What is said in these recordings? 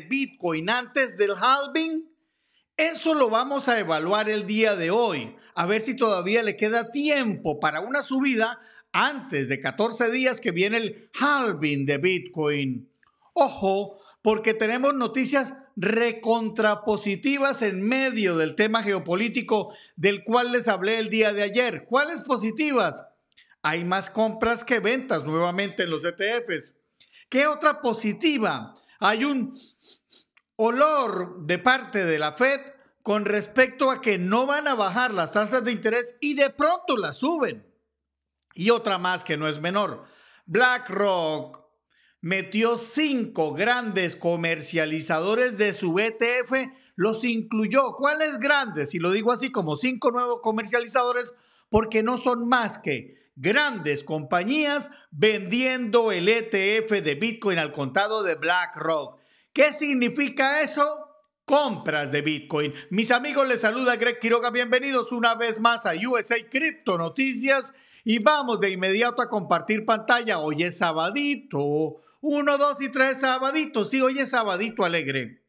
Bitcoin antes del halving? Eso lo vamos a evaluar el día de hoy, a ver si todavía le queda tiempo para una subida antes de 14 días que viene el halving de Bitcoin. Ojo, porque tenemos noticias recontrapositivas en medio del tema geopolítico del cual les hablé el día de ayer. ¿Cuáles positivas? Hay más compras que ventas nuevamente en los ETFs. ¿Qué otra positiva? hay un olor de parte de la Fed con respecto a que no van a bajar las tasas de interés y de pronto las suben. Y otra más que no es menor. BlackRock metió cinco grandes comercializadores de su ETF, los incluyó. ¿Cuáles grandes? Y lo digo así como cinco nuevos comercializadores porque no son más que grandes compañías vendiendo el ETF de Bitcoin al contado de BlackRock. ¿Qué significa eso? compras de Bitcoin. Mis amigos, les saluda Greg Quiroga. Bienvenidos una vez más a USA Crypto Noticias. Y vamos de inmediato a compartir pantalla. Hoy es sabadito. Uno, dos y tres, sabadito. Sí, hoy es sabadito alegre.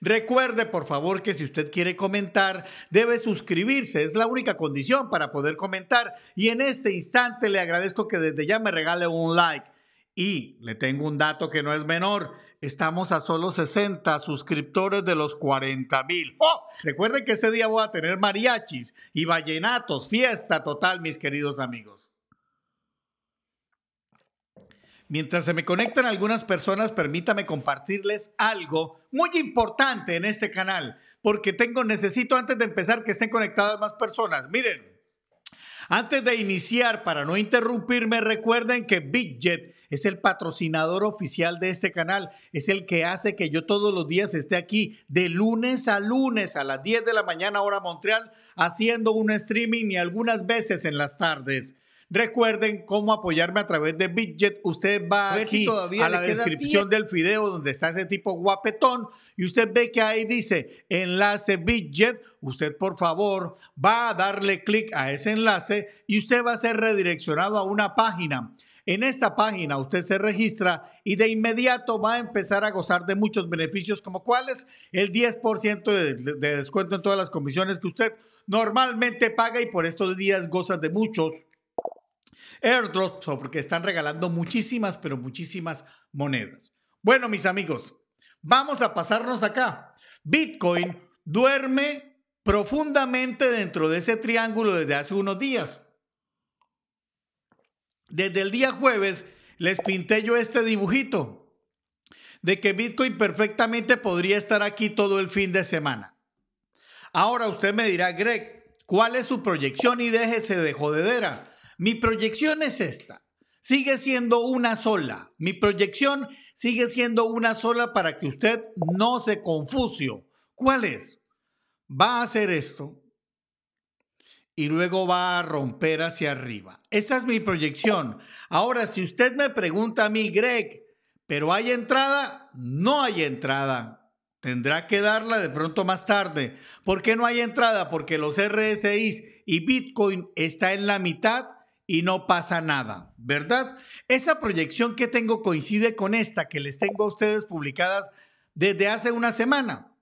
Recuerde, por favor, que si usted quiere comentar, debe suscribirse. Es la única condición para poder comentar. Y en este instante le agradezco que desde ya me regale un like. Y le tengo un dato que no es menor. Estamos a solo 60 suscriptores de los 40 mil. ¡Oh! Recuerden que ese día voy a tener mariachis y vallenatos, fiesta total, mis queridos amigos. Mientras se me conectan algunas personas, permítame compartirles algo muy importante en este canal, porque tengo necesito antes de empezar que estén conectadas más personas. Miren, antes de iniciar, para no interrumpirme, recuerden que BigJet es el patrocinador oficial de este canal. Es el que hace que yo todos los días esté aquí de lunes a lunes a las 10 de la mañana hora Montreal haciendo un streaming y algunas veces en las tardes. Recuerden cómo apoyarme a través de Bitjet. Usted va a aquí todavía a la descripción del video donde está ese tipo guapetón y usted ve que ahí dice enlace Bitjet. Usted, por favor, va a darle clic a ese enlace y usted va a ser redireccionado a una página. En esta página usted se registra y de inmediato va a empezar a gozar de muchos beneficios, como cuáles, el 10% de, de descuento en todas las comisiones que usted normalmente paga y por estos días goza de muchos airdrops porque están regalando muchísimas, pero muchísimas monedas. Bueno, mis amigos, vamos a pasarnos acá. Bitcoin duerme profundamente dentro de ese triángulo desde hace unos días. Desde el día jueves les pinté yo este dibujito de que Bitcoin perfectamente podría estar aquí todo el fin de semana. Ahora usted me dirá, Greg, ¿cuál es su proyección? Y déjese de jodedera. Mi proyección es esta. Sigue siendo una sola. Mi proyección sigue siendo una sola para que usted no se confucio. ¿Cuál es? Va a hacer esto y luego va a romper hacia arriba. Esa es mi proyección. Ahora, si usted me pregunta a mí, Greg, ¿pero hay entrada? No hay entrada. Tendrá que darla de pronto más tarde. ¿Por qué no hay entrada? Porque los RSIs y Bitcoin está en la mitad y no pasa nada, ¿verdad? Esa proyección que tengo coincide con esta que les tengo a ustedes publicadas desde hace una semana.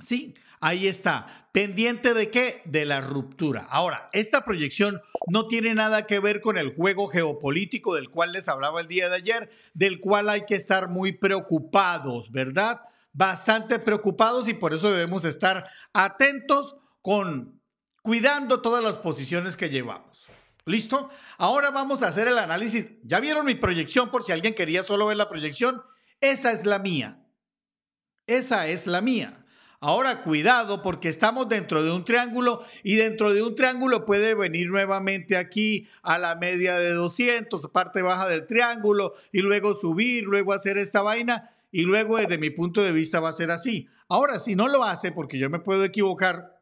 Sí, ahí está. ¿Pendiente de qué? De la ruptura. Ahora, esta proyección no tiene nada que ver con el juego geopolítico del cual les hablaba el día de ayer, del cual hay que estar muy preocupados, ¿verdad? Bastante preocupados y por eso debemos estar atentos con cuidando todas las posiciones que llevamos. ¿Listo? Ahora vamos a hacer el análisis. Ya vieron mi proyección por si alguien quería solo ver la proyección. Esa es la mía. Esa es la mía. Ahora cuidado porque estamos dentro de un triángulo y dentro de un triángulo puede venir nuevamente aquí a la media de 200, parte baja del triángulo y luego subir, luego hacer esta vaina y luego desde mi punto de vista va a ser así. Ahora si no lo hace porque yo me puedo equivocar,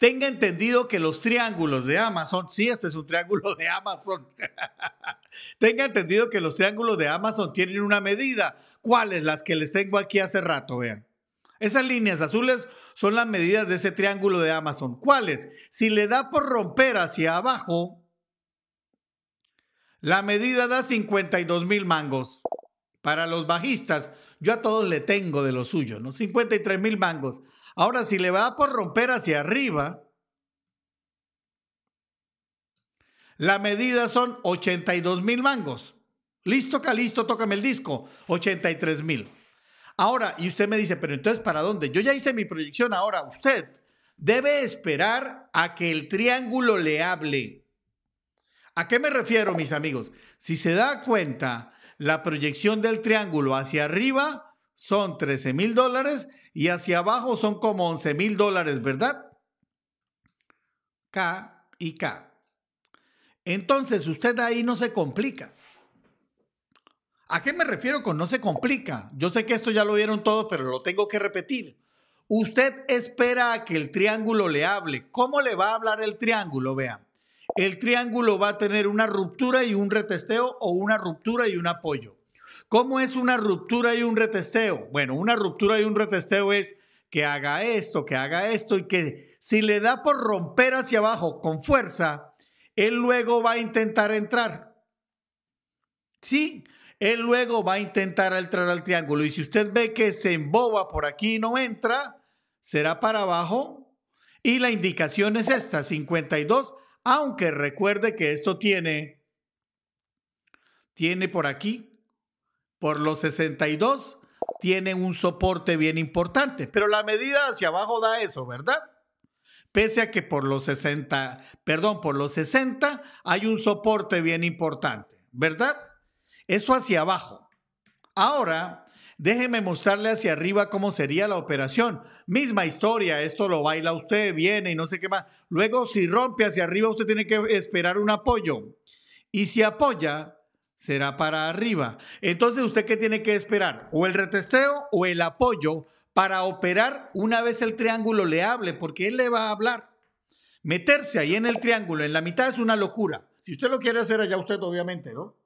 Tenga entendido que los triángulos de Amazon, sí, este es un triángulo de Amazon. Tenga entendido que los triángulos de Amazon tienen una medida. ¿Cuáles? Las que les tengo aquí hace rato, vean. Esas líneas azules son las medidas de ese triángulo de Amazon. ¿Cuáles? Si le da por romper hacia abajo, la medida da 52 mil mangos. Para los bajistas, yo a todos le tengo de lo suyo, ¿no? 53 mil mangos. Ahora, si le va por romper hacia arriba, la medida son 82 mil mangos. Listo, Calisto, tócame el disco. 83 mil. Ahora, y usted me dice, pero entonces, ¿para dónde? Yo ya hice mi proyección. Ahora, usted debe esperar a que el triángulo le hable. ¿A qué me refiero, mis amigos? Si se da cuenta, la proyección del triángulo hacia arriba son 13 mil dólares y hacia abajo son como 11 mil dólares, ¿verdad? K y K. Entonces usted ahí no se complica. ¿A qué me refiero con no se complica? Yo sé que esto ya lo vieron todos, pero lo tengo que repetir. Usted espera a que el triángulo le hable. ¿Cómo le va a hablar el triángulo? Vean. El triángulo va a tener una ruptura y un retesteo o una ruptura y un apoyo. ¿Cómo es una ruptura y un retesteo? Bueno, una ruptura y un retesteo es que haga esto, que haga esto y que si le da por romper hacia abajo con fuerza, él luego va a intentar entrar. Sí, él luego va a intentar entrar al triángulo y si usted ve que se emboba por aquí y no entra, será para abajo y la indicación es esta, 52, aunque recuerde que esto tiene tiene por aquí por los 62 tiene un soporte bien importante, pero la medida hacia abajo da eso, ¿verdad? Pese a que por los 60, perdón, por los 60 hay un soporte bien importante, ¿verdad? Eso hacia abajo. Ahora, déjeme mostrarle hacia arriba cómo sería la operación. Misma historia, esto lo baila usted, viene y no sé qué más. Luego, si rompe hacia arriba, usted tiene que esperar un apoyo. Y si apoya, será para arriba. Entonces, ¿usted qué tiene que esperar? O el retesteo o el apoyo para operar una vez el triángulo le hable, porque él le va a hablar. Meterse ahí en el triángulo, en la mitad, es una locura. Si usted lo quiere hacer allá, usted obviamente, ¿no?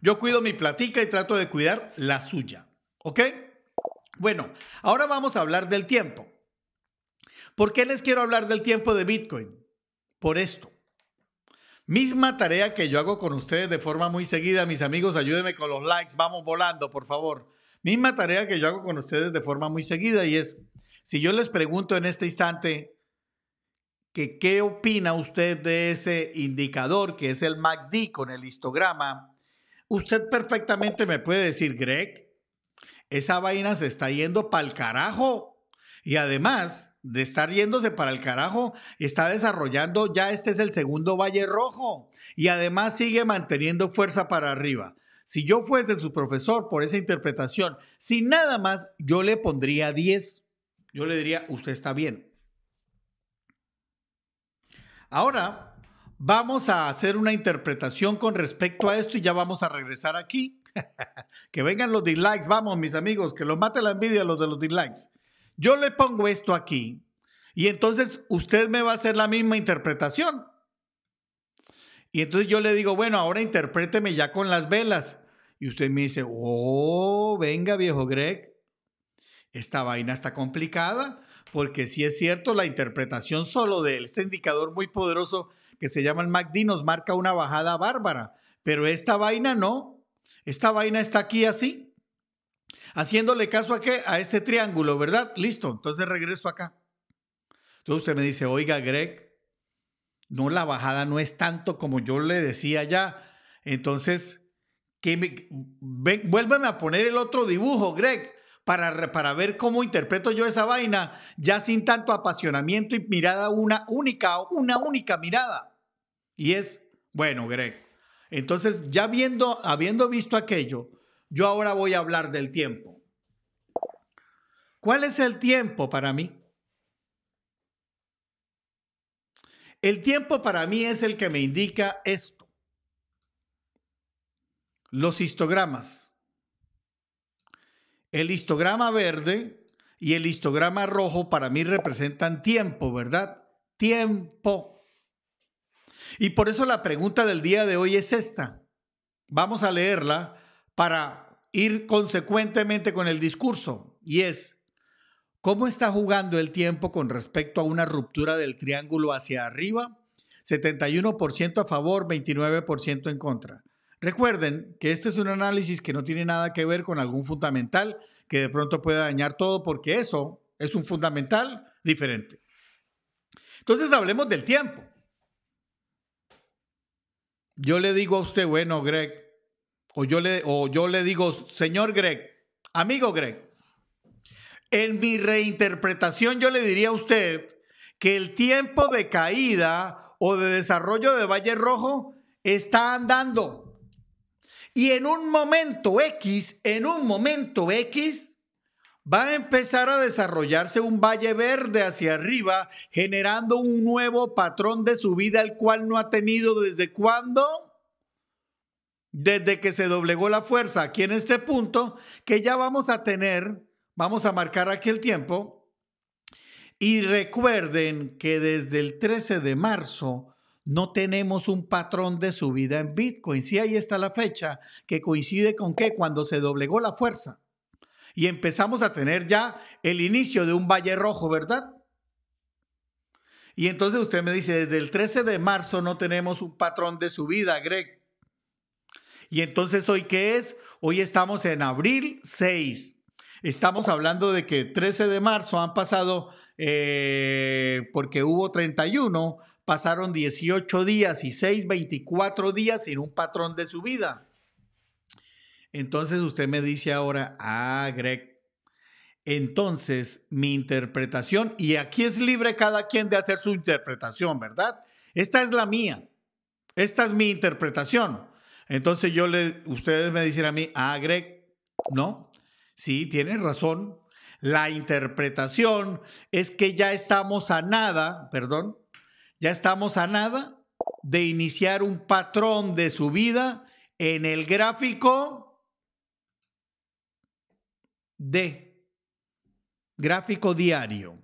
Yo cuido mi platica y trato de cuidar la suya. ¿Ok? Bueno, ahora vamos a hablar del tiempo. ¿Por qué les quiero hablar del tiempo de Bitcoin? Por esto. Misma tarea que yo hago con ustedes de forma muy seguida, mis amigos, ayúdenme con los likes, vamos volando, por favor. Misma tarea que yo hago con ustedes de forma muy seguida y es, si yo les pregunto en este instante que qué opina usted de ese indicador que es el MACD con el histograma, usted perfectamente me puede decir, Greg, esa vaina se está yendo para el carajo. Y además de estar yéndose para el carajo, está desarrollando ya este es el segundo Valle Rojo. Y además sigue manteniendo fuerza para arriba. Si yo fuese su profesor por esa interpretación, sin nada más, yo le pondría 10. Yo le diría, usted está bien. Ahora vamos a hacer una interpretación con respecto a esto y ya vamos a regresar aquí. que vengan los dislikes, vamos mis amigos, que los mate la envidia los de los dislikes. Yo le pongo esto aquí y entonces usted me va a hacer la misma interpretación. Y entonces yo le digo, bueno, ahora interpréteme ya con las velas. Y usted me dice, oh, venga viejo Greg, esta vaina está complicada, porque si es cierto, la interpretación solo de este indicador muy poderoso que se llama el MACD nos marca una bajada bárbara, pero esta vaina no, esta vaina está aquí así. Haciéndole caso a qué? A este triángulo, ¿verdad? Listo, entonces regreso acá. Entonces usted me dice, oiga Greg, no, la bajada no es tanto como yo le decía ya. Entonces, que me, vuélveme a poner el otro dibujo, Greg, para, para ver cómo interpreto yo esa vaina, ya sin tanto apasionamiento y mirada una única, una única mirada. Y es, bueno, Greg, entonces ya viendo, habiendo visto aquello, yo ahora voy a hablar del tiempo. ¿Cuál es el tiempo para mí? El tiempo para mí es el que me indica esto. Los histogramas. El histograma verde y el histograma rojo para mí representan tiempo, ¿verdad? Tiempo. Y por eso la pregunta del día de hoy es esta. Vamos a leerla para ir consecuentemente con el discurso y es, ¿cómo está jugando el tiempo con respecto a una ruptura del triángulo hacia arriba? 71% a favor, 29% en contra. Recuerden que este es un análisis que no tiene nada que ver con algún fundamental que de pronto pueda dañar todo porque eso es un fundamental diferente. Entonces hablemos del tiempo. Yo le digo a usted, bueno, Greg, o yo le, o yo le digo, señor Greg, amigo Greg, en mi reinterpretación yo le diría a usted que el tiempo de caída o de desarrollo de Valle Rojo está andando. Y en un momento X, en un momento X, va a empezar a desarrollarse un valle verde hacia arriba, generando un nuevo patrón de subida, el cual no ha tenido desde cuándo? desde que se doblegó la fuerza aquí en este punto, que ya vamos a tener, vamos a marcar aquí el tiempo. Y recuerden que desde el 13 de marzo no tenemos un patrón de subida en Bitcoin. Sí, ahí está la fecha que coincide con que cuando se doblegó la fuerza y empezamos a tener ya el inicio de un valle rojo, ¿verdad? Y entonces usted me dice, desde el 13 de marzo no tenemos un patrón de subida, Greg. Y entonces hoy qué es? Hoy estamos en abril 6. Estamos hablando de que 13 de marzo han pasado, eh, porque hubo 31, pasaron 18 días y 6, 24 días sin un patrón de su vida Entonces usted me dice ahora, ah, Greg, entonces mi interpretación, y aquí es libre cada quien de hacer su interpretación, ¿verdad? Esta es la mía, esta es mi interpretación. Entonces yo le, ustedes me dicen a mí, ah, Greg, no, sí, tienes razón. La interpretación es que ya estamos a nada, perdón, ya estamos a nada de iniciar un patrón de subida en el gráfico de gráfico diario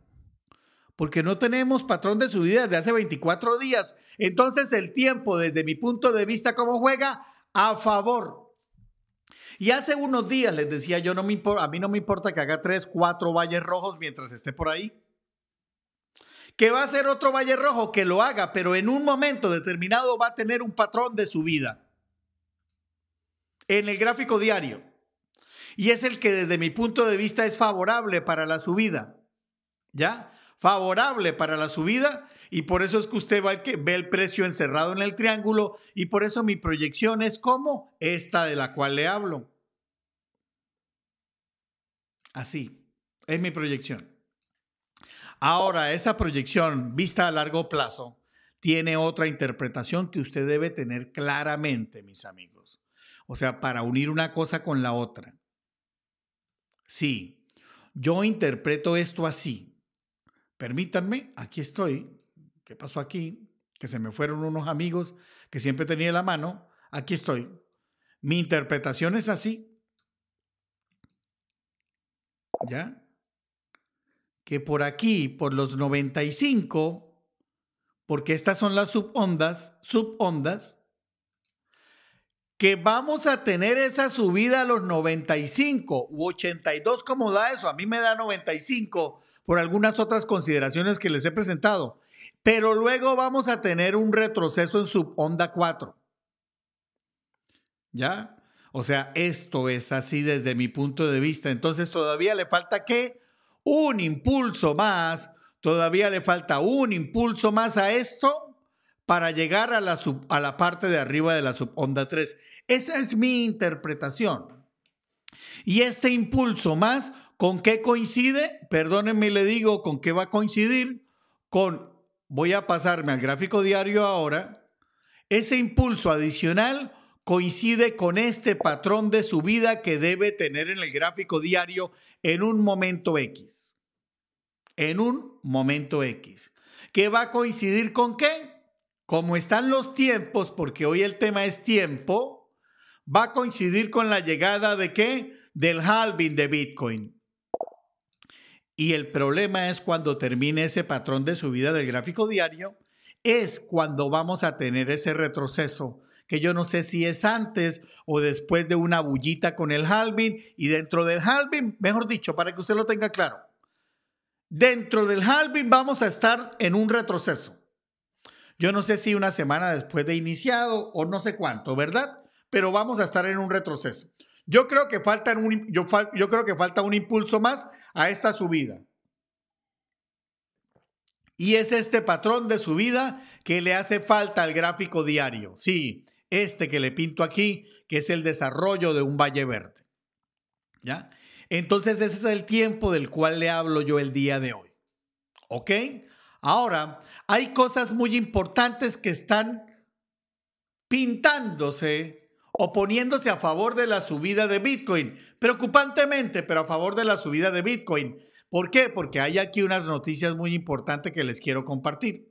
porque no tenemos patrón de subida desde hace 24 días. Entonces el tiempo, desde mi punto de vista como juega, a favor. Y hace unos días les decía yo, no me a mí no me importa que haga tres, cuatro valles rojos mientras esté por ahí. Que va a ser otro valle rojo que lo haga, pero en un momento determinado va a tener un patrón de subida en el gráfico diario. Y es el que desde mi punto de vista es favorable para la subida. ¿Ya? favorable para la subida y por eso es que usted ve el precio encerrado en el triángulo y por eso mi proyección es como esta de la cual le hablo. Así, es mi proyección. Ahora, esa proyección vista a largo plazo tiene otra interpretación que usted debe tener claramente, mis amigos. O sea, para unir una cosa con la otra. Sí, yo interpreto esto así permítanme, aquí estoy, ¿qué pasó aquí? Que se me fueron unos amigos que siempre tenía la mano, aquí estoy. Mi interpretación es así. ¿Ya? Que por aquí, por los 95, porque estas son las subondas, subondas, que vamos a tener esa subida a los 95 u 82 ¿cómo da eso, a mí me da 95 por algunas otras consideraciones que les he presentado. Pero luego vamos a tener un retroceso en subonda 4. ¿Ya? O sea, esto es así desde mi punto de vista. Entonces todavía le falta ¿qué? un impulso más, todavía le falta un impulso más a esto para llegar a la, a la parte de arriba de la subonda 3. Esa es mi interpretación. Y este impulso más ¿Con qué coincide? Perdónenme, le digo, ¿con qué va a coincidir? Con, voy a pasarme al gráfico diario ahora, ese impulso adicional coincide con este patrón de subida que debe tener en el gráfico diario en un momento X. En un momento X. ¿Qué va a coincidir con qué? Como están los tiempos, porque hoy el tema es tiempo, va a coincidir con la llegada de qué? Del halving de Bitcoin. Y el problema es cuando termine ese patrón de subida del gráfico diario, es cuando vamos a tener ese retroceso, que yo no sé si es antes o después de una bullita con el halving y dentro del halving, mejor dicho, para que usted lo tenga claro, dentro del halving vamos a estar en un retroceso. Yo no sé si una semana después de iniciado o no sé cuánto, ¿verdad? Pero vamos a estar en un retroceso. Yo creo que falta un, yo, creo que falta un impulso más a esta subida. Y es este patrón de subida que le hace falta al gráfico diario. Sí, este que le pinto aquí, que es el desarrollo de un valle verde. ¿Ya? Entonces ese es el tiempo del cual le hablo yo el día de hoy. ¿Ok? Ahora, hay cosas muy importantes que están pintándose oponiéndose a favor de la subida de Bitcoin. Preocupantemente, pero a favor de la subida de Bitcoin. ¿Por qué? Porque hay aquí unas noticias muy importantes que les quiero compartir.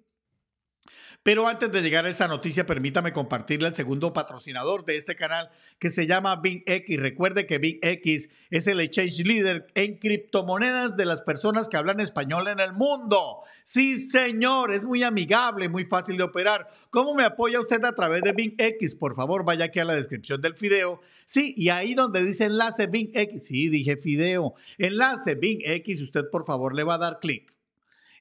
Pero antes de llegar a esa noticia, permítame compartirle al segundo patrocinador de este canal que se llama BingX. Recuerde que BingX es el exchange líder en criptomonedas de las personas que hablan español en el mundo. Sí, señor, es muy amigable, muy fácil de operar. ¿Cómo me apoya usted a través de BingX? Por favor, vaya aquí a la descripción del video. Sí, y ahí donde dice enlace BingX, sí, dije fideo. Enlace BingX, usted por favor le va a dar clic.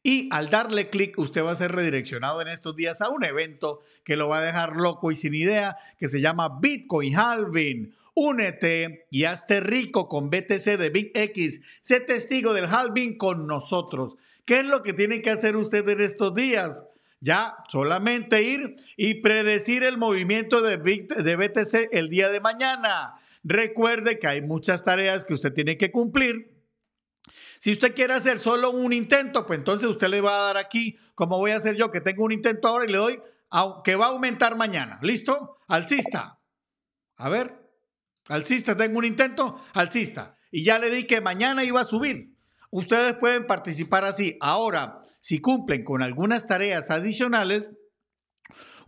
Y al darle clic, usted va a ser redireccionado en estos días a un evento que lo va a dejar loco y sin idea, que se llama Bitcoin Halving. Únete y hazte rico con BTC de Big X. Sé testigo del halving con nosotros. ¿Qué es lo que tiene que hacer usted en estos días? Ya solamente ir y predecir el movimiento de, de BTC el día de mañana. Recuerde que hay muchas tareas que usted tiene que cumplir si usted quiere hacer solo un intento, pues entonces usted le va a dar aquí, como voy a hacer yo, que tengo un intento ahora y le doy que va a aumentar mañana. ¿Listo? Alcista. A ver. Alcista, tengo un intento. Alcista. Y ya le di que mañana iba a subir. Ustedes pueden participar así. Ahora, si cumplen con algunas tareas adicionales,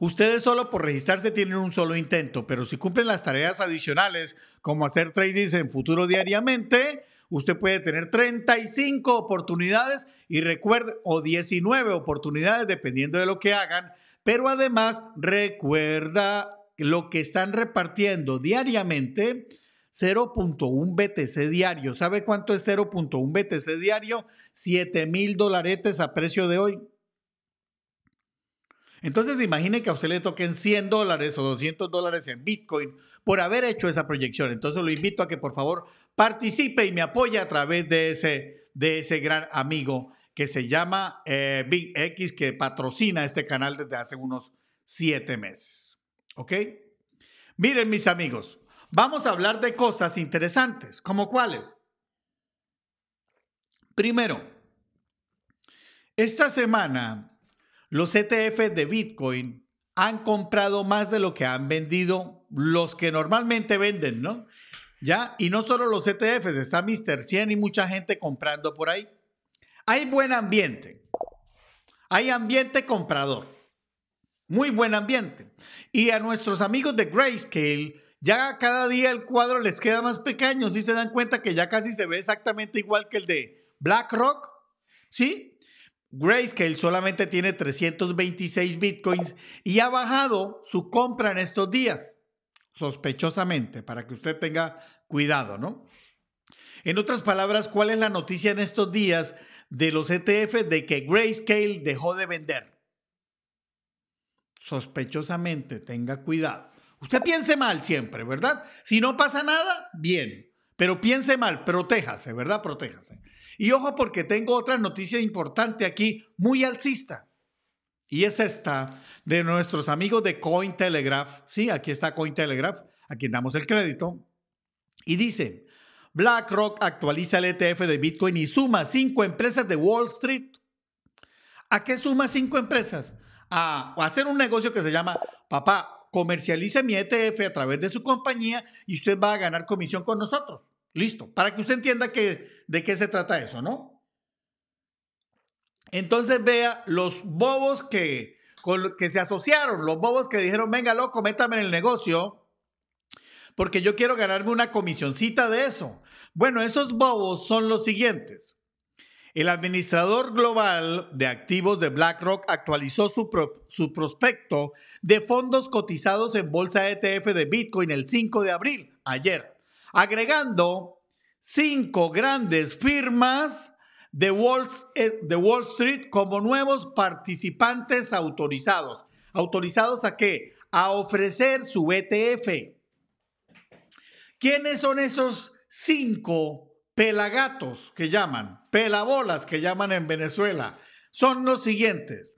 Ustedes solo por registrarse tienen un solo intento, pero si cumplen las tareas adicionales, como hacer trading en futuro diariamente, Usted puede tener 35 oportunidades y recuerde, o 19 oportunidades dependiendo de lo que hagan, pero además recuerda lo que están repartiendo diariamente. 0.1 BTC diario. ¿Sabe cuánto es 0.1 BTC diario? 7 mil dolaretes a precio de hoy. Entonces imagine que a usted le toquen 100 dólares o 200 dólares en Bitcoin por haber hecho esa proyección. Entonces lo invito a que por favor participe y me apoya a través de ese, de ese gran amigo que se llama eh, Big X, que patrocina este canal desde hace unos siete meses. ¿Ok? Miren, mis amigos, vamos a hablar de cosas interesantes, como cuáles. Primero, esta semana los ETF de Bitcoin han comprado más de lo que han vendido los que normalmente venden, ¿no? ¿Ya? Y no solo los ETFs, está Mr. 100 y mucha gente comprando por ahí. Hay buen ambiente. Hay ambiente comprador. Muy buen ambiente. Y a nuestros amigos de Grayscale, ya cada día el cuadro les queda más pequeño. Si se dan cuenta que ya casi se ve exactamente igual que el de BlackRock, ¿sí? Grayscale solamente tiene 326 bitcoins y ha bajado su compra en estos días sospechosamente, para que usted tenga cuidado, ¿no? En otras palabras, ¿cuál es la noticia en estos días de los ETF de que Grayscale dejó de vender? Sospechosamente, tenga cuidado. Usted piense mal siempre, ¿verdad? Si no pasa nada, bien. Pero piense mal, protéjase, ¿verdad? Protéjase. Y ojo porque tengo otra noticia importante aquí, muy alcista. Y es esta de nuestros amigos de Cointelegraph. Sí, aquí está Cointelegraph, a quien damos el crédito. Y dice, BlackRock actualiza el ETF de Bitcoin y suma cinco empresas de Wall Street. ¿A qué suma cinco empresas? A hacer un negocio que se llama, papá, comercialice mi ETF a través de su compañía y usted va a ganar comisión con nosotros. Listo, para que usted entienda que, de qué se trata eso, ¿no? Entonces vea los bobos que, que se asociaron, los bobos que dijeron, venga loco, métame en el negocio, porque yo quiero ganarme una comisioncita de eso. Bueno, esos bobos son los siguientes. El administrador global de activos de BlackRock actualizó su, su, prospecto de fondos cotizados en bolsa ETF de Bitcoin el 5 de abril, ayer, agregando cinco grandes firmas eh, de Wall, Street como nuevos participantes autorizados. ¿Autorizados a qué? A ofrecer su ETF. ¿Quiénes son esos cinco pelagatos que llaman, pelabolas que llaman en Venezuela? Son los siguientes.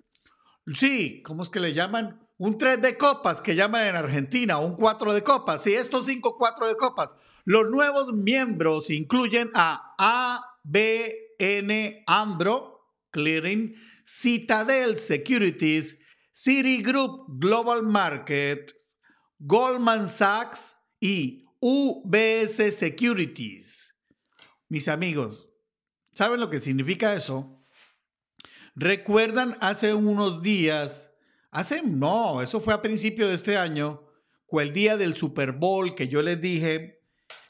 Sí, ¿cómo es que le llaman? Un tres de copas que llaman en Argentina, un cuatro de copas. Sí, estos cinco cuatro de copas. Los nuevos miembros incluyen a A, B, N. Ambro, Clearing, Citadel Securities, Citigroup Global Markets, Goldman Sachs y UBS Securities. Mis amigos, ¿saben lo que significa eso? ¿Recuerdan hace unos días, hace no, eso fue a principio de este año, el día del Super Bowl que yo les dije,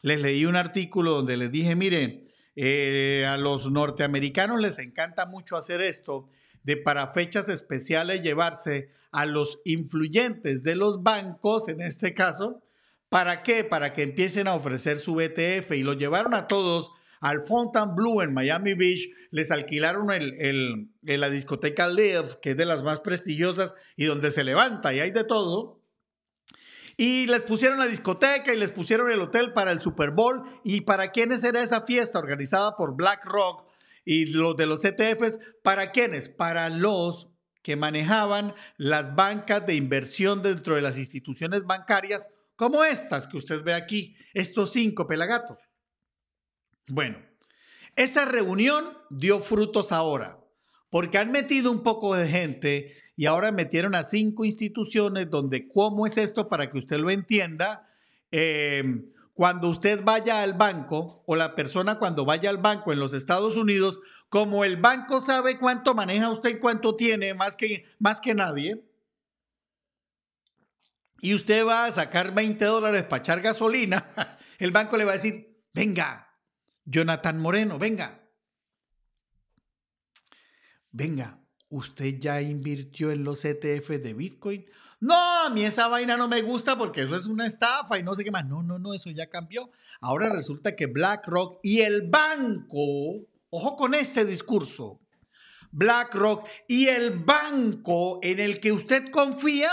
les leí un artículo donde les dije, miren, eh, a los norteamericanos les encanta mucho hacer esto, de para fechas especiales llevarse a los influyentes de los bancos, en este caso, ¿para qué? Para que empiecen a ofrecer su ETF y lo llevaron a todos al Fontainebleau en Miami Beach, les alquilaron el, la discoteca Live, que es de las más prestigiosas y donde se levanta y hay de todo, y les pusieron la discoteca y les pusieron el hotel para el Super Bowl. ¿Y para quiénes era esa fiesta organizada por BlackRock y los de los ETFs? ¿Para quiénes? Para los que manejaban las bancas de inversión dentro de las instituciones bancarias como estas que usted ve aquí, estos cinco pelagatos. Bueno, esa reunión dio frutos ahora. Porque han metido un poco de gente y ahora metieron a cinco instituciones donde cómo es esto para que usted lo entienda. Em, cuando usted vaya al banco o la persona cuando vaya al banco en los Estados Unidos, como el banco sabe cuánto maneja usted y cuánto tiene, más que, más que nadie, y usted va a sacar 20 dólares para echar gasolina, el banco le va a decir, venga, Jonathan Moreno, venga, venga, ¿usted ya invirtió en los ETF de Bitcoin? No, a mí esa vaina no me gusta porque eso es una estafa y no sé qué más. No, no, no, eso ya cambió. Ahora resulta que BlackRock y el banco, ojo con este discurso, BlackRock y el banco en el que usted confía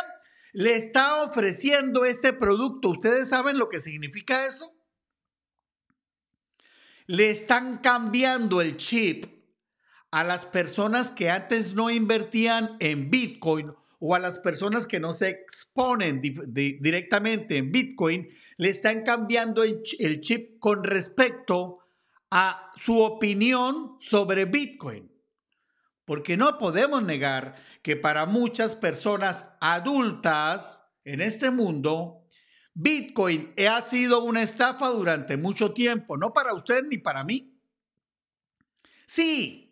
le está ofreciendo este producto. ¿Ustedes saben lo que significa eso? Le están cambiando el chip a las personas que antes no invertían en Bitcoin o a las personas que no se exponen directamente en Bitcoin, le están cambiando el, el chip con respecto a su opinión sobre Bitcoin. Porque no podemos negar que para muchas personas adultas en este mundo, Bitcoin ha sido una estafa durante mucho tiempo, no para usted ni para mí. Sí,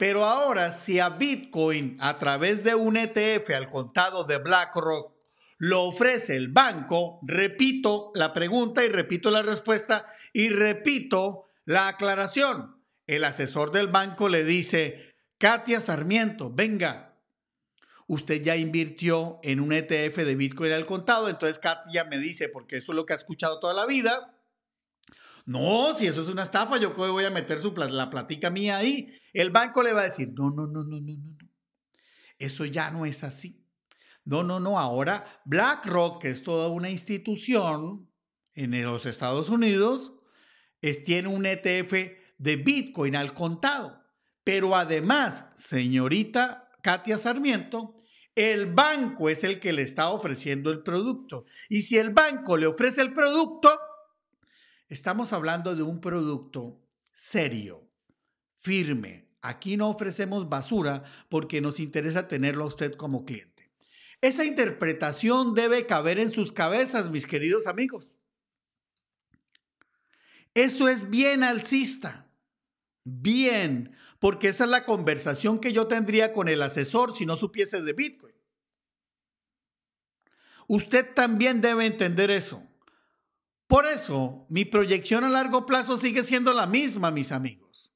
pero ahora, si a Bitcoin a través de un ETF al contado de BlackRock lo ofrece el banco, repito la pregunta y repito la respuesta y repito la aclaración. El asesor del banco le dice, Katia Sarmiento, venga, usted ya invirtió en un ETF de Bitcoin al contado, entonces Katia me dice, porque eso es lo que ha escuchado toda la vida, no, si eso es una estafa, yo voy a meter la platica mía ahí. El banco le va a decir, no, no, no, no, no, no. Eso ya no es así. No, no, no. Ahora BlackRock, que es toda una institución en los Estados Unidos, tiene un ETF de Bitcoin al contado. Pero además, señorita Katia Sarmiento, el banco es el que le está ofreciendo el producto. Y si el banco le ofrece el producto, Estamos hablando de un producto serio, firme. Aquí no ofrecemos basura porque nos interesa tenerlo a usted como cliente. Esa interpretación debe caber en sus cabezas, mis queridos amigos. Eso es bien alcista. Bien, porque esa es la conversación que yo tendría con el asesor si no supiese de Bitcoin. Usted también debe entender eso. Por eso, mi proyección a largo plazo sigue siendo la misma, mis amigos.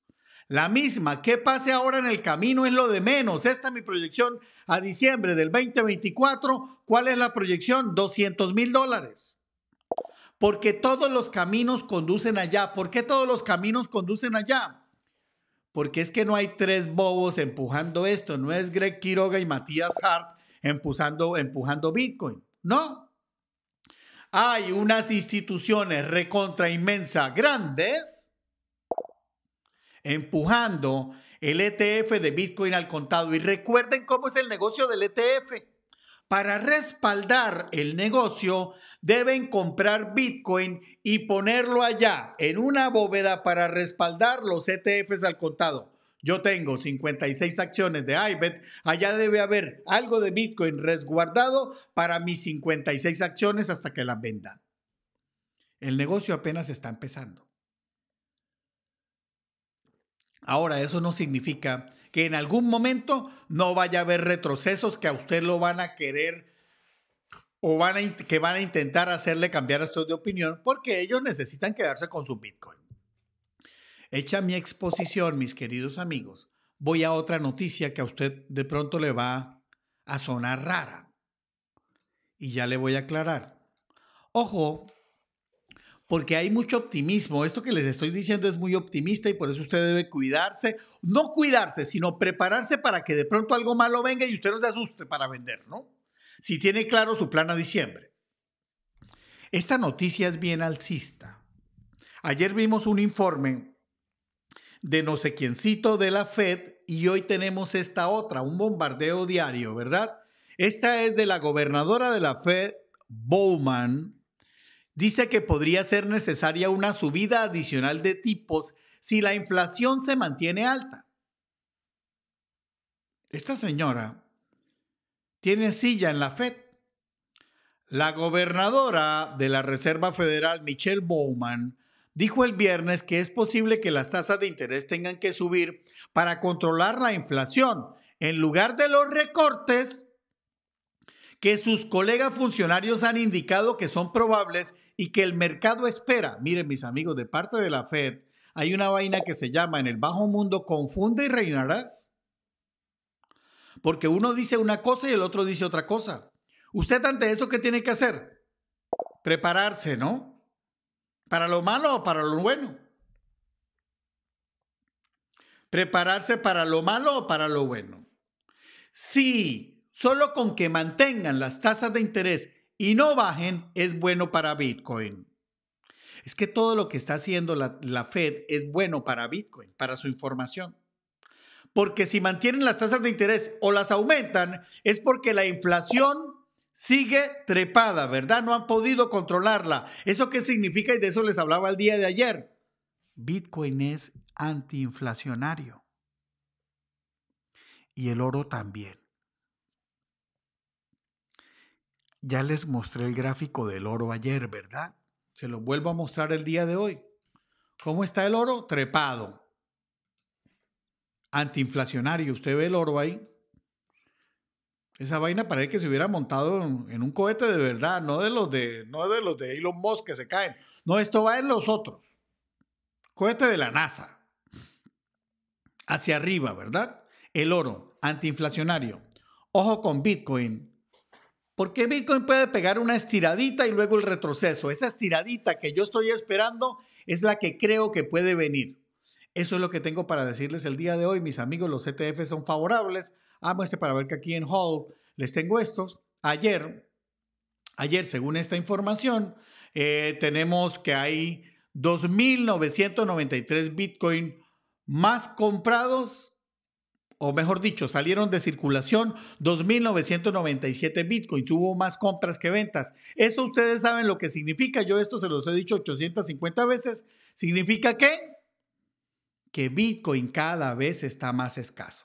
La misma, qué pase ahora en el camino es lo de menos. Esta es mi proyección a diciembre del 2024. ¿Cuál es la proyección? 200 mil dólares. Porque todos los caminos conducen allá. ¿Por qué todos los caminos conducen allá? Porque es que no hay tres bobos empujando esto. No es Greg Quiroga y Matías Hart empujando, empujando Bitcoin. No, hay unas instituciones recontra inmensa grandes empujando el ETF de Bitcoin al contado. Y recuerden cómo es el negocio del ETF. Para respaldar el negocio, deben comprar Bitcoin y ponerlo allá en una bóveda para respaldar los ETFs al contado yo tengo 56 acciones de IBET, allá debe haber algo de Bitcoin resguardado para mis 56 acciones hasta que las vendan. El negocio apenas está empezando. Ahora, eso no significa que en algún momento no vaya a haber retrocesos que a usted lo van a querer o van que van a intentar hacerle cambiar esto de opinión porque ellos necesitan quedarse con su Bitcoin. Hecha mi exposición, mis queridos amigos, voy a otra noticia que a usted de pronto le va a sonar rara. Y ya le voy a aclarar. Ojo, porque hay mucho optimismo. Esto que les estoy diciendo es muy optimista y por eso usted debe cuidarse. No cuidarse, sino prepararse para que de pronto algo malo venga y usted no se asuste para vender, ¿no? Si tiene claro su plan a diciembre. Esta noticia es bien alcista. Ayer vimos un informe de no sé quiéncito de la Fed y hoy tenemos esta otra, un bombardeo diario, ¿verdad? Esta es de la gobernadora de la Fed, Bowman. Dice que podría ser necesaria una subida adicional de tipos si la inflación se mantiene alta. Esta señora tiene silla en la Fed. La gobernadora de la Reserva Federal, Michelle Bowman, dijo el viernes que es posible que las tasas de interés tengan que subir para controlar la inflación, en lugar de los recortes que sus colegas funcionarios han indicado que son probables y que el mercado espera. Miren, mis amigos, de parte de la Fed, hay una vaina que se llama en el bajo mundo confunde y reinarás. Porque uno dice una cosa y el otro dice otra cosa. Usted ante eso, ¿qué tiene que hacer? Prepararse, ¿no? para lo malo o para lo bueno. Prepararse para lo malo o para lo bueno. Sí, solo con que mantengan las tasas de interés y no bajen es bueno para Bitcoin. Es que todo lo que está haciendo la, la Fed es bueno para Bitcoin, para su información porque si mantienen las tasas de interés o las aumentan, es porque la inflación sigue trepada, ¿verdad? No han podido controlarla. ¿Eso qué significa? Y de eso les hablaba el día de ayer. Bitcoin es antiinflacionario. Y el oro también. Ya les mostré el gráfico del oro ayer, ¿verdad? Se lo vuelvo a mostrar el día de hoy. ¿Cómo está el oro? Trepado. Antiinflacionario. Usted ve el oro ahí. Esa vaina parece que se hubiera montado en un cohete de verdad, no de los de, no de los de Elon Musk que se caen. No, esto va en los otros. Cohete de la NASA. Hacia arriba, ¿verdad? El oro, antiinflacionario. Ojo con Bitcoin. ¿Por qué Bitcoin puede pegar una estiradita y luego el retroceso? Esa estiradita que yo estoy esperando es la que creo que puede venir. Eso es lo que tengo para decirles el día de hoy. Mis amigos, los ETF son favorables muestre, ah, para ver que aquí en Hall les tengo estos. Ayer, ayer, según esta información, eh, tenemos que hay 2.993 Bitcoin más comprados, o mejor dicho, salieron de circulación 2.997 Bitcoins. Hubo más compras que ventas. Eso ustedes saben lo que significa. Yo esto se los he dicho 850 veces. Significa que, que Bitcoin cada vez está más escaso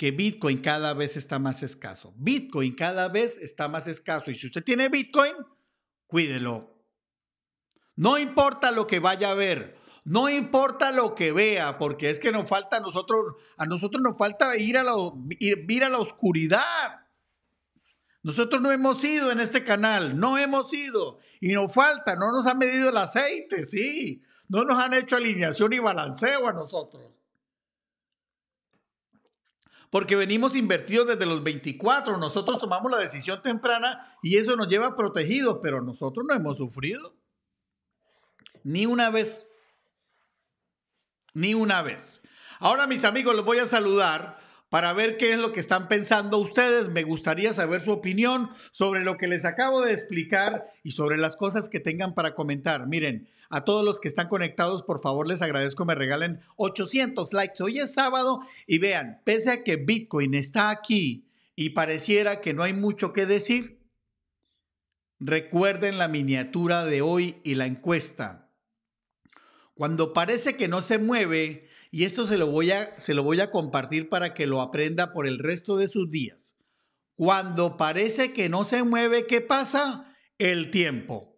que Bitcoin cada vez está más escaso. Bitcoin cada vez está más escaso. Y si usted tiene Bitcoin, cuídelo. No importa lo que vaya a ver, no importa lo que vea, porque es que nos falta a nosotros, a nosotros nos falta ir a la, a la oscuridad. Nosotros no hemos ido en este canal, no hemos ido. Y nos falta, no nos han medido el aceite, sí. No nos han hecho alineación y balanceo a nosotros porque venimos invertidos desde los 24, nosotros tomamos la decisión temprana y eso nos lleva protegidos, pero nosotros no hemos sufrido. Ni una vez. Ni una vez. Ahora mis amigos, los voy a saludar para ver qué es lo que están pensando ustedes. Me gustaría saber su opinión sobre lo que les acabo de explicar y sobre las cosas que tengan para comentar. Miren, a todos los que están conectados, por favor, les agradezco me regalen 800 likes. Hoy es sábado y vean, pese a que Bitcoin está aquí y pareciera que no hay mucho que decir, recuerden la miniatura de hoy y la encuesta. Cuando parece que no se mueve, y esto se lo voy a, se lo voy a compartir para que lo aprenda por el resto de sus días. Cuando parece que no se mueve, ¿qué pasa? El tiempo.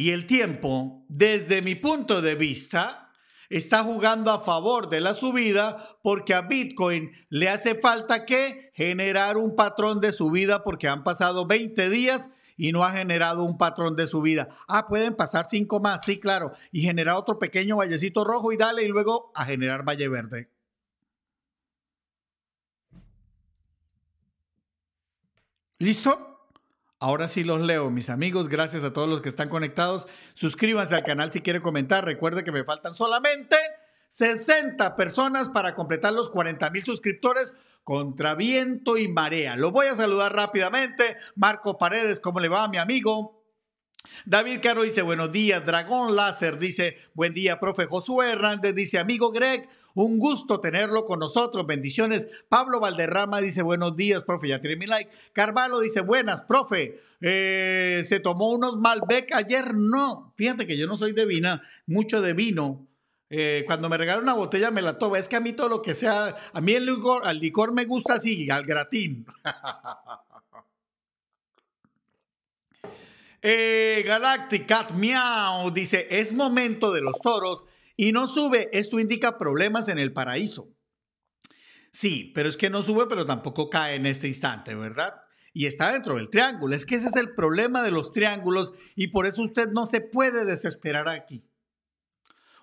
y el tiempo, desde mi punto de vista, está jugando a favor de la subida porque a Bitcoin le hace falta que generar un patrón de subida porque han pasado 20 días y no ha generado un patrón de subida. Ah, pueden pasar 5 más, sí, claro, y generar otro pequeño vallecito rojo y dale y luego a generar valle verde. ¿Listo? Ahora sí los leo, mis amigos. Gracias a todos los que están conectados. Suscríbanse al canal si quiere comentar. Recuerde que me faltan solamente 60 personas para completar los 40 mil suscriptores contra viento y marea. Lo voy a saludar rápidamente. Marco Paredes, ¿cómo le va mi amigo? David Caro dice buenos días. Dragón Láser dice buen día, profe Josué Hernández dice amigo Greg. Un gusto tenerlo con nosotros. Bendiciones. Pablo Valderrama dice buenos días, profe. Ya tiene mi like. Carvalho dice buenas, profe. Eh, ¿Se tomó unos Malbec ayer? No. Fíjate que yo no soy de vina, mucho de vino. Eh, cuando me regalan una botella me la tomo. Es que a mí todo lo que sea, a mí el licor, el licor me gusta así, al gratín. eh, Galactic Cat Miau dice, es momento de los toros y no sube, esto indica problemas en el paraíso. Sí, pero es que no sube, pero tampoco cae en este instante, ¿verdad? Y está dentro del triángulo. Es que ese es el problema de los triángulos y por eso usted no se puede desesperar aquí.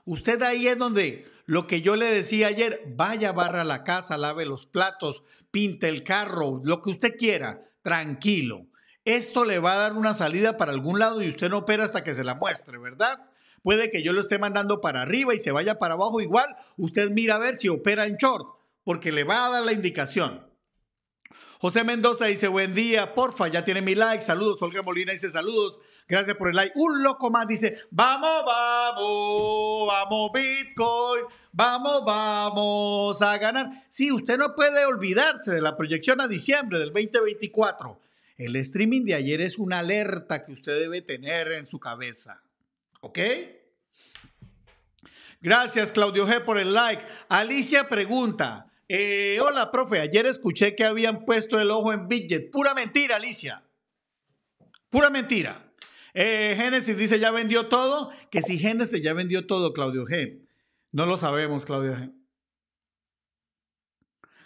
Usted ahí es donde lo que yo le decía ayer, vaya, barra la casa, lave los platos, pinte el carro, lo que usted quiera, tranquilo. Esto le va a dar una salida para algún lado y usted no opera hasta que se la muestre, ¿verdad? Puede que yo lo esté mandando para arriba y se vaya para abajo igual. Usted mira a ver si opera en short, porque le va a dar la indicación. José Mendoza dice, buen día, porfa, ya tiene mi like. Saludos, Olga Molina dice, saludos. Gracias por el like. Un loco más dice, vamos, vamos, vamos, Bitcoin. Vamos, vamos a ganar. Sí, usted no puede olvidarse de la proyección a diciembre del 2024. El streaming de ayer es una alerta que usted debe tener en su cabeza. ¿Ok? Gracias, Claudio G, por el like. Alicia pregunta. Eh, hola, profe. Ayer escuché que habían puesto el ojo en Bidget. Pura mentira, Alicia. Pura mentira. Eh, Génesis dice, ya vendió todo. Que si Génesis ya vendió todo, Claudio G. No lo sabemos, Claudio G.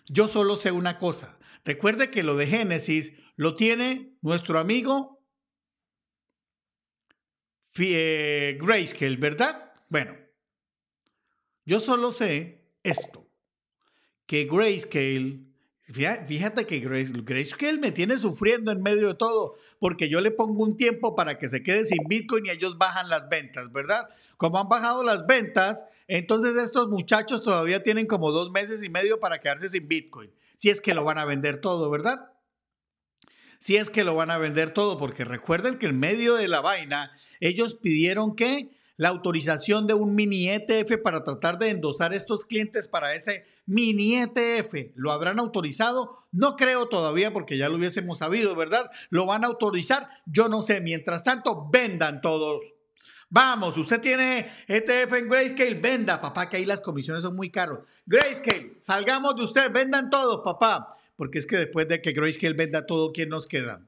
Yo solo sé una cosa. Recuerde que lo de Génesis lo tiene nuestro amigo eh, Grayscale, ¿verdad? Bueno, yo solo sé esto, que Grayscale, fíjate que Grayscale me tiene sufriendo en medio de todo, porque yo le pongo un tiempo para que se quede sin Bitcoin y ellos bajan las ventas, ¿verdad? Como han bajado las ventas, entonces estos muchachos todavía tienen como dos meses y medio para quedarse sin Bitcoin, si es que lo van a vender todo, ¿verdad? si es que lo van a vender todo, porque recuerden que en medio de la vaina ellos pidieron que la autorización de un mini ETF para tratar de endosar estos clientes para ese mini ETF. ¿Lo habrán autorizado? No creo todavía porque ya lo hubiésemos sabido, ¿verdad? ¿Lo van a autorizar? Yo no sé. Mientras tanto, vendan todos. Vamos, usted tiene ETF en Grayscale, venda, papá, que ahí las comisiones son muy caras. Grayscale, salgamos de usted, vendan todos, papá, porque es que después de que Grayscale venda todo, ¿quién nos queda?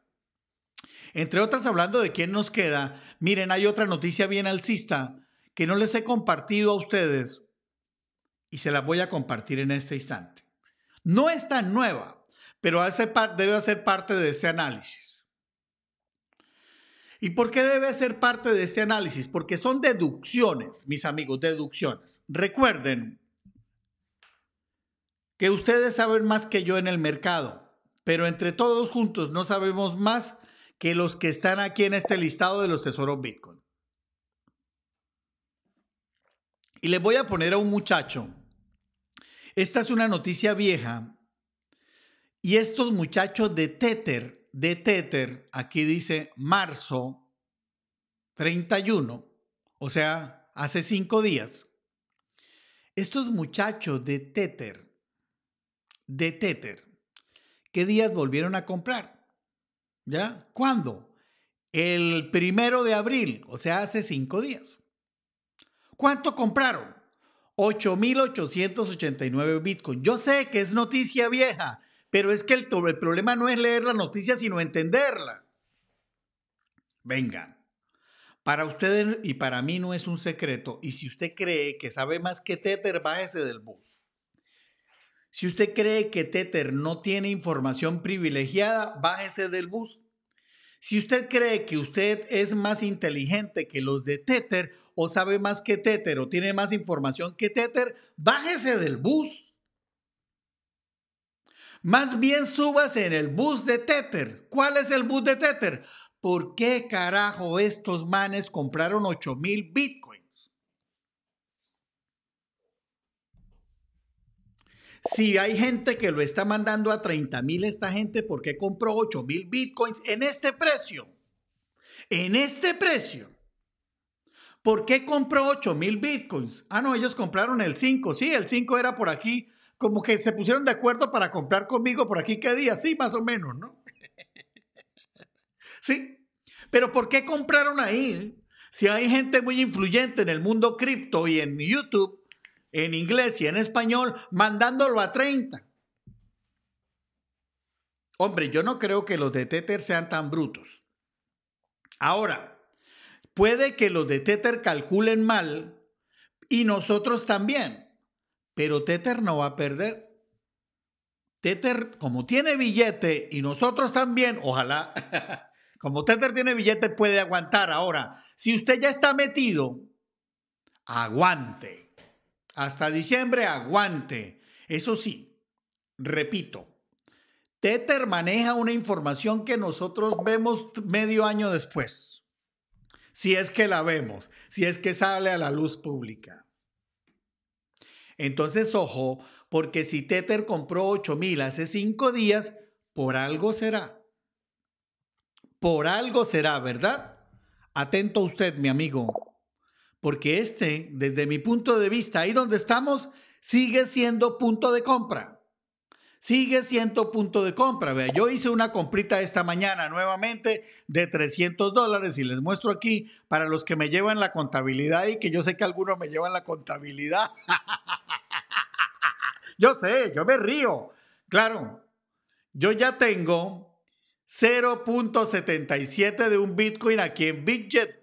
Entre otras, hablando de quién nos queda, Miren, hay otra noticia bien alcista que no les he compartido a ustedes y se la voy a compartir en este instante. No es tan nueva, pero debe ser parte de ese análisis. ¿Y por qué debe ser parte de ese análisis? Porque son deducciones, mis amigos, deducciones. Recuerden que ustedes saben más que yo en el mercado, pero entre todos juntos no sabemos más que los que están aquí en este listado de los tesoros Bitcoin. Y le voy a poner a un muchacho. Esta es una noticia vieja. Y estos muchachos de Tether, de Tether, aquí dice marzo 31, o sea, hace cinco días. Estos muchachos de Tether, de Tether, ¿qué días volvieron a comprar? ¿Ya? ¿Cuándo? El primero de abril, o sea, hace cinco días. ¿Cuánto compraron? 8.889 Bitcoin. Yo sé que es noticia vieja, pero es que el, el problema no es leer la noticia, sino entenderla. Venga, para ustedes y para mí no es un secreto. Y si usted cree que sabe más que Tether, ese del bus. Si usted cree que Tether no tiene información privilegiada, bájese del bus. Si usted cree que usted es más inteligente que los de Tether o sabe más que Tether o tiene más información que Tether, bájese del bus. Más bien súbase en el bus de Tether. ¿Cuál es el bus de Tether? ¿Por qué carajo estos manes compraron 8000 bitcoins? Si hay gente que lo está mandando a 30 mil, esta gente, ¿por qué compró 8 mil bitcoins en este precio? En este precio. ¿Por qué compró 8 mil bitcoins? Ah, no, ellos compraron el 5. Sí, el 5 era por aquí. Como que se pusieron de acuerdo para comprar conmigo por aquí, ¿qué día? Sí, más o menos, ¿no? sí. Pero ¿por qué compraron ahí? Si hay gente muy influyente en el mundo cripto y en YouTube en inglés y en español, mandándolo a 30. Hombre, yo no creo que los de Tether sean tan brutos. Ahora, puede que los de Tether calculen mal y nosotros también, pero Tether no va a perder. Tether, como tiene billete y nosotros también, ojalá, como Tether tiene billete, puede aguantar. Ahora, si usted ya está metido, aguante. Hasta diciembre aguante. Eso sí, repito, Tether maneja una información que nosotros vemos medio año después. Si es que la vemos, si es que sale a la luz pública. Entonces, ojo, porque si Tether compró 8000 hace cinco días, por algo será. Por algo será, ¿verdad? Atento usted, mi amigo porque este, desde mi punto de vista, ahí donde estamos, sigue siendo punto de compra. Sigue siendo punto de compra. Vea, yo hice una comprita esta mañana nuevamente de 300 dólares y les muestro aquí para los que me llevan la contabilidad y que yo sé que algunos me llevan la contabilidad. yo sé, yo me río. Claro, yo ya tengo 0.77 de un Bitcoin aquí en BitJet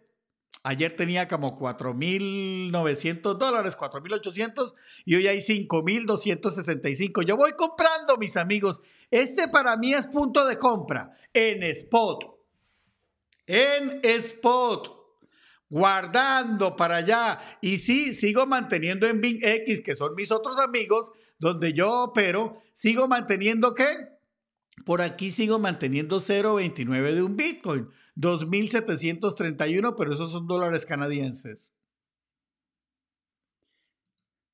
Ayer tenía como 4.900 dólares, 4.800 y hoy hay 5.265. Yo voy comprando, mis amigos. Este para mí es punto de compra en spot. En spot. Guardando para allá. Y sí, sigo manteniendo en BinX, que son mis otros amigos, donde yo opero. Sigo manteniendo que Por aquí sigo manteniendo 0.29 de un Bitcoin. 2.731, pero esos son dólares canadienses.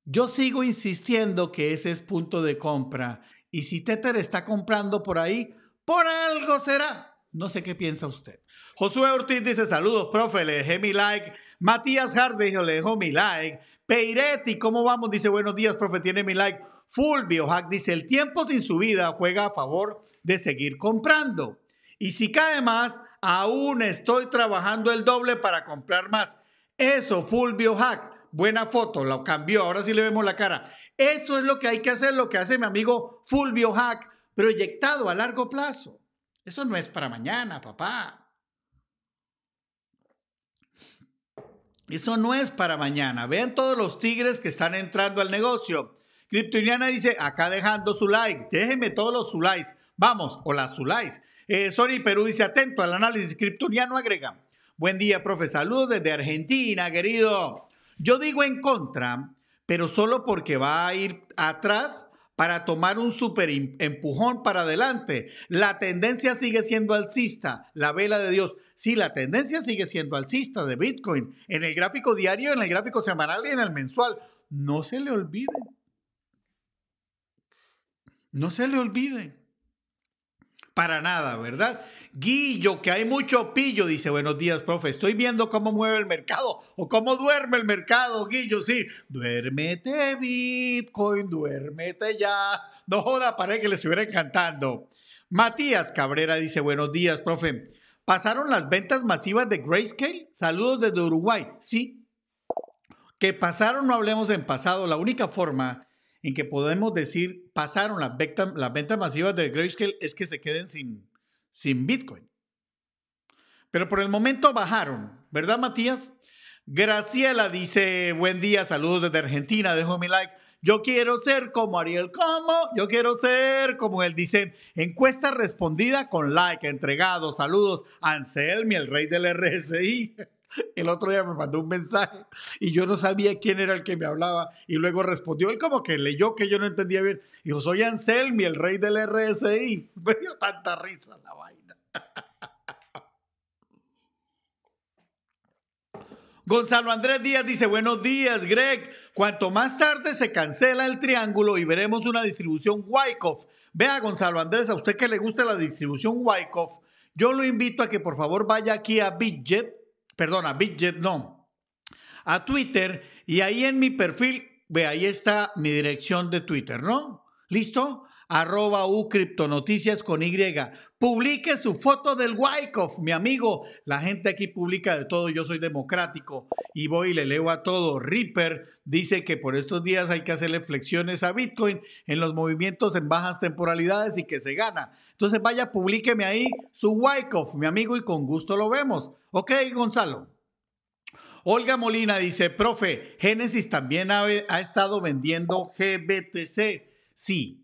Yo sigo insistiendo que ese es punto de compra. Y si Tether está comprando por ahí, por algo será. No sé qué piensa usted. Josué Ortiz dice saludos, profe, le dejé mi like. Matías Jardín le dejó mi like. Peiretti, ¿cómo vamos? Dice, buenos días, profe, tiene mi like. Fulvio Hack dice, el tiempo sin su vida juega a favor de seguir comprando. Y si cae más, aún estoy trabajando el doble para comprar más. Eso, Fulvio Hack. Buena foto, la cambió, ahora sí le vemos la cara. Eso es lo que hay que hacer, lo que hace mi amigo Fulvio Hack, proyectado a largo plazo. Eso no es para mañana, papá. Eso no es para mañana. Vean todos los tigres que están entrando al negocio. Criptoniana dice, acá dejando su like. Déjenme todos los su likes. Vamos, o las likes. Sorry, eh, Sony Perú dice, atento al análisis criptoniano agrega. Buen día, profe. Saludos desde Argentina, querido. Yo digo en contra, pero solo porque va a ir atrás para tomar un super empujón para adelante. La tendencia sigue siendo alcista, la vela de Dios. Sí, la tendencia sigue siendo alcista de Bitcoin en el gráfico diario, en el gráfico semanal y en el mensual. No se le olvide. No se le olvide para nada, ¿verdad? Guillo, que hay mucho pillo, dice, buenos días, profe, estoy viendo cómo mueve el mercado o cómo duerme el mercado, Guillo, sí, duérmete Bitcoin, duérmete ya, no joda, parece que le estuviera encantando. Matías Cabrera dice, buenos días, profe, ¿pasaron las ventas masivas de Grayscale? Saludos desde Uruguay, sí. Que pasaron, no hablemos en pasado, la única forma en que podemos decir, pasaron las ventas, las masivas de Grayscale, es que se queden sin, sin Bitcoin. Pero por el momento bajaron, ¿verdad, Matías? Graciela dice, buen día, saludos desde Argentina, dejo mi like. Yo quiero ser como Ariel Como, yo quiero ser como él. Dice, encuesta respondida con like, entregado, saludos, Anselmi, el rey del RSI. El otro día me mandó un mensaje y yo no sabía quién era el que me hablaba y luego respondió él como que leyó que yo no entendía bien. Dijo, soy Anselmi, el rey del RSI. Me dio tanta risa la vaina. Gonzalo Andrés Díaz dice, buenos días, Greg. Cuanto más tarde se cancela el triángulo y veremos una distribución Wyckoff. Vea, Gonzalo Andrés, a usted que le gusta la distribución Wyckoff, yo lo invito a que por favor vaya aquí a Bidget perdona, Bitjet no, a Twitter y ahí en mi perfil, ve, ahí está mi dirección de Twitter, ¿no? ¿Listo? Arroba U con Y. Publique su foto del Wyckoff, mi amigo. La gente aquí publica de todo. Yo soy democrático y voy y le leo a todo. Ripper dice que por estos días hay que hacerle flexiones a Bitcoin en los movimientos en bajas temporalidades y que se gana. Entonces vaya, publíqueme ahí su Wyckoff, mi amigo, y con gusto lo vemos. Ok, Gonzalo. Olga Molina dice, profe, Génesis también ha, estado vendiendo GBTC. Sí,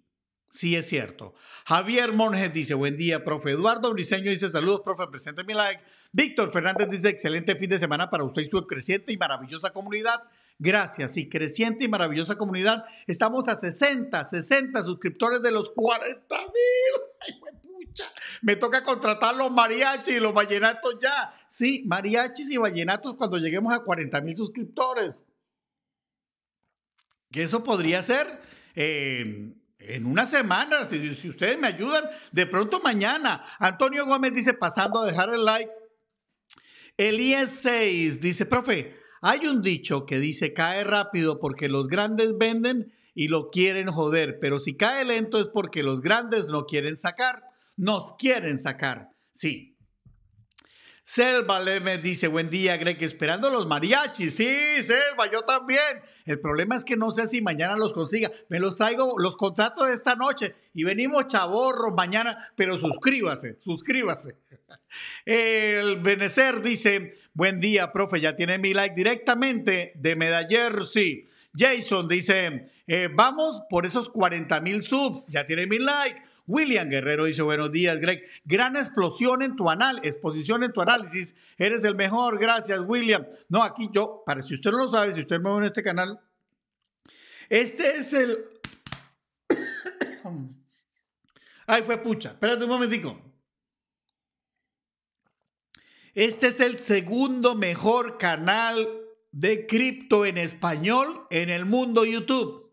Sí, es cierto. Javier Monge dice, buen día, profe. Eduardo Briseño dice, saludos, profe, presente mi like. Víctor Fernández dice, excelente fin de semana para usted y su creciente y maravillosa comunidad. Gracias y creciente y maravillosa comunidad. Estamos a 60, 60 suscriptores de los 40 mil. Me toca contratar los mariachis y los vallenatos ya. Sí, mariachis y vallenatos cuando lleguemos a 40 mil suscriptores. Que eso podría ser em, en una semana, si, si ustedes me ayudan, de pronto mañana. Antonio Gómez dice, pasando a dejar el like. Elías 6 dice, profe, hay un dicho que dice cae rápido porque los grandes venden y lo quieren joder, pero si cae lento es porque los grandes no quieren sacar, nos quieren sacar. Sí. Selva Leme dice, buen día Greg, esperando los mariachis. Sí, Selva, yo también. El problema es que no sé si mañana los consiga. Me los traigo, los contrato de esta noche y venimos chaborro mañana, pero suscríbase, suscríbase. El Benecer dice, Buen día, profe. Ya tiene mi like directamente de Sí, Jason dice, eh, vamos por esos 40 mil subs. Ya tiene mi like. William Guerrero dice, buenos días, Greg. Gran explosión en tu anal, exposición en tu análisis. Eres el mejor. Gracias, William. No, aquí yo, para si usted no lo sabe, si usted mueve ve en este canal, este es el... Ay, fue pucha. Espérate un momentico. Este es el segundo mejor canal de cripto en español en el mundo YouTube.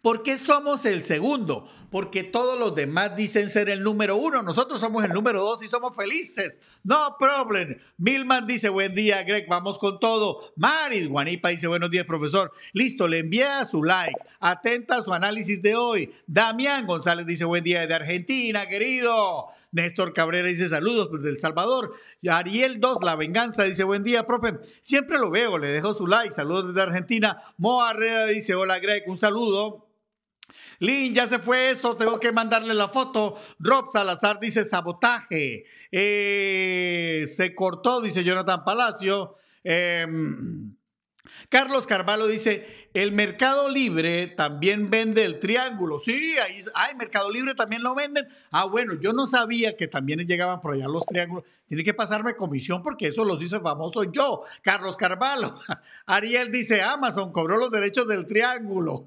¿Por qué somos el segundo? Porque todos los demás dicen ser el número uno. Nosotros somos el número dos y somos felices. No problem. Milman dice, buen día, Greg, vamos con todo. Maris Guanipa dice, buenos días, profesor. Listo, le envía su like. Atenta a su análisis de hoy. Damián González dice, buen día de Argentina, querido. Néstor Cabrera dice saludos desde pues, El Salvador. Ariel 2, La Venganza, dice buen día, profe. Siempre lo veo, le dejo su like. Saludos desde Argentina. Moa Reda dice hola, Greg, un saludo. Lin, ya se fue eso, tengo que mandarle la foto. Rob Salazar dice sabotaje. Eh, se cortó, dice Jonathan Palacio. Eh, Carlos Carvalho dice, el Mercado Libre también vende el triángulo. Sí, ahí, Mercado Libre también lo venden. Ah, bueno, yo no sabía que también llegaban por allá los triángulos. Tiene que pasarme comisión porque eso los hice famoso yo, Carlos Carvalho. Ariel dice, Amazon cobró los derechos del triángulo.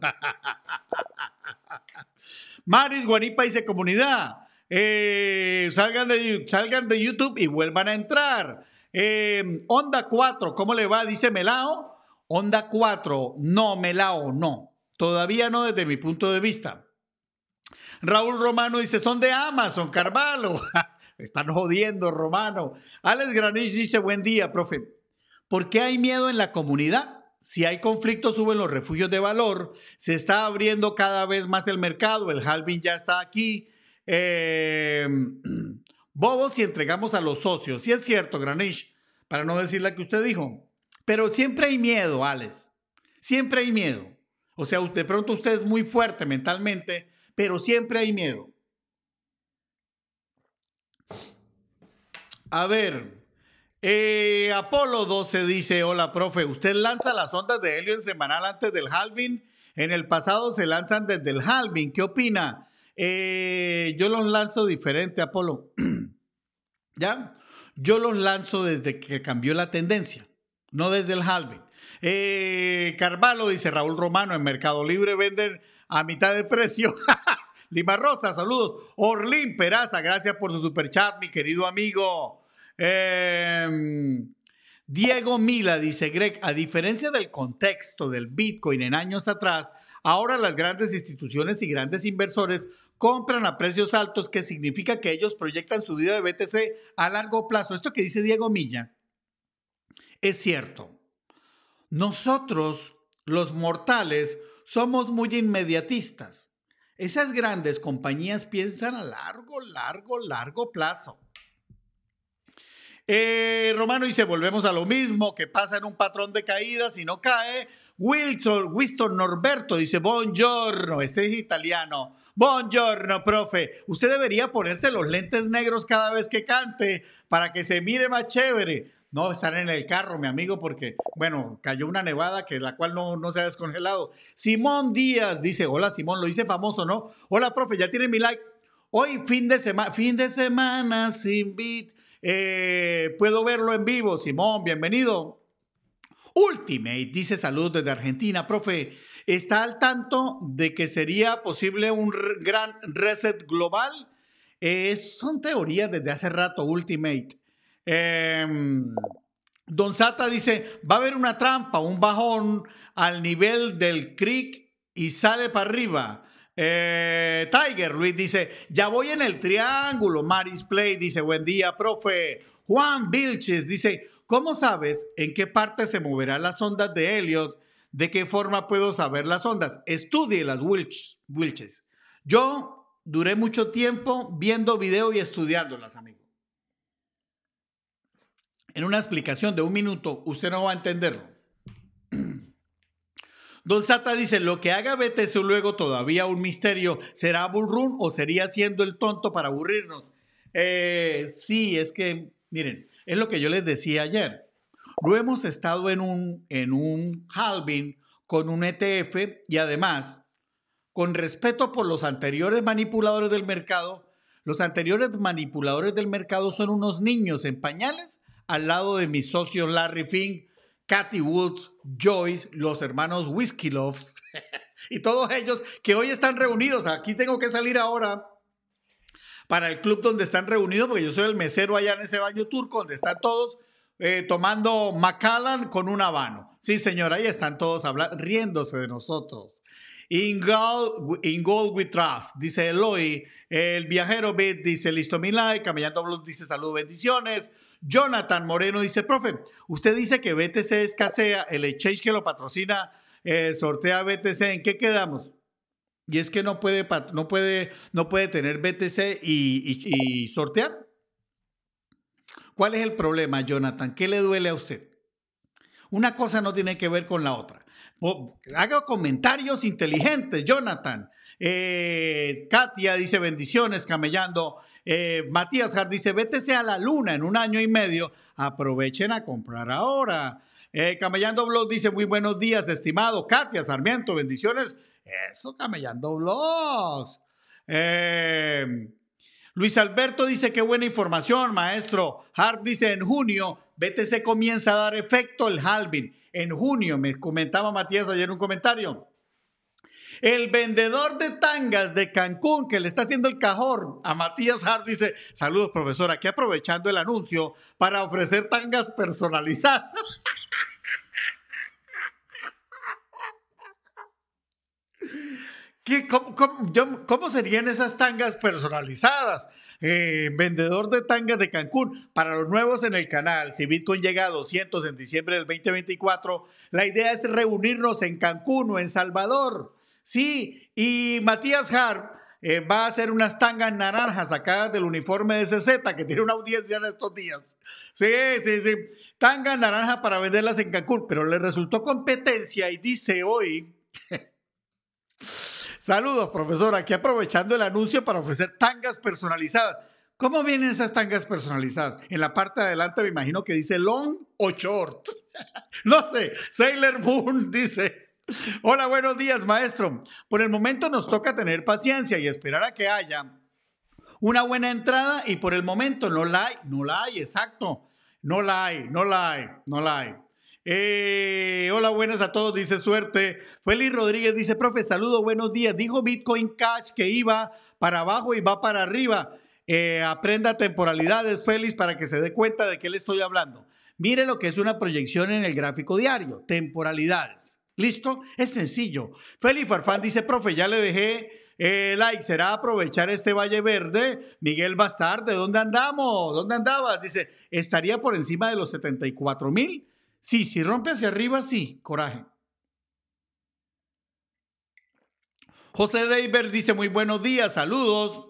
Maris Guanipa dice, comunidad, eh, salgan, de, salgan de YouTube y vuelvan a entrar. Eh, Onda 4, ¿cómo le va? Dice Melao. Onda 4, no, Melao, no. Todavía no desde mi punto de vista. Raúl Romano dice, son de Amazon, Carvalho. Están jodiendo, Romano. Alex Granich dice, buen día, profe. ¿Por qué hay miedo en la comunidad? Si hay conflicto, suben los refugios de valor. Se está abriendo cada vez más el mercado. El halving ya está aquí. Em, bobos si entregamos a los socios. Sí es cierto, Granish, para no decir la que usted dijo. Pero siempre hay miedo, Alex. Siempre hay miedo. O sea, de pronto usted es muy fuerte mentalmente, pero siempre hay miedo. A ver, eh, Apolo 12 dice, hola, profe, usted lanza las ondas de helio en semanal antes del halving. En el pasado se lanzan desde el halving. ¿Qué opina? Eh, yo los lanzo diferente, Apolo. ¿Ya? Yo los lanzo desde que cambió la tendencia no desde el halving. Eh, Carvalho dice Raúl Romano en Mercado Libre venden a mitad de precio. Lima Rosa, saludos. Orlín Peraza, gracias por su super chat, mi querido amigo. Em, Diego Mila dice, Greg, a diferencia del contexto del Bitcoin en años atrás, ahora las grandes instituciones y grandes inversores compran a precios altos, que significa que ellos proyectan su vida de BTC a largo plazo. Esto que dice Diego Mila, es cierto, nosotros, los mortales, somos muy inmediatistas. Esas grandes compañías piensan a largo, largo, largo plazo. Eh, Romano dice, volvemos a lo mismo, que pasa en un patrón de caídas Si no cae. Wilson, Winston Norberto dice, buongiorno, este es italiano. Buongiorno, profe. Usted debería ponerse los lentes negros cada vez que cante para que se mire más chévere no estar en el carro, mi amigo, porque, bueno, cayó una nevada que la cual no, se ha descongelado. Simón Díaz dice, hola Simón, lo hice famoso, ¿no? Hola, profe, ya tiene mi like. Hoy fin de semana, fin de semana sin beat. Eh, puedo verlo en vivo. Simón, bienvenido. Ultimate dice salud desde Argentina. Profe, ¿está al tanto de que sería posible un gran reset global? Eh, son teorías desde hace rato, Ultimate. Em, Don Sata dice, va a haber una trampa, un bajón al nivel del creek y sale para arriba. Eh, Tiger Luis dice, ya voy en el triángulo. Maris Play dice, buen día, profe. Juan Vilches dice, ¿cómo sabes en qué parte se moverán las ondas de Elliot? ¿De qué forma puedo saber las ondas? Estudie las Wilches. Yo duré mucho tiempo viendo video y estudiándolas, amigos en una explicación de un minuto, usted no va a entenderlo. Don Sata dice, lo que haga BTC luego todavía un misterio, ¿será Bullrun o sería siendo el tonto para aburrirnos? Eh, sí, es que, miren, es lo que yo les decía ayer. No hemos estado en un, en un halving con un ETF y además, con respeto por los anteriores manipuladores del mercado, los anteriores manipuladores del mercado son unos niños en pañales al lado de mis socios Larry Fink, Kathy Woods, Joyce, los hermanos Whiskey Loves y todos ellos que hoy están reunidos. Aquí tengo que salir ahora para el club donde están reunidos, porque yo soy el mesero allá en ese baño turco donde están todos eh, tomando Macallan con un habano. Sí, señor, ahí están todos riéndose de nosotros. In Gold we trust, dice Eloy. El viajero Bit dice listo mi like. Camillando Doblos dice salud, bendiciones. Jonathan Moreno dice, profe, usted dice que BTC escasea, el exchange que lo patrocina eh, sortea BTC, ¿en qué quedamos? Y es que no puede, no puede, no puede tener BTC y, sortear. ¿Cuál es el problema, Jonathan? ¿Qué le duele a usted? Una cosa no tiene que ver con la otra. Haga comentarios inteligentes, Jonathan. Eh, Katia dice bendiciones, camellando. Eh, Matías Hart dice, vétese a la luna en un año y medio, aprovechen a comprar ahora. Eh, Camellando Blog dice, muy buenos días, estimado. Katia Sarmiento, bendiciones. Eso, Camellando Blog. Eh, Luis Alberto dice, qué buena información, maestro. Hart dice, en junio, BTC comienza a dar efecto el halving. En junio, me comentaba Matías ayer un comentario. El vendedor de tangas de Cancún que le está haciendo el cajón a Matías Hart dice, saludos profesor, aquí aprovechando el anuncio para ofrecer tangas personalizadas. cómo, serían esas tangas personalizadas? Eh, vendedor de tangas de Cancún. Para los nuevos en el canal, si Bitcoin llega a 200 en diciembre del 2024, la idea es reunirnos en Cancún o en Salvador Sí, y Matías Harp eh, va a hacer unas tangas naranjas sacadas del uniforme de CZ, que tiene una audiencia en estos días. Sí, sí, sí. Tangas naranjas para venderlas en Cancún, pero le resultó competencia y dice hoy. Saludos, profesor. Aquí aprovechando el anuncio para ofrecer tangas personalizadas. ¿Cómo vienen esas tangas personalizadas? En la parte de adelante me imagino que dice long o short. no sé, Sailor Moon dice. Hola, buenos días, maestro. Por el momento nos toca tener paciencia y esperar a que haya una buena entrada y por el momento no la hay, no la hay, exacto. No la hay, no la hay, no la hay. Eh, hola, buenas a todos, dice suerte. Félix Rodríguez dice, profe, saludo, buenos días. Dijo Bitcoin Cash que iba para abajo y va para arriba. Eh, aprenda temporalidades, Félix, para que se dé cuenta de qué le estoy hablando. Mire lo que es una proyección en el gráfico diario, temporalidades. ¿Listo? Es sencillo. Feli Farfán dice, profe, ya le dejé eh, like, será aprovechar este Valle Verde. Miguel Bazar, ¿de dónde andamos? ¿Dónde andabas? Dice, estaría por encima de los 74 mil. Sí, si rompe hacia arriba, sí, coraje. José Deiber dice, muy buenos días, saludos.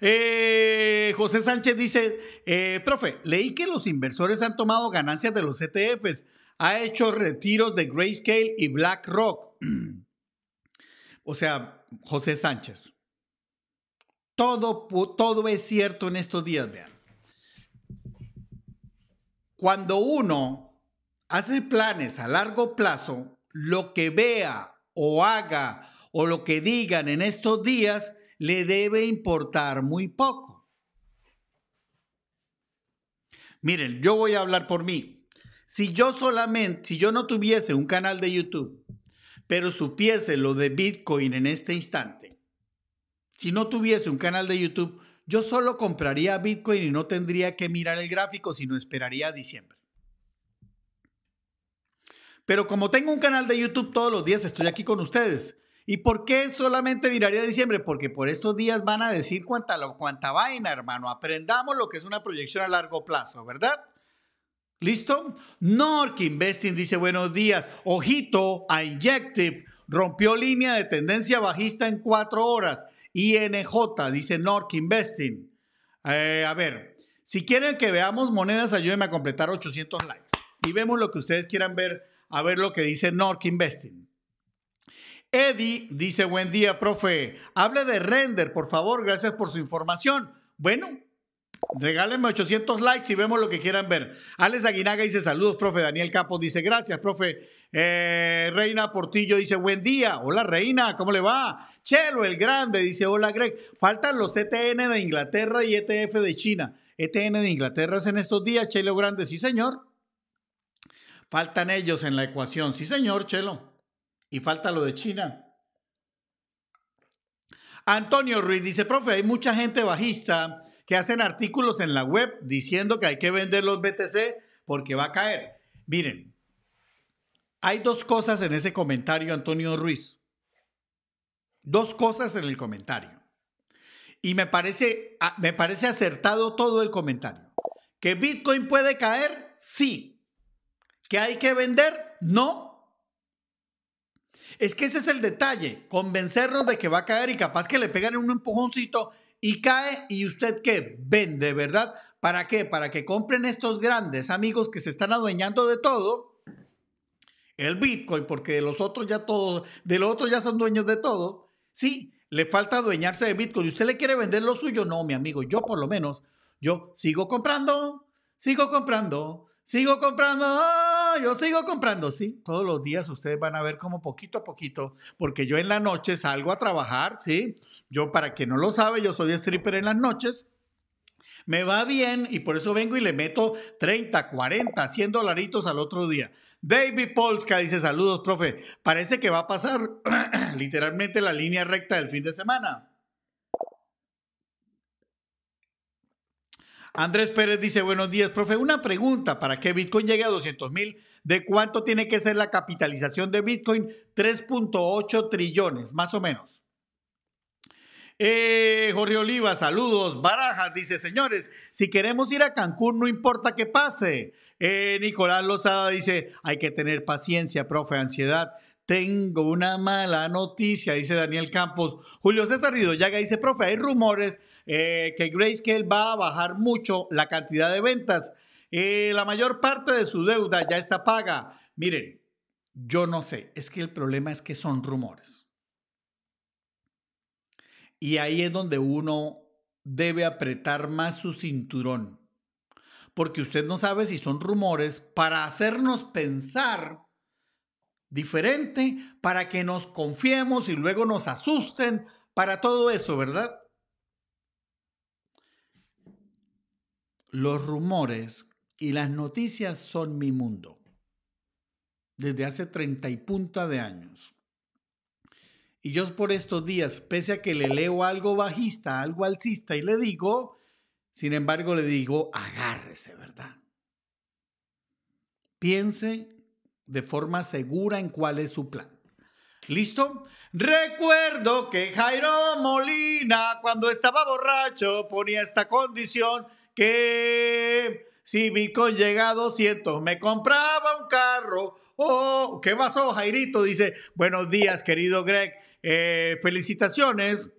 Eh, José Sánchez dice, eh, profe, leí que los inversores han tomado ganancias de los ETFs ha hecho retiros de Grayscale y BlackRock. o sea, José Sánchez. Todo, todo es cierto en estos días, vean. Cuando uno hace planes a largo plazo, lo que vea o haga o lo que digan en estos días le debe importar muy poco. Miren, yo voy a hablar por mí. Si yo solamente, si yo no tuviese un canal de YouTube, pero supiese lo de Bitcoin en este instante, si no tuviese un canal de YouTube, yo solo compraría Bitcoin y no tendría que mirar el gráfico, sino esperaría a diciembre. Pero como tengo un canal de YouTube todos los días, estoy aquí con ustedes. ¿Y por qué solamente miraría a diciembre? Porque por estos días van a decir cuánta, cuánta vaina, hermano. Aprendamos lo que es una proyección a largo plazo, ¿verdad? ¿Listo? Nork Investing dice buenos días. Ojito a Injective. Rompió línea de tendencia bajista en cuatro horas. INJ, dice Nork Investing. Eh, a ver, si quieren que veamos monedas, ayúdenme a completar 800 likes. Y vemos lo que ustedes quieran ver, a ver lo que dice Nork Investing. Eddie dice, buen día, profe. Hable de render, por favor. Gracias por su información. Bueno, Regálenme 800 likes y vemos lo que quieran ver. Alex Aguinaga dice saludos, profe. Daniel Capo dice gracias, profe. Eh, Reina Portillo dice buen día. Hola, Reina, ¿cómo le va? Chelo el Grande dice hola, Greg. Faltan los ETN de Inglaterra y ETF de China. ETN de Inglaterra es en estos días, Chelo Grande, sí, señor. Faltan ellos en la ecuación, sí, señor, Chelo. Y falta lo de China. Antonio Ruiz dice, profe, hay mucha gente bajista que hacen artículos en la web diciendo que hay que vender los BTC porque va a caer. Miren, hay dos cosas en ese comentario, Antonio Ruiz. Dos cosas en el comentario. Y me parece, me parece acertado todo el comentario. ¿Que Bitcoin puede caer? Sí. ¿Que hay que vender? No. Es que ese es el detalle, convencernos de que va a caer y capaz que le pegan un empujoncito y cae y usted qué vende, ¿verdad? ¿Para qué? Para que compren estos grandes amigos que se están adueñando de todo. El Bitcoin, porque de los otros ya todos, de los otros ya son dueños de todo. Sí, le falta adueñarse de Bitcoin. ¿Y usted le quiere vender lo suyo? No, mi amigo, yo por lo menos, yo sigo comprando, sigo comprando, sigo comprando yo sigo comprando. Sí, todos los días ustedes van a ver como poquito a poquito, porque yo en la noche salgo a trabajar, ¿sí? Yo, para quien no lo sabe, yo soy stripper en las noches. Me va bien y por eso vengo y le meto 30, 40, 100 dolaritos al otro día. David Polska dice saludos, profe. Parece que va a pasar literalmente la línea recta del fin de semana. Andrés Pérez dice, buenos días, profe, una pregunta, para que Bitcoin llegue a 200 mil, ¿de cuánto tiene que ser la capitalización de Bitcoin? 3.8 trillones, más o menos. Eh, Jorge Oliva, saludos. Barajas dice, señores, si queremos ir a Cancún, no importa qué pase. Eh, Nicolás Lozada dice, hay que tener paciencia, profe, ansiedad. Tengo una mala noticia, dice Daniel Campos. Julio César Ridoyaga dice, profe, hay rumores eh, que Grayscale va a bajar mucho la cantidad de ventas. Eh, la mayor parte de su deuda ya está paga. Miren, yo no sé, es que el problema es que son rumores. Y ahí es donde uno debe apretar más su cinturón, porque usted no sabe si son rumores para hacernos pensar diferente, para que nos confiemos y luego nos asusten, para todo eso, ¿verdad? los rumores y las noticias son mi mundo desde hace treinta y punta de años. Y yo por estos días, pese a que le leo algo bajista, algo alcista y le digo, sin embargo le digo, agárrese, ¿verdad? Piense de forma segura en cuál es su plan. ¿Listo? Recuerdo que Jairo Molina, cuando estaba borracho, ponía esta condición que si mi llega 200 me compraba un carro. Oh, ¿qué pasó, Jairito? Dice, buenos días, querido Greg. Eh, felicitaciones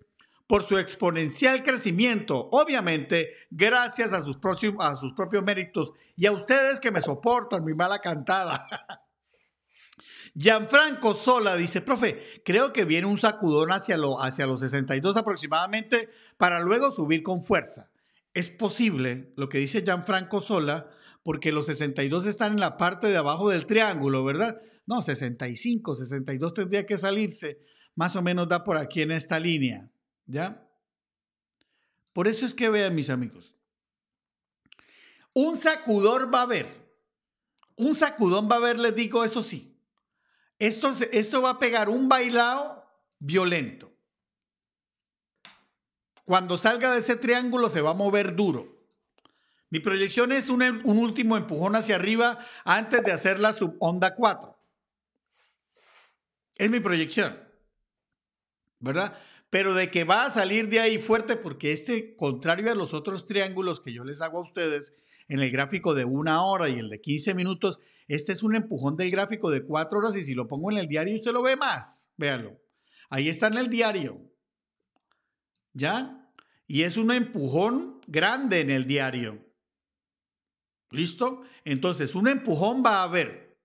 por su exponencial crecimiento, obviamente gracias a sus, a sus propios méritos y a ustedes que me soportan mi mala cantada. Gianfranco Sola dice, profe, creo que viene un sacudón hacia, lo, hacia los 62 aproximadamente para luego subir con fuerza es posible lo que dice Gianfranco Sola, porque los 62 están en la parte de abajo del triángulo, ¿verdad? No, 65, 62 tendría que salirse, más o menos da por aquí en esta línea, ¿ya? Por eso es que vean, mis amigos, un sacudor va a haber, un sacudón va a haber, les digo, eso sí, esto, esto va a pegar un bailado violento. Cuando salga de ese triángulo se va a mover duro. Mi proyección es un, último empujón hacia arriba antes de hacer la subonda 4. Es mi proyección. ¿Verdad? Pero de que va a salir de ahí fuerte, porque este, contrario a los otros triángulos que yo les hago a ustedes, en el gráfico de una hora y el de 15 minutos, este es un empujón del gráfico de cuatro horas y si lo pongo en el diario usted lo ve más, Véanlo. Ahí está en el diario, ¿Ya? Y es un empujón grande en el diario. ¿Listo? Entonces, un empujón va a haber.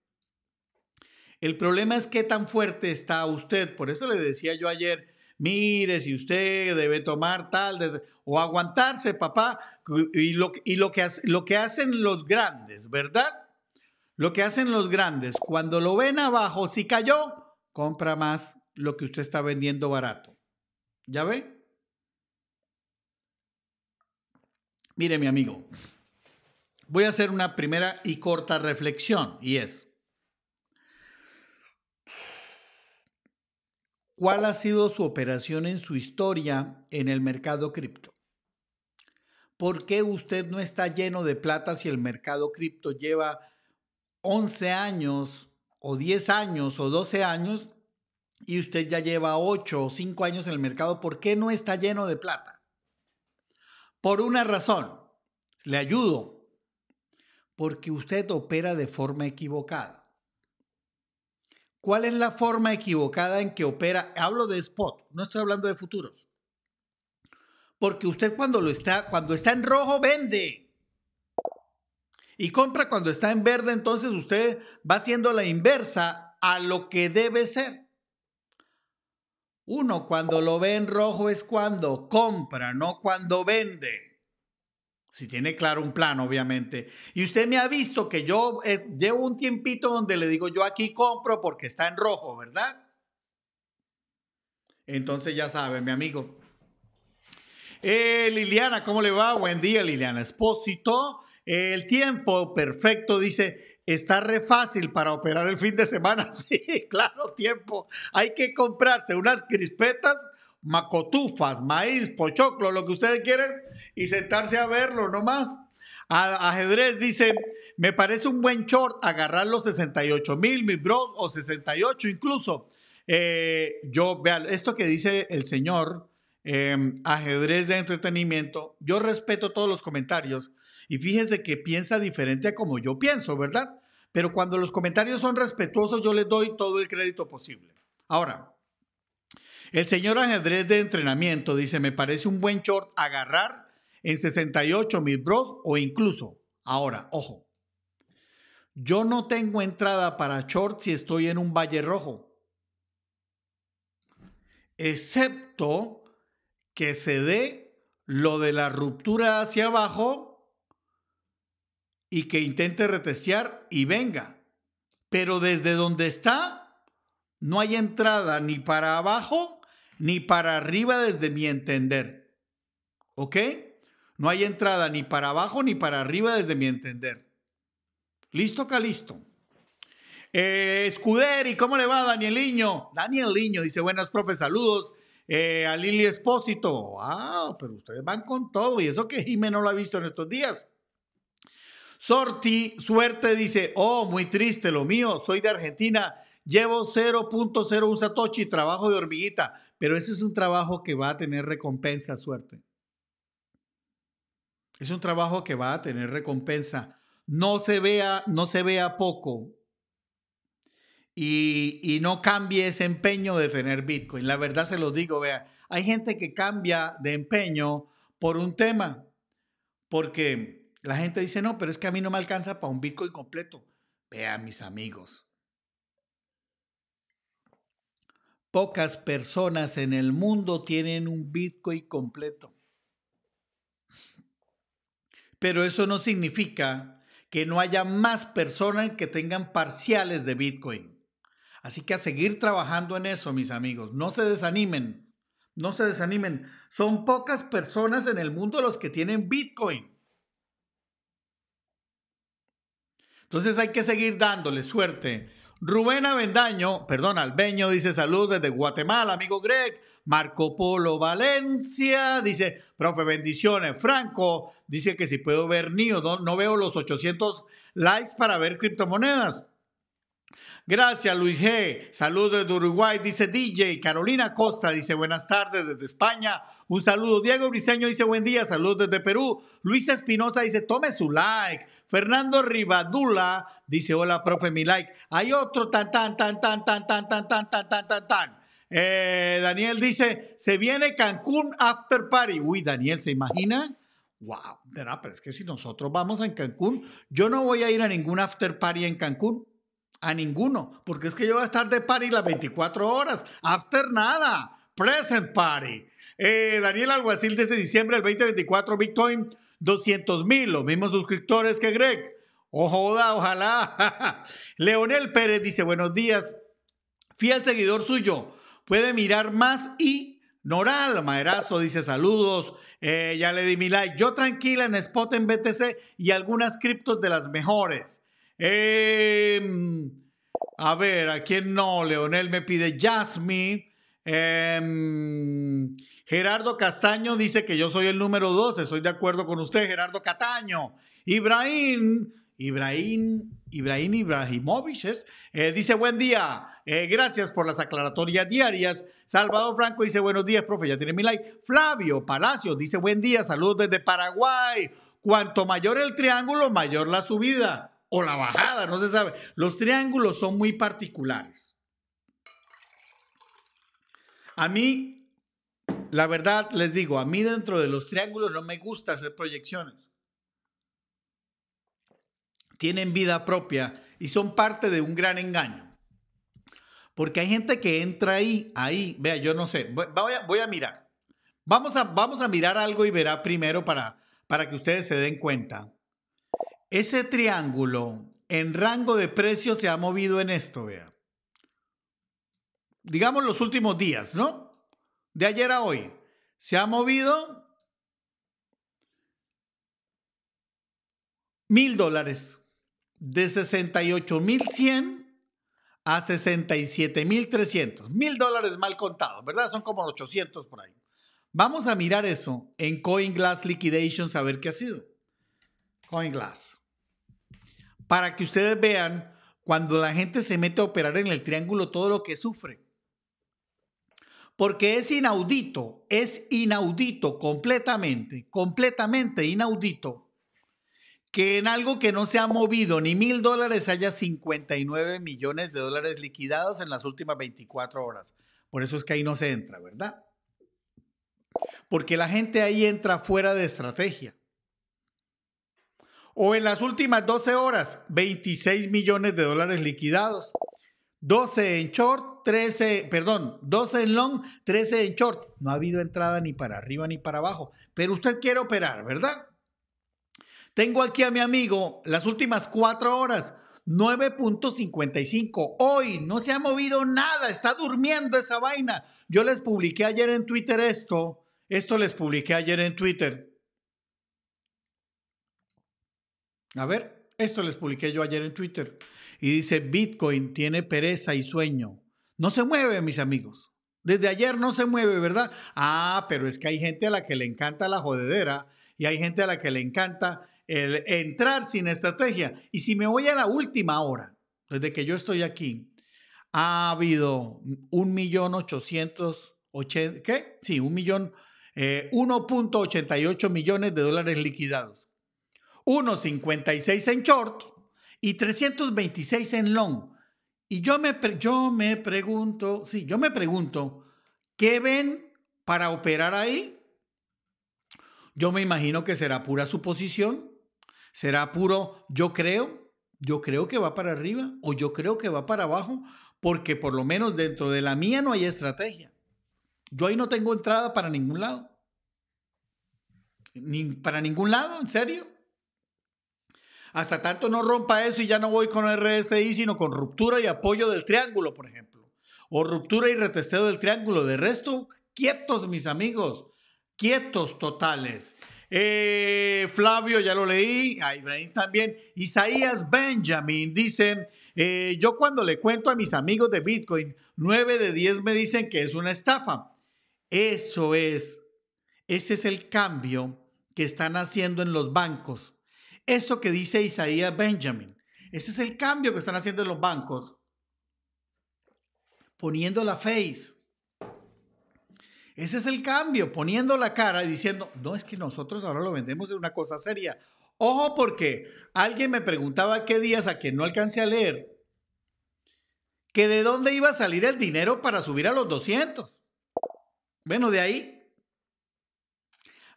El problema es qué tan fuerte está usted. Por eso le decía yo ayer, mire, si usted debe tomar tal, o aguantarse, papá, y, lo, y lo, que, lo que hacen los grandes, ¿verdad? Lo que hacen los grandes, cuando lo ven abajo, si cayó, compra más lo que usted está vendiendo barato. ¿Ya ve? Mire, mi amigo, voy a hacer una primera y corta reflexión y es, ¿cuál ha sido su operación en su historia en el mercado cripto? ¿Por qué usted no está lleno de plata si el mercado cripto lleva 11 años o 10 años o 12 años y usted ya lleva 8 o 5 años en el mercado? ¿Por qué no está lleno de plata? Por una razón, le ayudo, porque usted opera de forma equivocada. ¿Cuál es la forma equivocada en que opera? Hablo de spot, no estoy hablando de futuros. Porque usted cuando lo está, cuando está en rojo vende. Y compra cuando está en verde, entonces usted va haciendo la inversa a lo que debe ser. Uno cuando lo ve en rojo es cuando compra, no cuando vende. Si tiene claro un plan, obviamente. Y usted me ha visto que yo eh, llevo un tiempito donde le digo yo aquí compro porque está en rojo, ¿verdad? Entonces ya sabe, mi amigo. Eh, Liliana, ¿cómo le va? Buen día, Liliana. Expósito. El tiempo perfecto dice, Está re fácil para operar el fin de semana, sí, claro, tiempo. Hay que comprarse unas crispetas, macotufas, maíz, pochoclo, lo que ustedes quieren, y sentarse a verlo nomás. ajedrez dice, me parece un buen short agarrar los 68 mil, mil bros, o 68 incluso. Eh, yo, vean, esto que dice el señor, em, ajedrez de entretenimiento, yo respeto todos los comentarios y fíjense que piensa diferente a como yo pienso, ¿verdad? Pero cuando los comentarios son respetuosos, yo les doy todo el crédito posible. Ahora, el señor ajedrez de entrenamiento dice, me parece un buen short agarrar en 68 mil bros o incluso, ahora, ojo, yo no tengo entrada para short si estoy en un valle rojo, excepto que se dé lo de la ruptura hacia abajo y que intente retestear y venga. Pero desde donde está, no hay entrada ni para abajo ni para arriba desde mi entender. ¿Ok? No hay entrada ni para abajo ni para arriba desde mi entender. ¿Listo, Calisto? Eh, ¿y ¿cómo le va daniel Daniel? Danieliño dice, buenas, profes saludos. Eh, a Lili Espósito, ah, pero ustedes van con todo y eso que Jimé no lo ha visto en estos días. Sorti, suerte, dice, oh, muy triste lo mío, soy de Argentina, llevo 0.01 Satoshi, trabajo de hormiguita, pero ese es un trabajo que va a tener recompensa, suerte. Es un trabajo que va a tener recompensa. No se vea, no se vea poco. Y, y no cambie ese empeño de tener Bitcoin. La verdad se lo digo, vea hay gente que cambia de empeño por un tema, porque la gente dice, no, pero es que a mí no me alcanza para un Bitcoin completo. Vean, mis amigos. Pocas personas en el mundo tienen un Bitcoin completo. Pero eso no significa que no haya más personas que tengan parciales de Bitcoin. Así que a seguir trabajando en eso, mis amigos. No se desanimen. No se desanimen. Son pocas personas en el mundo los que tienen Bitcoin. Entonces hay que seguir dándole suerte. Rubén Avendaño, perdón, Albeño dice salud desde Guatemala, amigo Greg. Marco Polo Valencia dice, profe, bendiciones. Franco dice que si puedo ver NIO, no, no veo los 800 likes para ver criptomonedas. Gracias, Luis G. Saludos desde Uruguay, dice DJ. Carolina Costa dice buenas tardes desde España. Un saludo. Diego Briseño dice buen día. Saludos desde Perú. Luis Espinosa dice tome su like. Fernando Rivadula dice hola, profe, mi like. Hay otro tan, tan, tan, tan, tan, tan, tan, tan, tan, tan, tan, tan. Daniel dice, se viene Cancún After Party. Uy, Daniel, ¿se imagina? Wow, pero es que si nosotros vamos a Cancún, yo no voy a ir a ningún After Party en Cancún a ninguno, porque es que yo voy a estar de party las 24 horas. After nada. Present party. Eh, Daniel Alguacil desde diciembre del 2024, Bitcoin 200 mil, los mismos suscriptores que Greg. Ojoda, oh, ojalá. Leonel Pérez dice, buenos días. Fiel seguidor suyo. Puede mirar más y Noral Maderazo dice saludos. Eh, ya le di mi like. Yo tranquila en Spot en BTC y algunas criptos de las mejores. Em, a ver, ¿a quién no? Leonel me pide Jasmine. Em, Gerardo Castaño dice que yo soy el número 12. Estoy de acuerdo con usted, Gerardo Cataño. Ibrahim, Ibrahim, Ibrahim Ibrahim eh, dice buen día. Eh, gracias por las aclaratorias diarias. Salvador Franco dice buenos días, profe, ya tiene mi like. Flavio Palacio dice buen día, saludos desde Paraguay. Cuanto mayor el triángulo, mayor la subida o la bajada, no se sabe. Los triángulos son muy particulares. A mí, la verdad les digo, a mí dentro de los triángulos no me gusta hacer proyecciones. Tienen vida propia y son parte de un gran engaño. Porque hay gente que entra ahí, ahí, vea, yo no sé, voy a, mirar. Vamos a, vamos a mirar algo y verá primero para, para que ustedes se den cuenta. Ese triángulo en rango de precio se ha movido en esto, vea. Digamos los últimos días, ¿no? De ayer a hoy. Se ha movido mil dólares. De 68.100 a 67.300. Mil dólares mal contados, ¿verdad? Son como 800 por ahí. Vamos a mirar eso en CoinGlass Liquidations a ver qué ha sido. CoinGlass para que ustedes vean cuando la gente se mete a operar en el triángulo todo lo que sufre. Porque es inaudito, es inaudito completamente, completamente inaudito que en algo que no se ha movido ni mil dólares haya 59 millones de dólares liquidados en las últimas 24 horas. Por eso es que ahí no se entra, ¿verdad? Porque la gente ahí entra fuera de estrategia. O en las últimas 12 horas, 26 millones de dólares liquidados. 12 en short, 13, perdón, 12 en long, 13 en short. No ha habido entrada ni para arriba ni para abajo. Pero usted quiere operar, ¿verdad? Tengo aquí a mi amigo las últimas 4 horas, 9.55. Hoy no se ha movido nada, está durmiendo esa vaina. Yo les publiqué ayer en Twitter esto. Esto les publiqué ayer en Twitter. A ver, esto les publiqué yo ayer en Twitter. Y dice, Bitcoin tiene pereza y sueño. No se mueve, mis amigos. Desde ayer no se mueve, ¿verdad? Ah, pero es que hay gente a la que le encanta la jodedera y hay gente a la que le encanta el entrar sin estrategia. Y si me voy a la última hora, desde que yo estoy aquí, ha habido un millón ochocientos ¿qué? Sí, un millón, 1.88 eh, millones de dólares liquidados. 1.56 en short y 326 en long. Y yo me, yo me pregunto, sí, yo me pregunto, ¿qué ven para operar ahí? Yo me imagino que será pura suposición, será puro yo creo, yo creo que va para arriba o yo creo que va para abajo, porque por lo menos dentro de la mía no hay estrategia. Yo ahí no tengo entrada para ningún lado. Ni para ningún lado, en serio. Hasta tanto no rompa eso y ya no voy con RSI, sino con ruptura y apoyo del triángulo, por ejemplo. O ruptura y retesteo del triángulo. De resto, quietos, mis amigos. Quietos totales. Eh, Flavio, ya lo leí. A ah, Ibrahim también. Isaías Benjamin dice, eh, yo cuando le cuento a mis amigos de Bitcoin, 9 de 10 me dicen que es una estafa. Eso es. Ese es el cambio que están haciendo en los bancos eso que dice Isaías Benjamin. Ese es el cambio que están haciendo los bancos, poniendo la face. Ese es el cambio, poniendo la cara y diciendo, no es que nosotros ahora lo vendemos de una cosa seria. Ojo porque alguien me preguntaba qué días a quien no alcancé a leer, que de dónde iba a salir el dinero para subir a los 200. Bueno, de ahí,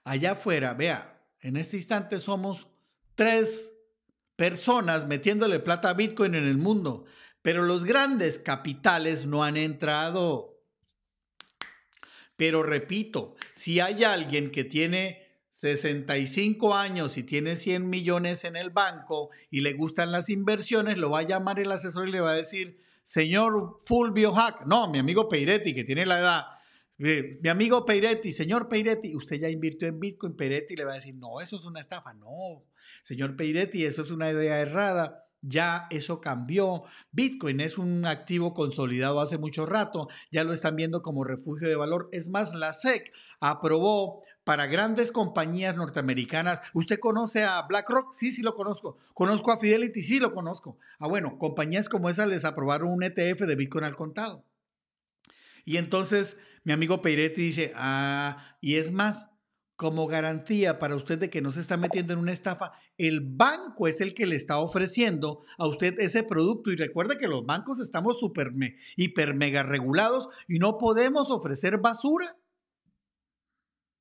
allá afuera, vea, en este instante somos tres personas metiéndole plata a Bitcoin en el mundo, pero los grandes capitales no han entrado. Pero repito, si hay alguien que tiene 65 años y tiene 100 millones en el banco y le gustan las inversiones, lo va a llamar el asesor y le va a decir, señor Fulvio Hack, no, mi amigo Peiretti, que tiene la edad, eh, mi amigo Peiretti, señor Peiretti, usted ya invirtió en Bitcoin, Peiretti le va a decir, no, eso es una estafa, no, Señor Peiretti, eso es una idea errada. Ya eso cambió. Bitcoin es un activo consolidado hace mucho rato. Ya lo están viendo como refugio de valor. Es más, la SEC aprobó para grandes compañías norteamericanas. ¿Usted conoce a BlackRock? Sí, sí lo conozco. ¿Conozco a Fidelity? Sí lo conozco. Ah, bueno, compañías como esas les aprobaron un ETF de Bitcoin al contado. Y entonces mi amigo Peiretti dice, ah, y es más, como garantía para usted de que no se está metiendo en una estafa, el banco es el que le está ofreciendo a usted ese producto. Y recuerde que los bancos estamos súper hiper, mega regulados y no podemos ofrecer basura.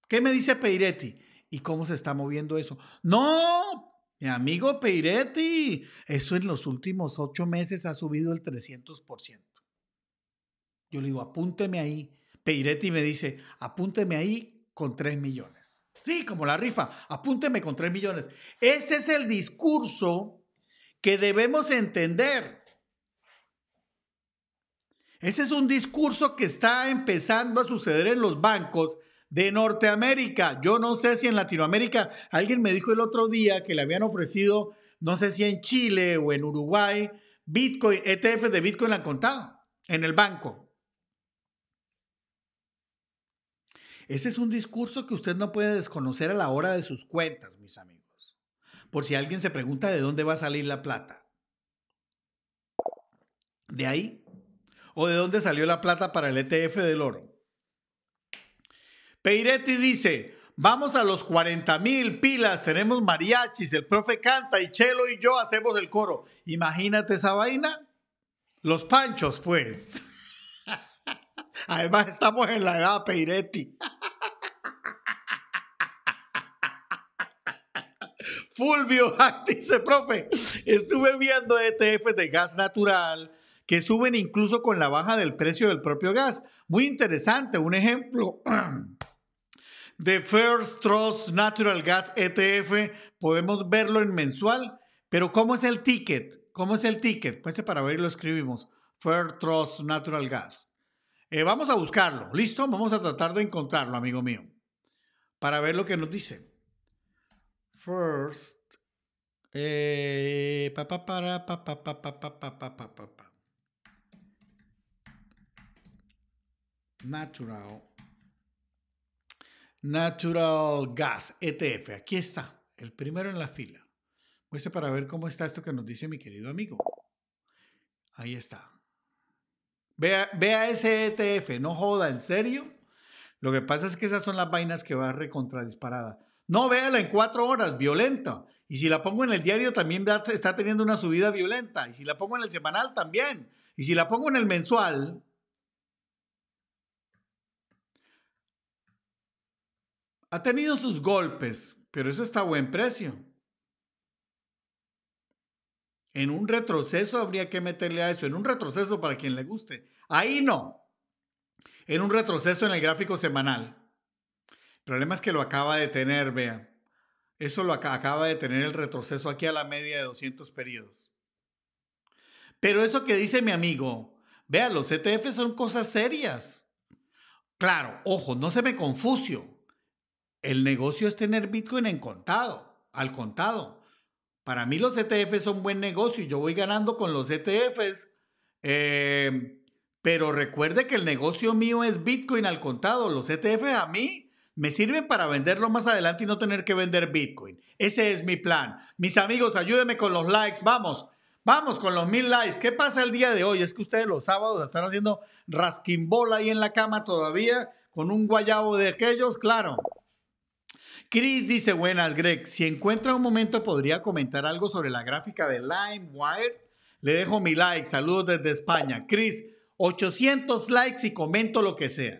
¿Qué me dice Peiretti? ¿Y cómo se está moviendo eso? No, mi amigo Peiretti, eso en los últimos ocho meses ha subido el 300%. Yo le digo, apúnteme ahí. Peiretti me dice, apúnteme ahí con 3 millones. Sí, como la rifa. Apúnteme con 3 millones. Ese es el discurso que debemos entender. Ese es un discurso que está empezando a suceder en los bancos de Norteamérica. Yo no sé si en Latinoamérica, alguien me dijo el otro día que le habían ofrecido, no sé si en Chile o en Uruguay, Bitcoin, ETF de Bitcoin han contado en el banco. Ese es un discurso que usted no puede desconocer a la hora de sus cuentas, mis amigos. Por si alguien se pregunta de dónde va a salir la plata. ¿De ahí? ¿O de dónde salió la plata para el ETF del oro? Peiretti dice, vamos a los 40 mil pilas, tenemos mariachis, el profe canta y Chelo y yo hacemos el coro. Imagínate esa vaina. Los panchos, pues. Además, estamos en la edad Peiretti. Fulvio dice, profe, estuve viendo ETF de gas natural que suben incluso con la baja del precio del propio gas. Muy interesante, un ejemplo. de First Trust Natural Gas ETF, podemos verlo en mensual, pero ¿cómo es el ticket? ¿Cómo es el ticket? Pues para ver escribimos. First Trust Natural Gas vamos a buscarlo, ¿listo? Vamos a tratar de encontrarlo, amigo mío, para ver lo que nos dice. First, Natural. Natural Gas, ETF. Aquí está, el primero en la fila. Muestra para ver cómo está esto que nos dice mi querido amigo. Ahí está. Vea, vea ese ETF, no joda, ¿en serio? Lo que pasa es que esas son las vainas que va recontradisparada. No, véala en cuatro horas, violenta. Y si la pongo en el diario también está teniendo una subida violenta. Y si la pongo en el semanal también. Y si la pongo en el mensual. Ha tenido sus golpes, pero eso está a buen precio. En un retroceso habría que meterle a eso, en un retroceso para quien le guste. Ahí no. En un retroceso en el gráfico semanal. El problema es que lo acaba de tener, vea. Eso lo acaba, de tener el retroceso aquí a la media de 200 periodos. Pero eso que dice mi amigo, Vea, los ETF son cosas serias. Claro, ojo, no se me confucio. El negocio es tener Bitcoin en contado, al contado. Para mí los ETFs son buen negocio y yo voy ganando con los ETFs. Em, pero recuerde que el negocio mío es Bitcoin al contado. Los ETFs a mí me sirven para venderlo más adelante y no tener que vender Bitcoin. Ese es mi plan. Mis amigos, ayúdenme con los likes. Vamos, vamos con los mil likes. ¿Qué pasa el día de hoy? Es que ustedes los sábados están haciendo rasquimbola ahí en la cama todavía con un guayabo de aquellos, claro. Chris dice, buenas Greg, si encuentra un momento podría comentar algo sobre la gráfica de LimeWire. Le dejo mi like, saludos desde España. Chris, 800 likes y comento lo que sea.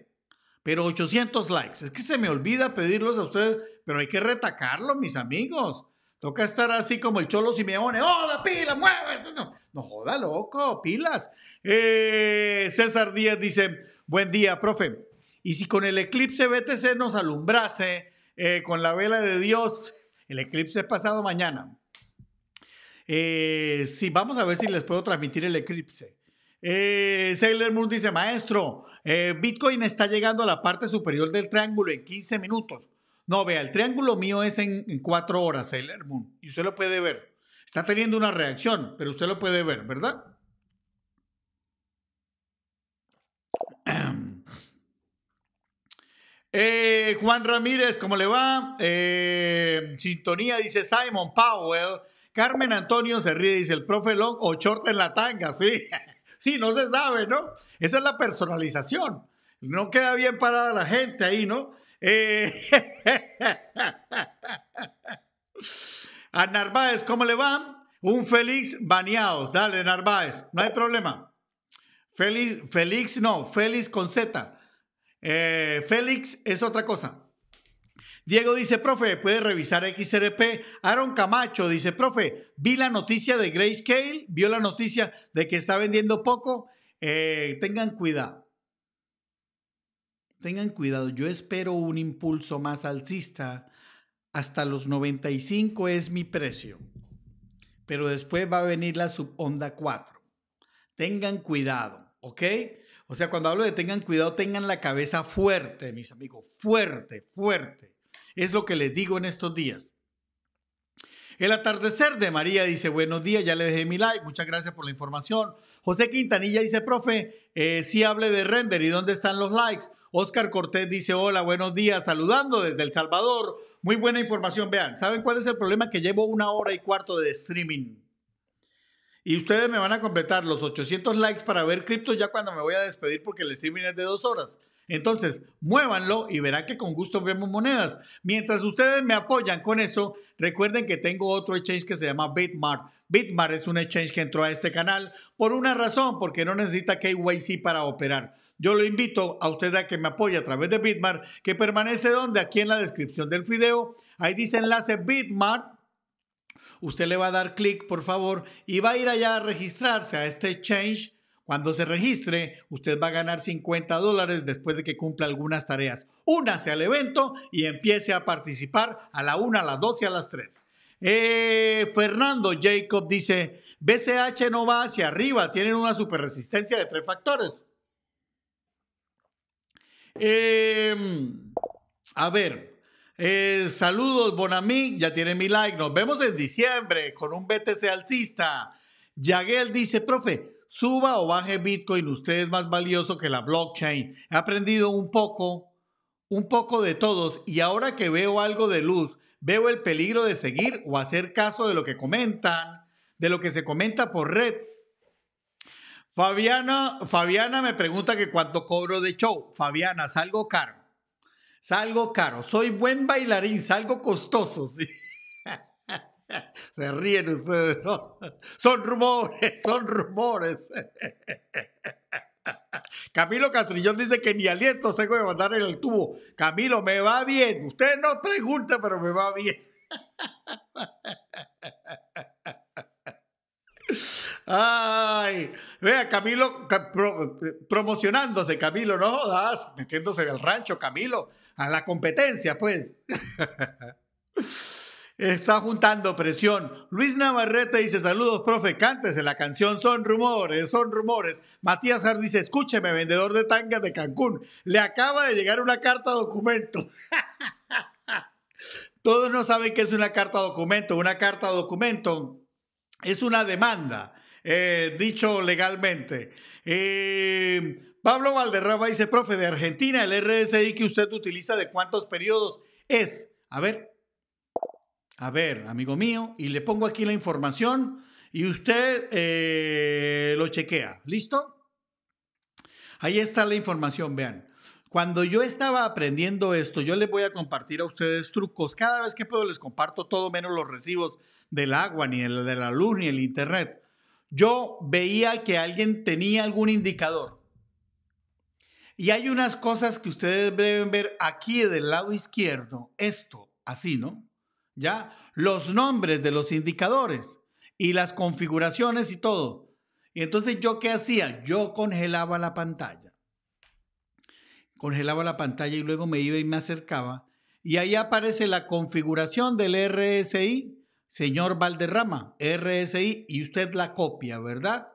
Pero 800 likes, es que se me olvida pedirlos a ustedes, pero hay que retacarlo mis amigos. Toca estar así como el Cholo Simeone. ¡Oh, la pila, mueve! No, joda, loco, pilas. Eh, César Díaz dice, buen día, profe. Y si con el eclipse BTC nos alumbrase eh, con la vela de Dios. El eclipse pasado mañana. si eh, sí, vamos a ver si les puedo transmitir el eclipse. Eh, Sailor Moon dice, maestro, Bitcoin está llegando a la parte superior del triángulo en 15 minutos. No, vea, el triángulo mío es en, en 4 horas, Sailor Moon, y usted lo puede ver. Está teniendo una reacción, pero usted lo puede ver, ¿verdad? Eh, Juan Ramírez, ¿cómo le va? Eh, sintonía, dice Simon Powell. Carmen Antonio se ríe, dice el profe Long o short en la tanga, sí. Sí, no se sabe, ¿no? Esa es la personalización. No queda bien parada la gente ahí, ¿no? Eh, A Narváez, ¿cómo le va? Un Félix baneados. Dale, Narváez, no hay problema. Félix, Félix no, Félix con Z. Eh, Félix es otra cosa. Diego dice, profe, puede revisar XRP. Aaron Camacho dice, profe, vi la noticia de Grayscale, vio la noticia de que está vendiendo poco. Eh, tengan cuidado. Tengan cuidado. Yo espero un impulso más alcista. Hasta los 95 es mi precio. Pero después va a venir la subonda 4. Tengan cuidado, ¿ok? O sea, cuando hablo de tengan cuidado, tengan la cabeza fuerte, mis amigos, fuerte, fuerte. Es lo que les digo en estos días. El atardecer de María dice, buenos días, ya le dejé mi like, muchas gracias por la información. José Quintanilla dice, profe, si eh, sí hable de render y dónde están los likes. Oscar Cortés dice, hola, buenos días, saludando desde El Salvador. Muy buena información, vean, ¿saben cuál es el problema? Que llevo una hora y cuarto de streaming. Y ustedes me van a completar los 800 likes para ver cripto ya cuando me voy a despedir porque el streaming es de dos horas. Entonces, muévanlo y verán que con gusto vemos monedas. Mientras ustedes me apoyan con eso, recuerden que tengo otro exchange que se llama Bitmart. Bitmart es un exchange que entró a este canal por una razón, porque no necesita KYC para operar. Yo lo invito a usted a que me apoye a través de Bitmart, que permanece donde, aquí en la descripción del video. Ahí dice enlace Bitmart usted le va a dar clic, por favor, y va a ir allá a registrarse a este exchange. Cuando se registre, usted va a ganar 50 dólares después de que cumpla algunas tareas. Únase al evento y empiece a participar a la 1, a las 2 y a las 3. Eh, Fernando Jacob dice, BCH no va hacia arriba, tienen una superresistencia de tres factores. Em, a ver, eh, saludos, Bonamí, ya tiene mi like. Nos vemos en diciembre con un BTC alcista. Yaguel dice, profe, suba o baje Bitcoin, usted es más valioso que la blockchain. He aprendido un poco, un poco de todos y ahora que veo algo de luz, veo el peligro de seguir o hacer caso de lo que comentan, de lo que se comenta por red. Fabiana, Fabiana me pregunta que cuánto cobro de show. Fabiana, salgo caro salgo caro, soy buen bailarín, salgo costoso. Se ríen ustedes, Son rumores, son rumores. Camilo Castrillón dice que ni aliento tengo de mandar en el tubo. Camilo, me va bien. Usted no pregunta, pero me va bien. Ay, vea, Camilo eh, promocionándose, Camilo, no metiéndose en el rancho, Camilo a la competencia, pues. Está juntando presión. Luis Navarrete dice saludos, profe, en la canción Son rumores, son rumores. Matías Ar dice, escúcheme, vendedor de tangas de Cancún, le acaba de llegar una carta documento. Todos no saben qué es una carta documento. Una carta documento es una demanda, eh, dicho legalmente. Eh, Pablo Valderrama dice, profe, de Argentina, el RSI que usted utiliza de cuántos periodos es. A ver, a ver, amigo mío, y le pongo aquí la información y usted eh, lo chequea. ¿Listo? Ahí está la información, vean. Cuando yo estaba aprendiendo esto, yo les voy a compartir a ustedes trucos. Cada vez que puedo les comparto todo menos los recibos del agua, ni el de la luz, ni el internet. Yo veía que alguien tenía algún indicador. Y hay unas cosas que ustedes deben ver aquí del lado izquierdo, esto, así, ¿no? ¿Ya? Los nombres de los indicadores y las configuraciones y todo. Y entonces yo qué hacía? Yo congelaba la pantalla. Congelaba la pantalla y luego me iba y me acercaba. Y ahí aparece la configuración del RSI, señor Valderrama, RSI, y usted la copia, ¿verdad?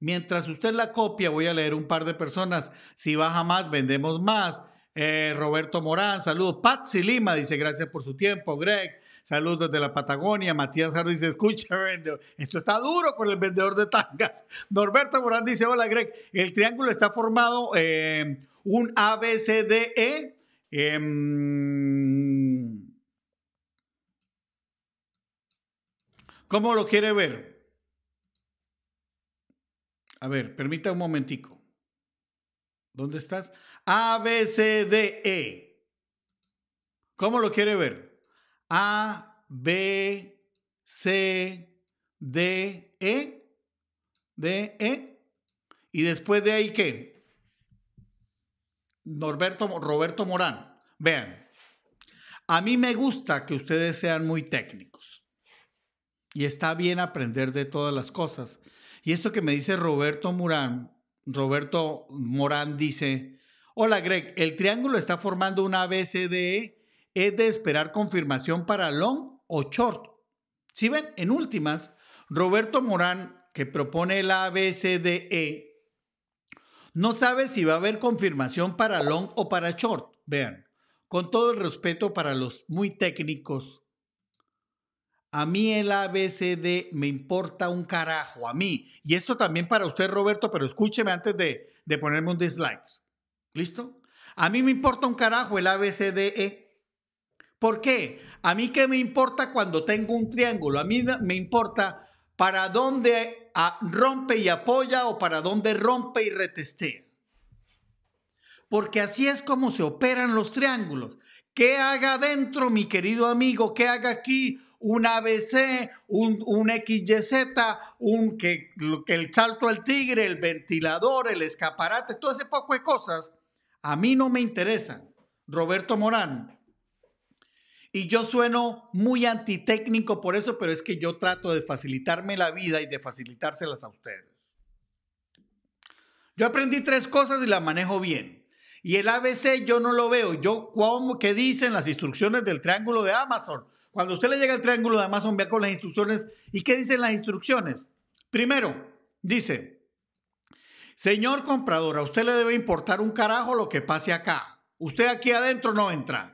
Mientras usted la copia, voy a leer un par de personas. Si baja más, vendemos más. Eh, Roberto Morán, saludos. Patsy Lima dice gracias por su tiempo. Greg, saludos desde la Patagonia. Matías Jardín dice, escucha, vendedor. Esto está duro con el vendedor de tangas. Norberto Morán dice, hola Greg, el triángulo está formado en em, un ABCDE. Em, ¿Cómo lo quiere ver? A ver, permita un momentico. ¿Dónde estás? A, B, C, D, E. ¿Cómo lo quiere ver? A, B, C, D, E. D, E. Y después de ahí, ¿qué? Norberto, Roberto Morán. Vean, a mí me gusta que ustedes sean muy técnicos. Y está bien aprender de todas las cosas. Y esto que me dice Roberto Morán, Roberto Morán dice, hola Greg, el triángulo está formando una ABCDE, es de esperar confirmación para long o short. Si ven, en últimas, Roberto Morán, que propone el ABCDE, no sabe si va a haber confirmación para long o para short. Vean, con todo el respeto para los muy técnicos a mí el ABCD me importa un carajo, a mí. Y esto también para usted, Roberto, pero escúcheme antes de, ponerme un dislike. ¿Listo? A mí me importa un carajo el ABCDE. ¿eh? ¿Por qué? A mí qué me importa cuando tengo un triángulo. A mí me importa para dónde ah, rompe y apoya o para dónde rompe y retestea. Porque así es como se operan los triángulos. ¿Qué haga adentro, mi querido amigo? ¿Qué haga aquí? un ABC, un, un XYZ, un que, el salto al tigre, el ventilador, el escaparate, todo ese poco de cosas, a mí no me interesan. Roberto Morán. Y yo sueno muy antitécnico por eso, pero es que yo trato de facilitarme la vida y de facilitárselas a ustedes. Yo aprendí tres cosas y las manejo bien. Y el ABC yo no lo veo. Yo, ¿cómo que dicen las instrucciones del triángulo de Amazon? Cuando usted le llega al triángulo de Amazon, vea con las instrucciones. ¿Y qué dicen las instrucciones? Primero, dice, señor comprador, a usted le debe importar un carajo lo que pase acá. Usted aquí adentro no entra.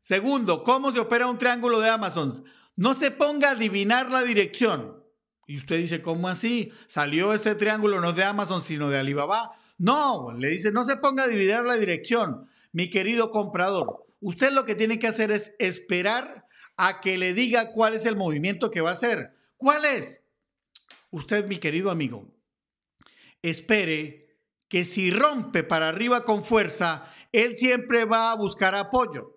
Segundo, ¿cómo se opera un triángulo de Amazon? No se ponga a adivinar la dirección. Y usted dice, ¿cómo así? Salió este triángulo no de Amazon, sino de Alibaba. No, le dice, no se ponga a adivinar la dirección, mi querido comprador. Usted lo que tiene que hacer es esperar a que le diga cuál es el movimiento que va a hacer. ¿Cuál es? Usted, mi querido amigo, espere que si rompe para arriba con fuerza, él siempre va a buscar apoyo.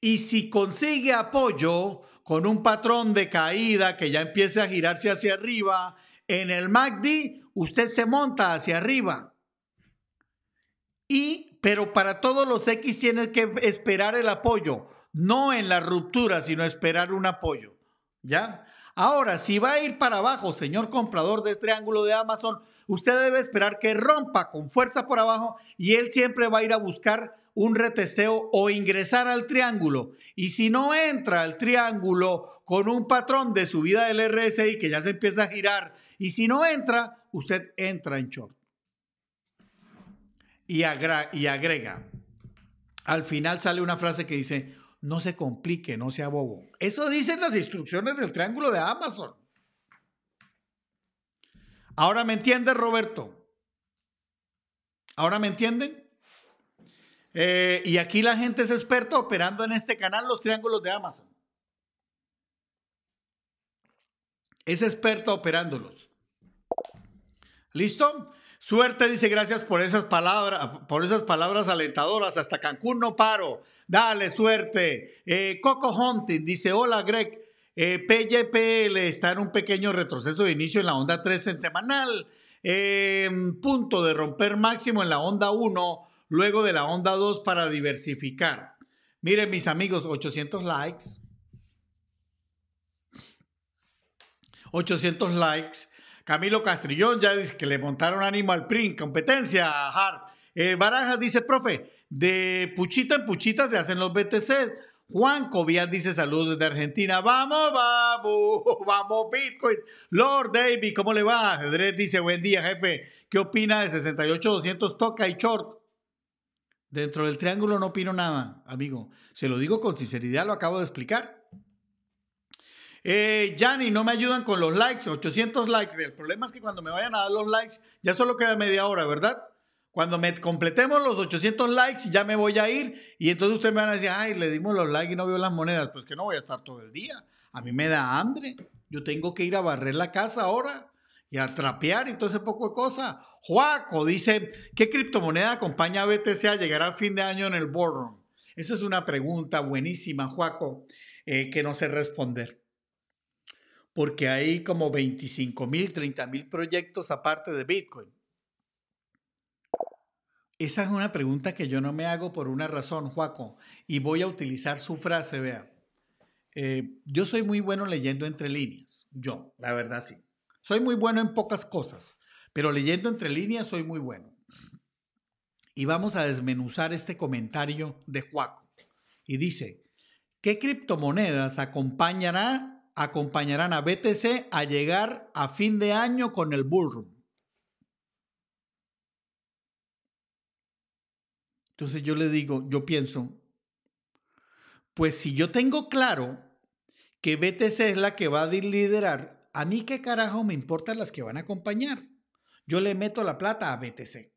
Y si consigue apoyo con un patrón de caída que ya empiece a girarse hacia arriba, en el MACD usted se monta hacia arriba. Y pero para todos los X tienes que esperar el apoyo no en la ruptura, sino esperar un apoyo. ¿Ya? Ahora, si va a ir para abajo, señor comprador de este triángulo de Amazon, usted debe esperar que rompa con fuerza por abajo y él siempre va a ir a buscar un retesteo o ingresar al triángulo. Y si no entra al triángulo con un patrón de subida del RSI que ya se empieza a girar, y si no entra, usted entra en short. y agrega. Al final sale una frase que dice, no se complique, no sea bobo. Eso dicen las instrucciones del triángulo de Amazon. Ahora me entiendes, Roberto. Ahora me entienden. Eh, y aquí la gente es experta operando en este canal los triángulos de Amazon. Es experta operándolos. ¿Listo? Suerte dice gracias por esas palabras, por esas palabras alentadoras. Hasta Cancún no paro. Dale suerte. Eh, Coco Hunting dice hola Greg. Eh, PYPL está en un pequeño retroceso de inicio en la onda 3 en semanal. Eh, punto de romper máximo en la onda 1, luego de la onda 2 para diversificar. Miren mis amigos, 800 likes. 800 likes. Camilo Castrillón ya dice que le montaron ánimo al PRIN, competencia, Harp. Eh, Barajas dice, profe, de puchita en puchita se hacen los BTC. Juan Cobian dice saludos desde Argentina. Vamos, vamos, vamos, Bitcoin. Lord David, ¿cómo le va? Ajedrez dice, buen día, jefe. ¿Qué opina de 68 toca y short? Dentro del triángulo no opino nada, amigo. Se lo digo con sinceridad, lo acabo de explicar. Eh, Yanni, no me ayudan con los likes, 800 likes. El problema es que cuando me vayan a dar los likes, ya solo queda media hora, ¿verdad? Cuando me completemos los 800 likes, ya me voy a ir y entonces ustedes me van a decir, ay, le dimos los likes y no vio las monedas. Pues que no voy a estar todo el día. A mí me da hambre. Yo tengo que ir a barrer la casa ahora y a trapear y todo ese poco de cosa Juaco dice, ¿qué criptomoneda acompaña a BTC a llegar al fin de año en el boardroom? Esa es una pregunta buenísima, Juaco, eh, que no sé responder porque hay como 25 mil, 30 mil proyectos aparte de Bitcoin. Esa es una pregunta que yo no me hago por una razón, Juaco, y voy a utilizar su frase, vea. Eh, yo soy muy bueno leyendo entre líneas, yo, la verdad sí. Soy muy bueno en pocas cosas, pero leyendo entre líneas soy muy bueno. Y vamos a desmenuzar este comentario de Juaco. Y dice, ¿qué criptomonedas acompañará acompañarán a BTC a llegar a fin de año con el Bullroom. Entonces yo le digo, yo pienso, pues si yo tengo claro que BTC es la que va a liderar, a mí qué carajo me importan las que van a acompañar. Yo le meto la plata a BTC. Si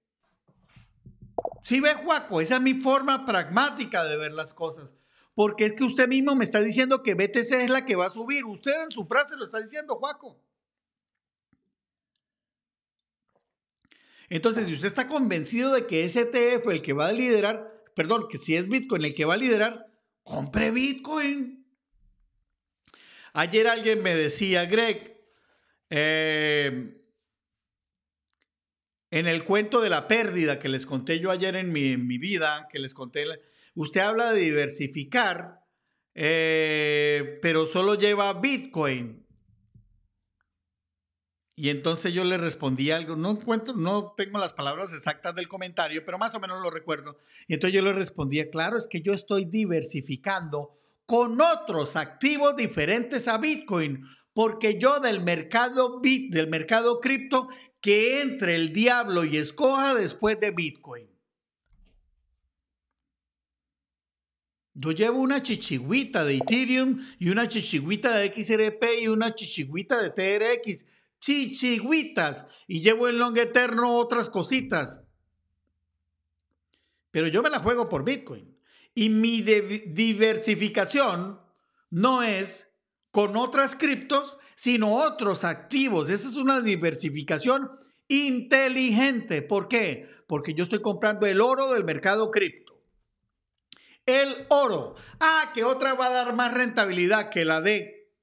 ¿Sí ve, Juaco, esa es mi forma pragmática de ver las cosas porque es que usted mismo me está diciendo que BTC es la que va a subir. Usted en su frase lo está diciendo, Juaco. Entonces, si usted está convencido de que es ETF el que va a liderar, perdón, que si es Bitcoin el que va a liderar, compre Bitcoin. Ayer alguien me decía, Greg, em, en el cuento de la pérdida que les conté yo ayer en mi vida, que les conté Usted habla de diversificar, eh, pero solo lleva Bitcoin. Y entonces yo le respondí algo, no cuento, no tengo las palabras exactas del comentario, pero más o menos lo recuerdo. Y entonces yo le respondía, claro, es que yo estoy diversificando con otros activos diferentes a Bitcoin, porque yo del mercado bit, del mercado cripto, que entre el diablo y escoja después de Bitcoin. Yo llevo una chichiguita de Ethereum y una chichigüita de XRP y una chichigüita de TRX. Chichigüitas. Y llevo en long eterno otras cositas. Pero yo me la juego por Bitcoin. Y mi diversificación no es con otras criptos, sino otros activos. Esa es una diversificación inteligente. ¿Por qué? Porque yo estoy comprando el oro del mercado cripto el oro. Ah, que otra va a dar más rentabilidad que la de.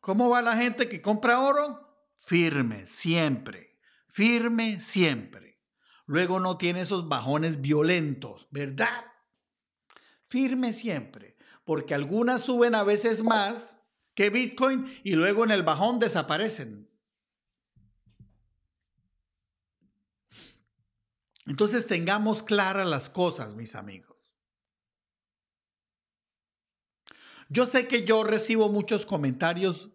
¿Cómo va la gente que compra oro? Firme, siempre. Firme, siempre. Luego no tiene esos bajones violentos, ¿verdad? Firme siempre. Porque algunas suben a veces más que Bitcoin y luego en el bajón desaparecen. Entonces tengamos claras las cosas, mis amigos. Yo sé que yo recibo muchos comentarios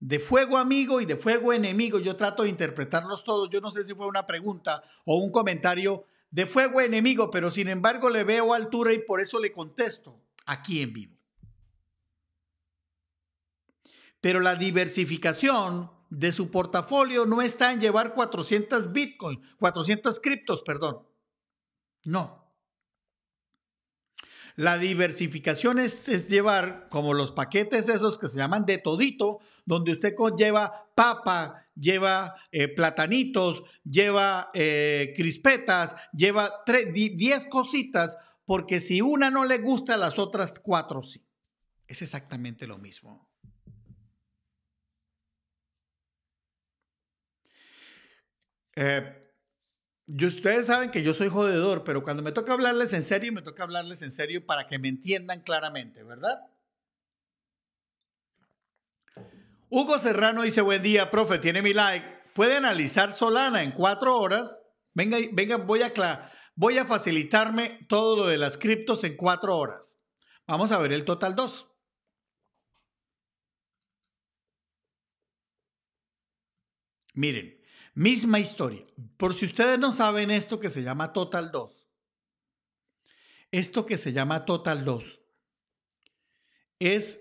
de fuego amigo y de fuego enemigo. Yo trato de interpretarlos todos. Yo no sé si fue una pregunta o un comentario de fuego enemigo, pero sin embargo le veo altura y por eso le contesto aquí en vivo. Pero la diversificación de su portafolio no está en llevar 400 Bitcoin, 400 criptos, perdón. No. La diversificación es, llevar como los paquetes esos que se llaman de todito, donde usted lleva papa, lleva eh, platanitos, lleva eh, crispetas, lleva 10 cositas, porque si una no le gusta, las otras cuatro sí. Es exactamente lo mismo. Eh, ustedes saben que yo soy jodedor, pero cuando me toca hablarles en serio, me toca hablarles en serio para que me entiendan claramente, ¿verdad? Hugo Serrano dice, buen día, profe, tiene mi like. Puede analizar Solana en cuatro horas. Venga, venga voy, a voy a facilitarme todo lo de las criptos en cuatro horas. Vamos a ver el total 2. Miren, Misma historia. Por si ustedes no saben esto que se llama Total 2, esto que se llama Total 2 es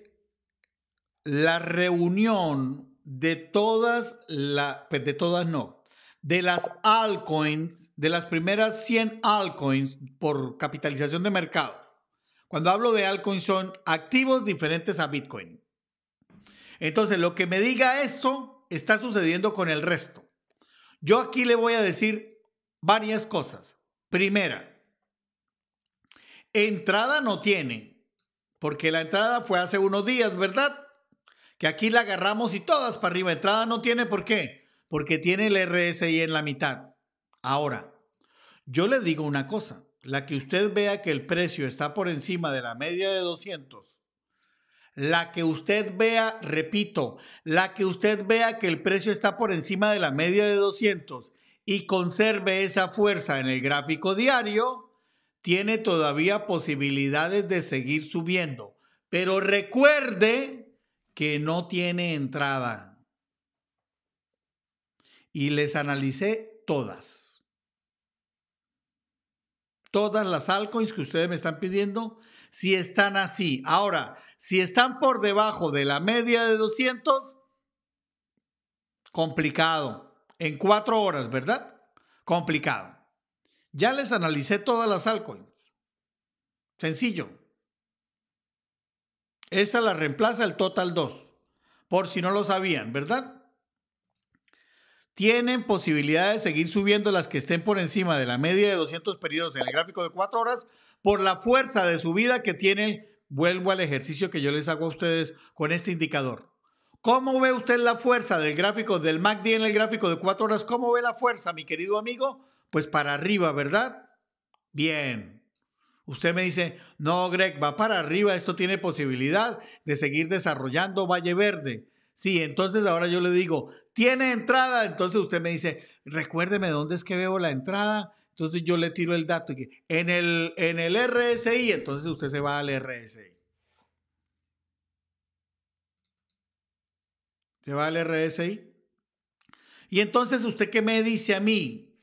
la reunión de todas, la, pues, de todas no, de las altcoins, de las primeras 100 altcoins por capitalización de mercado. Cuando hablo de altcoins son activos diferentes a Bitcoin. Entonces, lo que me diga esto está sucediendo con el resto. Yo aquí le voy a decir varias cosas. Primera, entrada no tiene, porque la entrada fue hace unos días, ¿verdad? Que aquí la agarramos y todas para arriba. Entrada no tiene, ¿por qué? Porque tiene el RSI en la mitad. Ahora, yo le digo una cosa, la que usted vea que el precio está por encima de la media de 200 la que usted vea, repito, la que usted vea que el precio está por encima de la media de 200 y conserve esa fuerza en el gráfico diario, tiene todavía posibilidades de seguir subiendo. Pero recuerde que no tiene entrada. Y les analicé todas. Todas las altcoins que ustedes me están pidiendo, si están así. Ahora, si están por debajo de la media de 200, complicado. En cuatro horas, ¿verdad? Complicado. Ya les analicé todas las altcoins. Sencillo. Esa la reemplaza el Total 2, por si no lo sabían, ¿verdad? Tienen posibilidad de seguir subiendo las que estén por encima de la media de 200 periodos en el gráfico de cuatro horas por la fuerza de subida que tiene Vuelvo al ejercicio que yo les hago a ustedes con este indicador. ¿Cómo ve usted la fuerza del gráfico del MACD en el gráfico de cuatro horas? ¿Cómo ve la fuerza, mi querido amigo? Pues para arriba, ¿verdad? Bien. Usted me dice, no, Greg, va para arriba, esto tiene posibilidad de seguir desarrollando Valle Verde. Sí, entonces ahora yo le digo, tiene entrada, entonces usted me dice, recuérdeme dónde es que veo la entrada entonces yo le tiro el dato y que en el, en el RSI, entonces usted se va al RSI. Se va al RSI. Y entonces usted qué me dice a mí?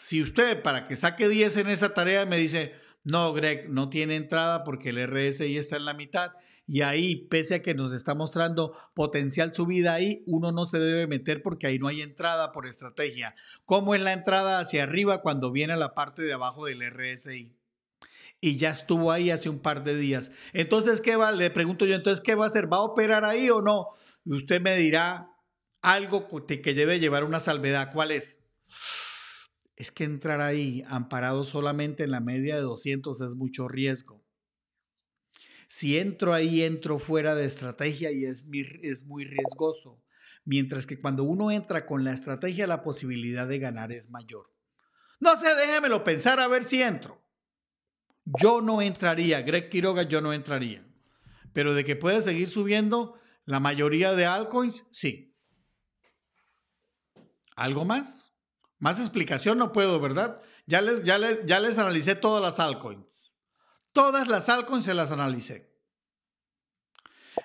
Si usted para que saque 10 en esa tarea me dice, no, Greg, no tiene entrada porque el RSI está en la mitad y ahí, pese a que nos está mostrando potencial subida ahí, uno no se debe meter porque ahí no hay entrada por estrategia. ¿Cómo es la entrada hacia arriba cuando viene la parte de abajo del RSI? y ya estuvo ahí hace un par de días. Entonces, ¿qué va? Le pregunto yo, entonces, ¿qué va a hacer? ¿Va a operar ahí o no? Y usted me dirá algo que debe llevar una salvedad. ¿Cuál es? Es que entrar ahí amparado solamente en la media de 200 es mucho riesgo. Si entro ahí, entro fuera de estrategia y es, es muy riesgoso. Mientras que cuando uno entra con la estrategia, la posibilidad de ganar es mayor. No sé, déjemelo pensar a ver si entro. Yo no entraría, Greg Quiroga, yo no entraría. Pero de que puede seguir subiendo la mayoría de altcoins, sí. ¿Algo más? Más explicación no puedo, ¿verdad? Ya les, ya les, ya les analicé todas las altcoins. Todas las con se las analicé.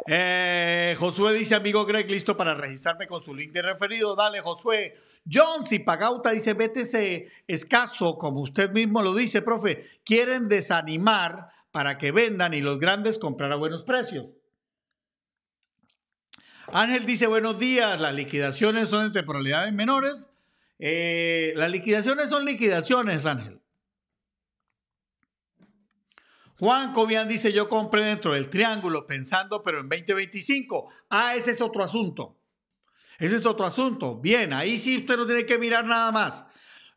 Eh, Josué dice, amigo Greg, listo para registrarme con su link de referido. Dale, Josué. John, y Pagauta dice, BTC escaso, como usted mismo lo dice, profe. Quieren desanimar para que vendan y los grandes comprar a buenos precios. Ángel dice, buenos días, las liquidaciones son en temporalidades menores. Eh, las liquidaciones son liquidaciones, Ángel. Juan Cobian dice, yo compré dentro del triángulo pensando, pero en 2025. Ah, ese es otro asunto. Ese es otro asunto. Bien, ahí sí usted no tiene que mirar nada más.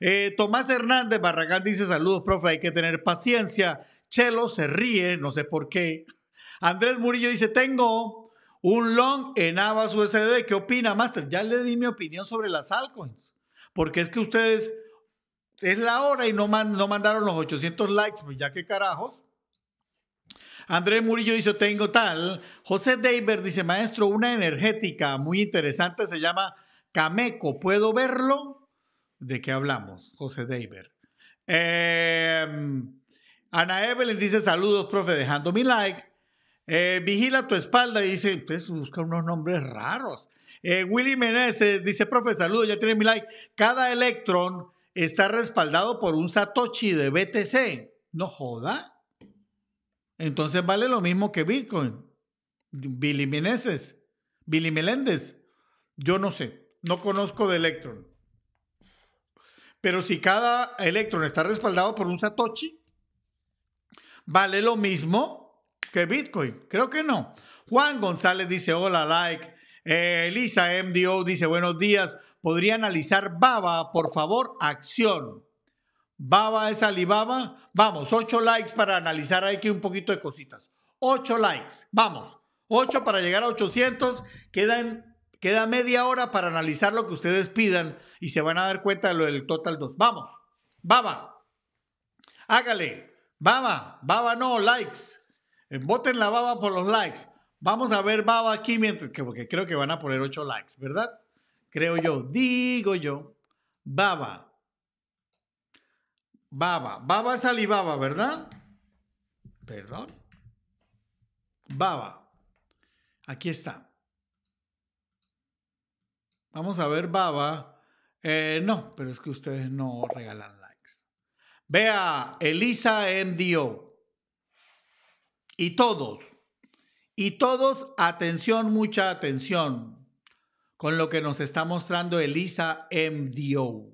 Eh, Tomás Hernández Barragán dice, saludos, profe, hay que tener paciencia. Chelo se ríe, no sé por qué. Andrés Murillo dice, tengo un long en Avas USD. ¿Qué opina, Master? Ya le di mi opinión sobre las altcoins. Porque es que ustedes, es la hora y no, no mandaron los 800 likes, pues ya qué carajos. Andrés Murillo dice, tengo tal. José Deiber dice, maestro, una energética muy interesante se llama Cameco. ¿Puedo verlo? ¿De qué hablamos, José Deiber? Em, Ana Evelyn dice, saludos, profe, dejando mi like. Eh, vigila tu espalda, dice, ustedes buscan unos nombres raros. Eh, Willy Meneses dice, profe, saludos, ya tiene mi like. Cada electrón está respaldado por un Satoshi de BTC. No joda. Entonces vale lo mismo que Bitcoin. Billy Meneses, Billy Meléndez. Yo no sé, no conozco de Electron. Pero si cada Electron está respaldado por un Satoshi, vale lo mismo que Bitcoin. Creo que no. Juan González dice, hola, like. Eh, Elisa MDO dice, buenos días. ¿Podría analizar Baba, por favor? Acción. Baba es Alibaba. Vamos, 8 likes para analizar aquí un poquito de cositas. 8 likes, vamos. 8 para llegar a 800. queda media hora para analizar lo que ustedes pidan y se van a dar cuenta lo del total 2. Vamos, Baba, hágale. Baba, Baba no, likes. Voten la Baba por los likes. Vamos a ver Baba aquí mientras que porque creo que van a poner ocho likes, ¿verdad? Creo yo, digo yo. Baba, Baba. Baba es Alibaba, ¿verdad? Perdón. Baba. Aquí está. Vamos a ver Baba. Eh, no, pero es que ustedes no regalan likes. Vea, Elisa MDO. Y todos. Y todos, atención, mucha atención con lo que nos está mostrando Elisa MDO.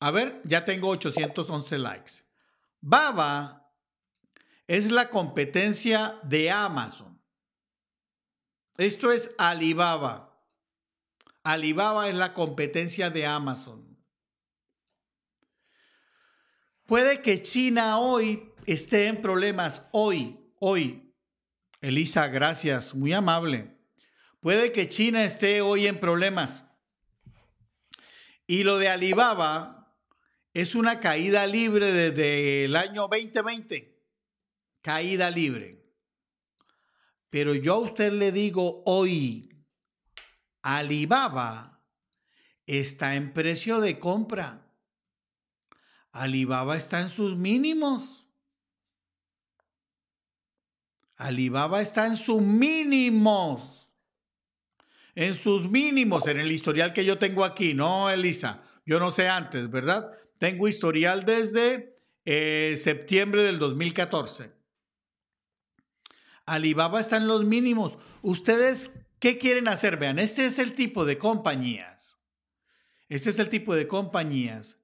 A ver, ya tengo 811 likes. Baba es la competencia de Amazon. Esto es Alibaba. Alibaba es la competencia de Amazon. Puede que China hoy esté en problemas, hoy, hoy. Elisa, gracias, muy amable. Puede que China esté hoy en problemas. Y lo de Alibaba, es una caída libre desde el año 2020. Caída libre. Pero yo a usted le digo hoy, Alibaba está en precio de compra. Alibaba está en sus mínimos. Alibaba está en sus mínimos. En sus mínimos, en el historial que yo tengo aquí, ¿no, Elisa? Yo no sé antes, ¿verdad? Tengo historial desde eh, septiembre del 2014. Alibaba está en los mínimos. ¿Ustedes qué quieren hacer? Vean, este es el tipo de compañías. Este es el tipo de compañías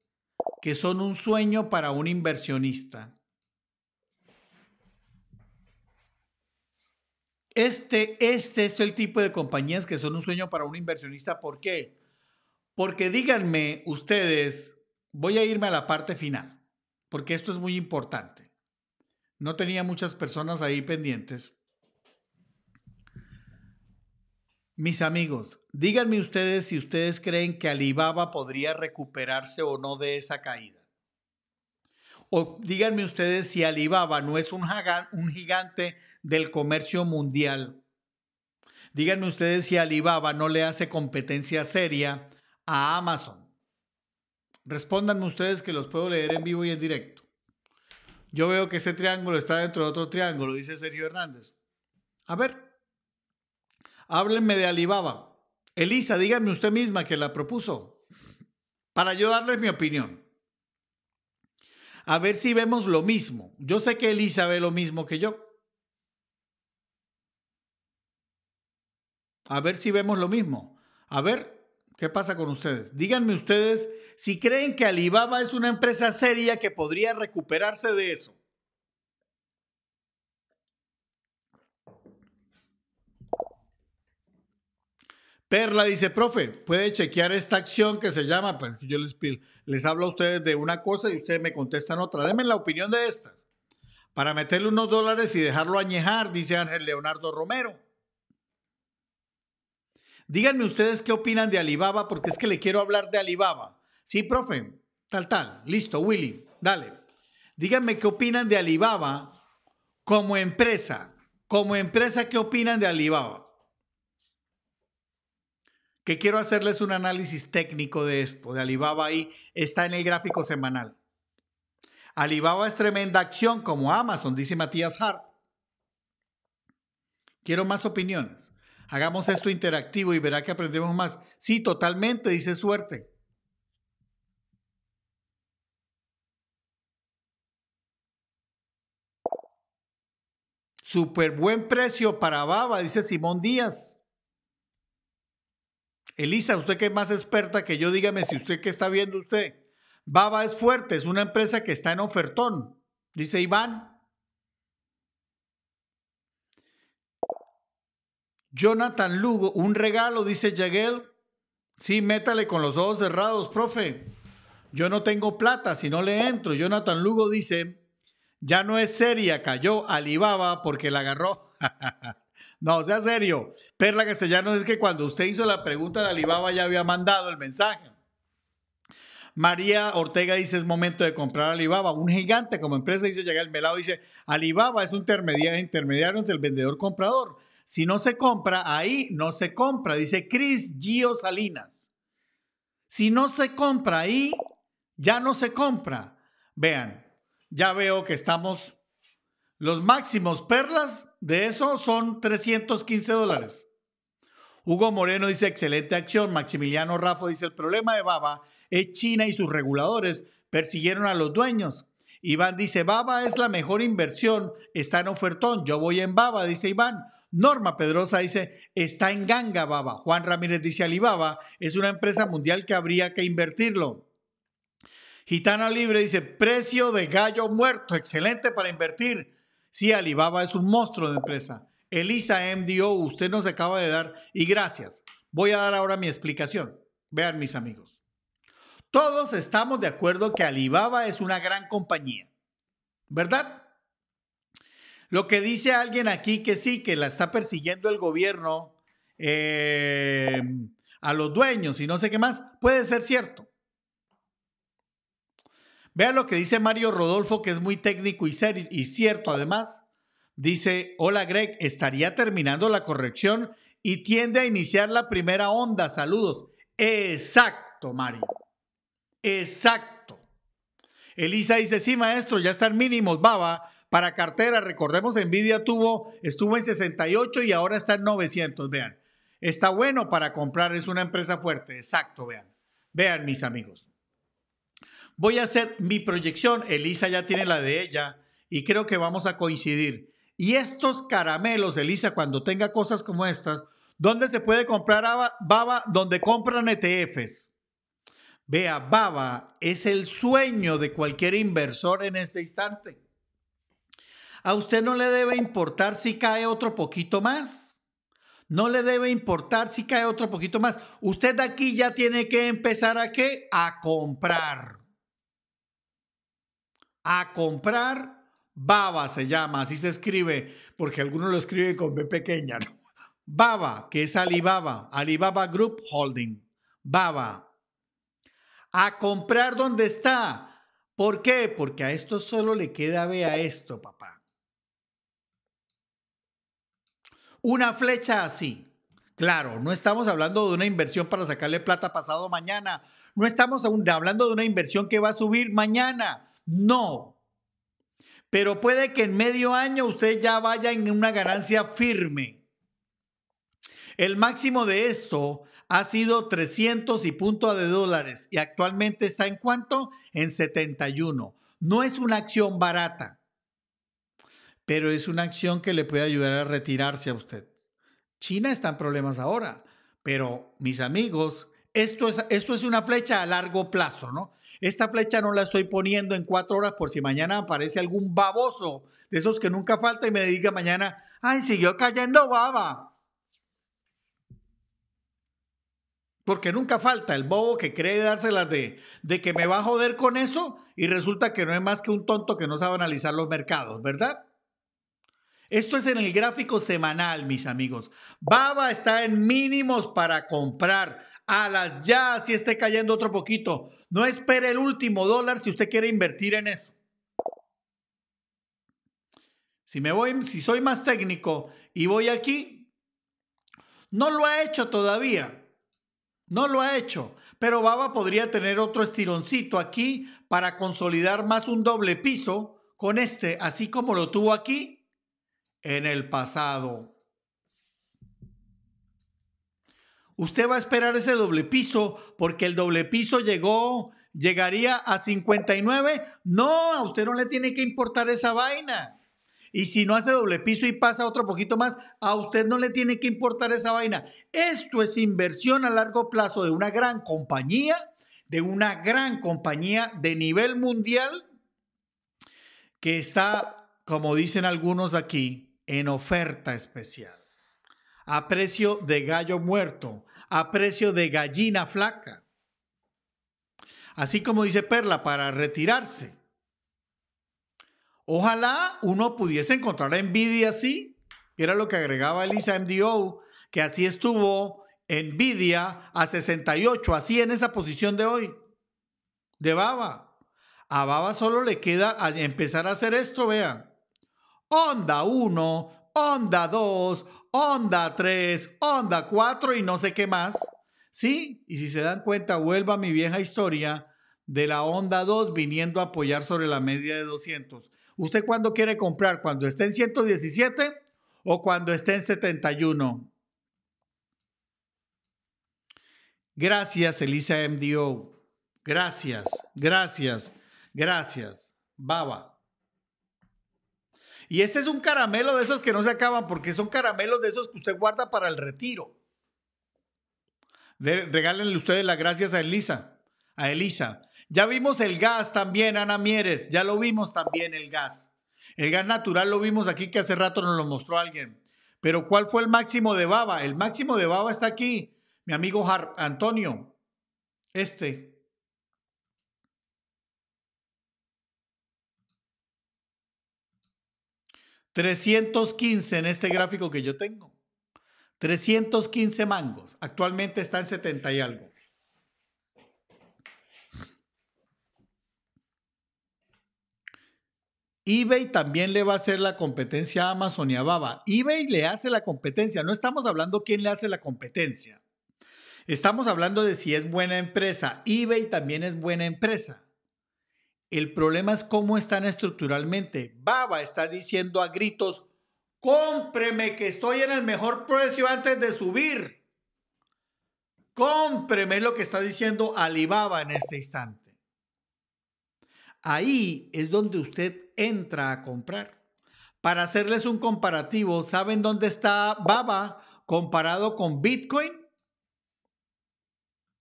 que son un sueño para un inversionista. Este, este es el tipo de compañías que son un sueño para un inversionista. ¿Por qué? Porque díganme ustedes, Voy a irme a la parte final, porque esto es muy importante. No tenía muchas personas ahí pendientes. Mis amigos, díganme ustedes si ustedes creen que Alibaba podría recuperarse o no de esa caída. O díganme ustedes si Alibaba no es un, gigante del comercio mundial. Díganme ustedes si Alibaba no le hace competencia seria a Amazon. Respóndanme ustedes que los puedo leer en vivo y en directo. Yo veo que ese triángulo está dentro de otro triángulo, dice Sergio Hernández. A ver, háblenme de Alibaba. Elisa, díganme usted misma que la propuso para yo darles mi opinión. A ver si vemos lo mismo. Yo sé que Elisa ve lo mismo que yo. A ver si vemos lo mismo. A ver, ¿Qué pasa con ustedes? Díganme ustedes si creen que Alibaba es una empresa seria que podría recuperarse de eso. Perla dice, profe, puede chequear esta acción que se llama, pues yo les, les hablo a ustedes de una cosa y ustedes me contestan otra. Denme la opinión de esta. Para meterle unos dólares y dejarlo añejar, dice Ángel Leonardo Romero. Díganme ustedes qué opinan de Alibaba, porque es que le quiero hablar de Alibaba. Sí, profe, tal, tal. Listo, Willy, dale. Díganme qué opinan de Alibaba como empresa. Como empresa, ¿qué opinan de Alibaba? Que quiero hacerles un análisis técnico de esto, de Alibaba ahí. Está en el gráfico semanal. Alibaba es tremenda acción como Amazon, dice Matías Hart. Quiero más opiniones. Hagamos esto interactivo y verá que aprendemos más. Sí, totalmente, dice suerte. Super buen precio para Baba, dice Simón Díaz. Elisa, usted que es más experta que yo, dígame si usted que está viendo usted. Baba es fuerte, es una empresa que está en ofertón, dice Iván. Jonathan Lugo, un regalo, dice Yaguel. Sí, métale con los ojos cerrados, profe. Yo no tengo plata, si no le entro. Jonathan Lugo dice, ya no es seria, cayó Alibaba porque la agarró. no, sea serio. Perla Castellanos es que cuando usted hizo la pregunta de Alibaba ya había mandado el mensaje. María Ortega dice, es momento de comprar Alibaba, un gigante como empresa, dice, llega melado, dice, Alibaba es un intermediario, intermediario entre el vendedor comprador si no se compra, ahí no se compra, dice Cris Gio Salinas. Si no se compra ahí, ya no se compra. Vean, ya veo que estamos, los máximos perlas de eso son 315 dólares. Hugo Moreno dice, excelente acción. Maximiliano rafo dice, el problema de Baba es China y sus reguladores persiguieron a los dueños. Iván dice, Baba es la mejor inversión, está en ofertón, yo voy en Baba, dice Iván. Norma Pedrosa dice, está en ganga, Baba. Juan Ramírez dice, Alibaba es una empresa mundial que habría que invertirlo. Gitana Libre dice, precio de gallo muerto, excelente para invertir. Sí, Alibaba es un monstruo de empresa. Elisa MDO, usted nos acaba de dar, y gracias. Voy a dar ahora mi explicación. Vean, mis amigos. Todos estamos de acuerdo que Alibaba es una gran compañía, ¿verdad? Lo que dice alguien aquí que sí, que la está persiguiendo el gobierno eh, a los dueños y no sé qué más, puede ser cierto. Vean lo que dice Mario Rodolfo, que es muy técnico y, serio, y cierto además. Dice, hola Greg, estaría terminando la corrección y tiende a iniciar la primera onda. Saludos. Exacto, Mario. Exacto. Elisa dice, sí, maestro, ya están mínimos, baba. Para cartera, recordemos, Nvidia tuvo, estuvo en 68 y ahora está en 900, vean. Está bueno para comprar, es una empresa fuerte, exacto, vean. Vean, mis amigos. Voy a hacer mi proyección, Elisa ya tiene la de ella y creo que vamos a coincidir. Y estos caramelos, Elisa, cuando tenga cosas como estas, ¿dónde se puede comprar Baba? Donde compran ETFs. Vea, Baba es el sueño de cualquier inversor en este instante. A usted no le debe importar si cae otro poquito más. No le debe importar si cae otro poquito más. Usted aquí ya tiene que empezar a qué? A comprar. A comprar baba se llama, así se escribe, porque algunos lo escriben con B pequeña, ¿no? Baba, que es Alibaba, Alibaba Group Holding. Baba. A comprar donde está. ¿Por qué? Porque a esto solo le queda, a esto, papá. Una flecha así. Claro, no estamos hablando de una inversión para sacarle plata pasado mañana. No estamos hablando de una inversión que va a subir mañana. No. Pero puede que en medio año usted ya vaya en una ganancia firme. El máximo de esto ha sido 300 y punto de dólares y actualmente está en cuánto? En 71. No es una acción barata pero es una acción que le puede ayudar a retirarse a usted. China está en problemas ahora, pero mis amigos, esto es, esto es una flecha a largo plazo, ¿no? Esta flecha no la estoy poniendo en cuatro horas por si mañana aparece algún baboso de esos que nunca falta y me diga mañana, ay, siguió cayendo baba. Porque nunca falta el bobo que cree dárselas de, de que me va a joder con eso y resulta que no es más que un tonto que no sabe analizar los mercados, ¿verdad? Esto es en el gráfico semanal, mis amigos. Baba está en mínimos para comprar. A las ya, si esté cayendo otro poquito. No espere el último dólar si usted quiere invertir en eso. Si me voy, si soy más técnico y voy aquí, no lo ha hecho todavía. No lo ha hecho. Pero Baba podría tener otro estironcito aquí para consolidar más un doble piso con este, así como lo tuvo aquí en el pasado. Usted va a esperar ese doble piso porque el doble piso llegó, llegaría a 59. No, a usted no le tiene que importar esa vaina. Y si no hace doble piso y pasa otro poquito más, a usted no le tiene que importar esa vaina. Esto es inversión a largo plazo de una gran compañía, de una gran compañía de nivel mundial que está, como dicen algunos aquí, en oferta especial. A precio de gallo muerto, a precio de gallina flaca. Así como dice Perla, para retirarse. Ojalá uno pudiese encontrar envidia así. Era lo que agregaba Elisa MDO, que así estuvo envidia a 68, así en esa posición de hoy, de Baba. A Baba solo le queda empezar a hacer esto, vean onda 1, onda 2, onda 3, onda 4 y no sé qué más. ¿Sí? Y si se dan cuenta, vuelva a mi vieja historia de la onda 2 viniendo a apoyar sobre la media de 200. ¿Usted cuándo quiere comprar? ¿Cuando esté en 117 o cuando esté en 71? Gracias, Elisa MDO. Gracias, gracias, gracias. Baba. Y este es un caramelo de esos que no se acaban porque son caramelos de esos que usted guarda para el retiro. regálenle ustedes las gracias a Elisa. A Elisa. Ya vimos el gas también, Ana Mieres. Ya lo vimos también el gas. El gas natural lo vimos aquí que hace rato nos lo mostró alguien. Pero ¿cuál fue el máximo de baba? El máximo de baba está aquí. Mi amigo Antonio. Este. 315 en este gráfico que yo tengo. 315 mangos. Actualmente está en 70 y algo. eBay también le va a hacer la competencia a Amazon y a Baba. eBay le hace la competencia. No estamos hablando quién le hace la competencia. Estamos hablando de si es buena empresa. eBay también es buena empresa. El problema es cómo están estructuralmente. Baba está diciendo a gritos, cómpreme que estoy en el mejor precio antes de subir. Cómpreme es lo que está diciendo Alibaba en este instante. Ahí es donde usted entra a comprar. Para hacerles un comparativo, ¿saben dónde está Baba comparado con Bitcoin?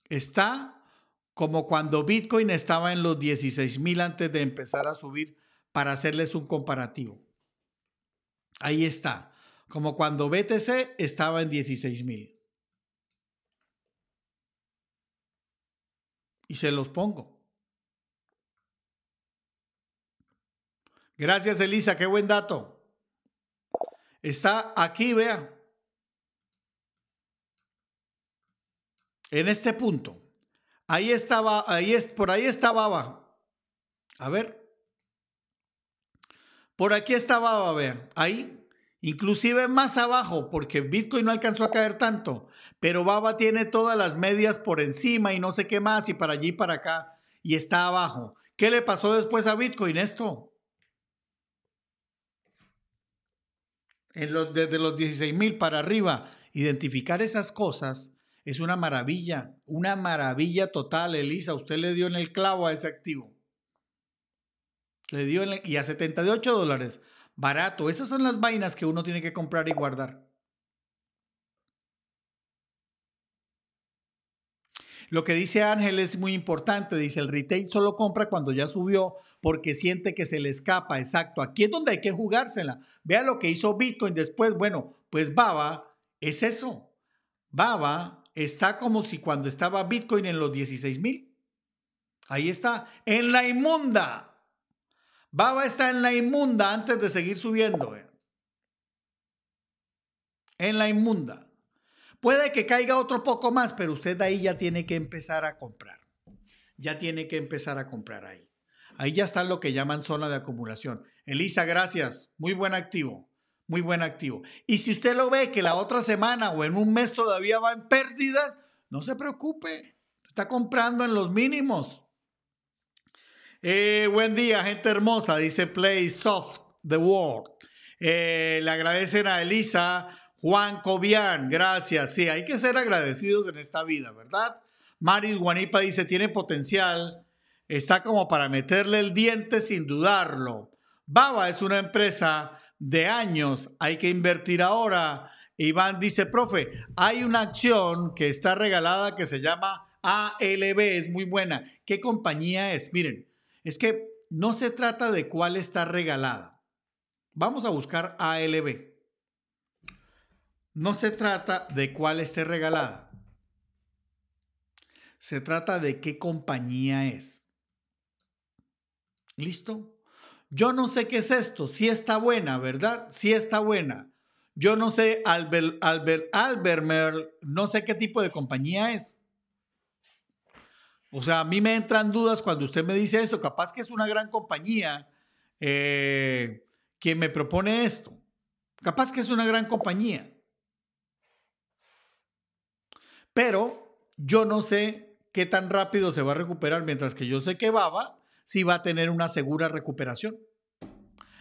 Está como cuando Bitcoin estaba en los 16 mil antes de empezar a subir, para hacerles un comparativo. Ahí está, como cuando BTC estaba en 16 mil. Y se los pongo. Gracias, Elisa, qué buen dato. Está aquí, vea. En este punto. Ahí estaba, ahí es, por ahí está Baba. A ver. Por aquí está Baba, vean. Ahí. Inclusive más abajo, porque Bitcoin no alcanzó a caer tanto. Pero Baba tiene todas las medias por encima y no sé qué más, y para allí y para acá. Y está abajo. ¿Qué le pasó después a Bitcoin esto? En desde los 16 mil para arriba, identificar esas cosas es una maravilla, una maravilla total, Elisa. Usted le dio en el clavo a ese activo. Le dio en el, y a 78 dólares. Barato. Esas son las vainas que uno tiene que comprar y guardar. Lo que dice Ángel es muy importante. Dice, el retail solo compra cuando ya subió porque siente que se le escapa. Exacto. Aquí es donde hay que jugársela. Vea lo que hizo Bitcoin después. Bueno, pues Baba es eso. Baba está como si cuando estaba Bitcoin en los 16 mil. Ahí está, en la inmunda. Baba está en la inmunda antes de seguir subiendo. Eh. En la inmunda. Puede que caiga otro poco más, pero usted ahí ya tiene que empezar a comprar. Ya tiene que empezar a comprar ahí. Ahí ya está lo que llaman zona de acumulación. Elisa, gracias. Muy buen activo muy buen activo. Y si usted lo ve que la otra semana o en un mes todavía va en pérdidas, no se preocupe, está comprando en los mínimos. Eh, buen día, gente hermosa, dice Play Soft The World. Eh, le agradecen a Elisa, Juan Cobian, gracias. Sí, hay que ser agradecidos en esta vida, ¿verdad? Maris Guanipa dice, tiene potencial, está como para meterle el diente sin dudarlo. Baba es una empresa de años, hay que invertir ahora. Iván dice, profe, hay una acción que está regalada que se llama ALB, es muy buena. ¿Qué compañía es? Miren, es que no se trata de cuál está regalada. Vamos a buscar ALB. No se trata de cuál esté regalada. Se trata de qué compañía es. ¿Listo? Yo no sé qué es esto, si está buena, ¿verdad? Si sí está buena. Yo no sé, Albert, no sé qué tipo de compañía es. O sea, a mí me entran dudas cuando usted me dice eso. Capaz que es una gran compañía eh, quien me propone esto. Capaz que es una gran compañía. Pero yo no sé qué tan rápido se va a recuperar, mientras que yo sé que Baba si va a tener una segura recuperación.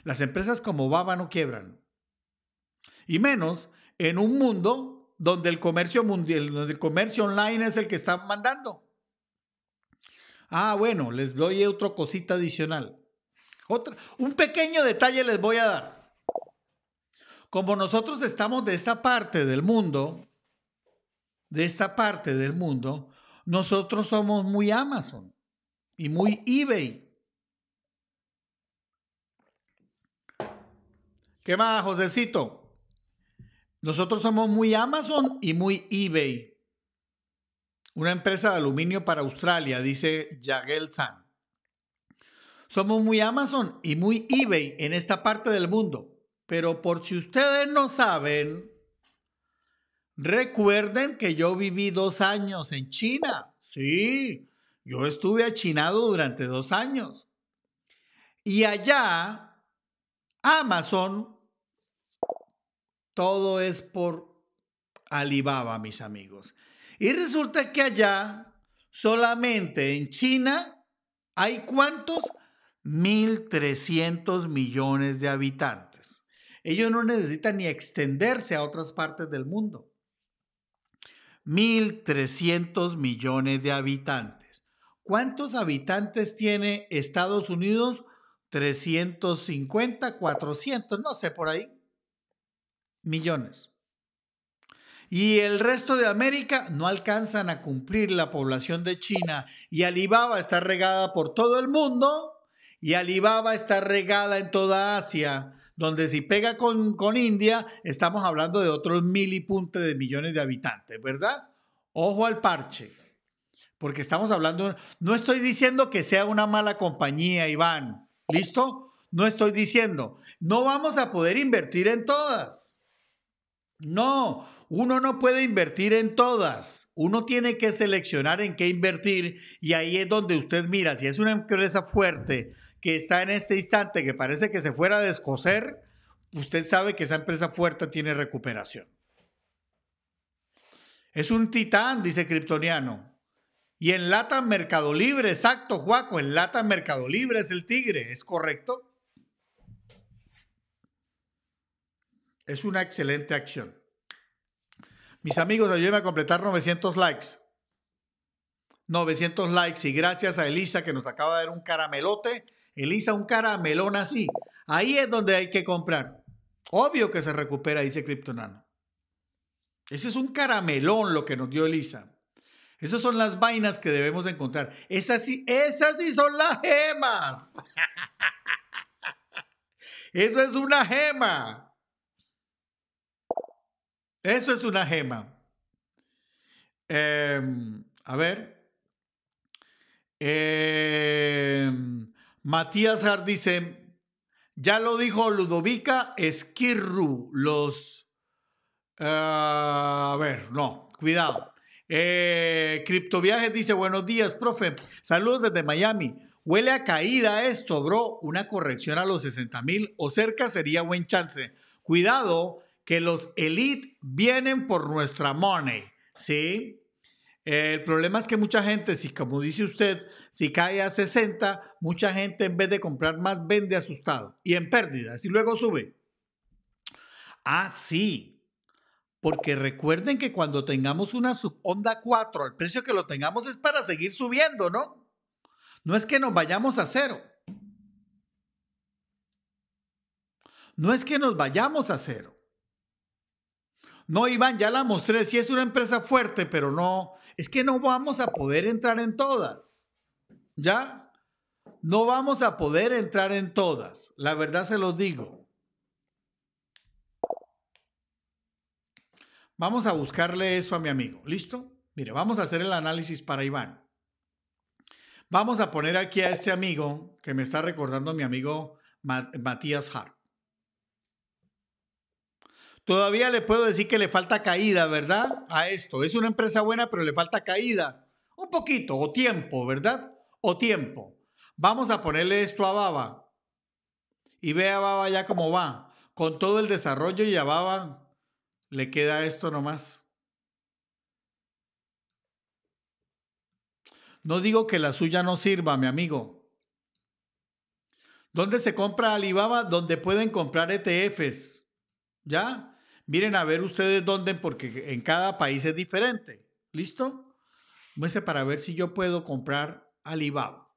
Las empresas como Baba no quiebran. Y menos en un mundo donde el comercio mundial, donde el comercio online es el que está mandando. Ah, bueno, les doy otra cosita adicional. un pequeño detalle les voy a dar. Como nosotros estamos de esta parte del mundo, de esta parte del mundo, nosotros somos muy Amazon y muy eBay. ¿Qué más, Josecito? Nosotros somos muy Amazon y muy eBay. Una empresa de aluminio para Australia, dice Jagel San. Somos muy Amazon y muy eBay en esta parte del mundo. Pero por si ustedes no saben, recuerden que yo viví dos años en China. Sí, yo estuve achinado durante dos años. Y allá, Amazon, todo es por Alibaba, mis amigos. Y resulta que allá, solamente en China, hay cuántos? 1.300 millones de habitantes. Ellos no necesitan ni extenderse a otras partes del mundo. 1.300 millones de habitantes. ¿Cuántos habitantes tiene Estados Unidos? 350, 400, no sé, por ahí. Millones. Y el resto de América no alcanzan a cumplir la población de China. Y Alibaba está regada por todo el mundo. Y Alibaba está regada en toda Asia donde si pega con, India, estamos hablando de otros mil y punte de millones de habitantes, ¿verdad? Ojo al parche porque estamos hablando, no estoy diciendo que sea una mala compañía, Iván, ¿listo? No estoy diciendo, no vamos a poder invertir en todas. No, uno no puede invertir en todas. Uno tiene que seleccionar en qué invertir y ahí es donde usted mira, si es una empresa fuerte que está en este instante, que parece que se fuera a descoser, usted sabe que esa empresa fuerte tiene recuperación. Es un titán, dice Kryptoniano. Y en lata Mercado Libre, exacto, Juaco, en lata Mercado Libre es el tigre, ¿es correcto? Es una excelente acción. Mis amigos, ayúdenme a completar 900 likes. 900 likes y gracias a Elisa que nos acaba de dar un caramelote. Elisa, un caramelón así. Ahí es donde hay que comprar. Obvio que se recupera, dice Kryptonano. Ese es un caramelón lo que nos dio Elisa. Esas son las vainas que debemos encontrar. Esas sí, esas sí son las gemas. Eso es una gema. Eso es una gema. Em, a ver. Em, Matías Hart dice, ya lo dijo Ludovica Esquirru, los... Ah, a ver, no, cuidado. Eh, dice, buenos días, profe. Saludos desde Miami. Huele a caída esto, bro. Una corrección a los 60 mil o cerca sería buen chance. Cuidado que los elite vienen por nuestra money, ¿sí? el problema es que mucha gente, si como dice usted, si cae a 60, mucha gente en vez de comprar más vende asustado y en pérdidas y luego sube. Ah, sí, porque recuerden que cuando tengamos una subonda 4, el precio que lo tengamos es para seguir subiendo, ¿no? No es que nos vayamos a cero. No es que nos vayamos a cero. No, Iván, ya la mostré, Si es una empresa fuerte, pero no, es que no vamos a poder entrar en todas. ¿Ya? No vamos a poder entrar en todas, la verdad se los digo. Vamos a buscarle eso a mi amigo. ¿Listo? Mire, vamos a hacer el análisis para Iván. Vamos a poner aquí a este amigo que me está recordando mi amigo Matías Hart. Todavía le puedo decir que le falta caída, ¿verdad? A esto. Es una empresa buena, pero le falta caída. Un poquito, o tiempo, ¿verdad? O tiempo. Vamos a ponerle esto a Baba. Y ve a Baba ya cómo va. Con todo el desarrollo y a Baba le queda esto nomás. No digo que la suya no sirva, mi amigo. ¿Dónde se compra Alibaba? Donde pueden comprar ETFs. ¿Ya? Miren a ver ustedes dónde, porque en cada país es diferente. ¿Listo? muese para ver si yo puedo comprar Alibaba.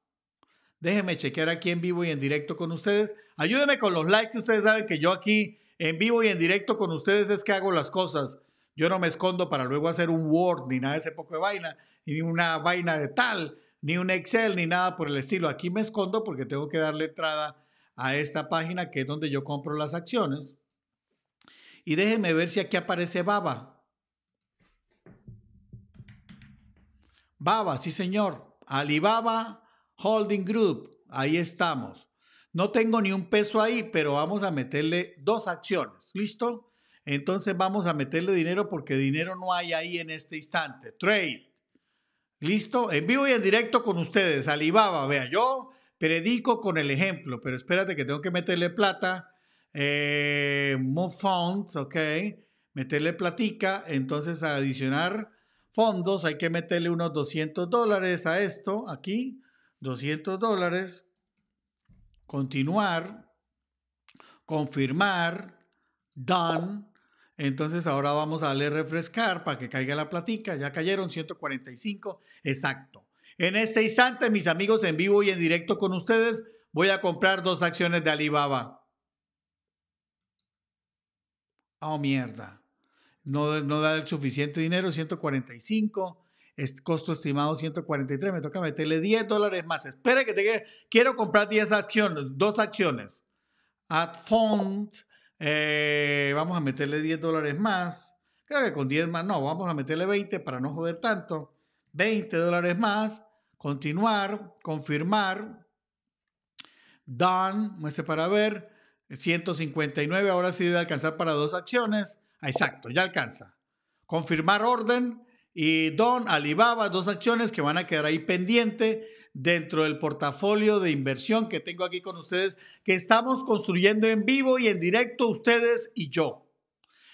Déjenme chequear aquí en vivo y en directo con ustedes. Ayúdenme con los likes, ustedes saben que yo aquí en vivo y en directo con ustedes es que hago las cosas. Yo no me escondo para luego hacer un Word ni nada de ese poco de vaina, ni una vaina de tal, ni un Excel, ni nada por el estilo. Aquí me escondo porque tengo que darle entrada a esta página que es donde yo compro las acciones. Y déjenme ver si aquí aparece Baba. Baba, sí señor. Alibaba Holding Group. Ahí estamos. No tengo ni un peso ahí, pero vamos a meterle dos acciones. ¿Listo? Entonces vamos a meterle dinero porque dinero no hay ahí en este instante. Trade. ¿Listo? En vivo y en directo con ustedes. Alibaba, vea, yo predico con el ejemplo, pero espérate que tengo que meterle plata. Eh, move funds, ok. Meterle platica. Entonces a adicionar fondos hay que meterle unos 200 dólares a esto. Aquí, 200 dólares continuar, confirmar, done. Entonces ahora vamos a darle refrescar para que caiga la platica. Ya cayeron 145. Exacto. En este instante, mis amigos, en vivo y en directo con ustedes, voy a comprar dos acciones de Alibaba. Oh, mierda. No, no da el suficiente dinero, 145 es costo estimado 143, me toca meterle 10 dólares más. Espera que te quede, quiero comprar 10 acciones, dos acciones. Ad font, eh, vamos a meterle 10 dólares más. Creo que con 10 más no, vamos a meterle 20 para no joder tanto. 20 dólares más, continuar, confirmar. Done, muestre para ver. 159, ahora sí debe alcanzar para dos acciones. Exacto, ya alcanza. Confirmar orden, y Don, Alibaba, dos acciones que van a quedar ahí pendiente dentro del portafolio de inversión que tengo aquí con ustedes, que estamos construyendo en vivo y en directo ustedes y yo.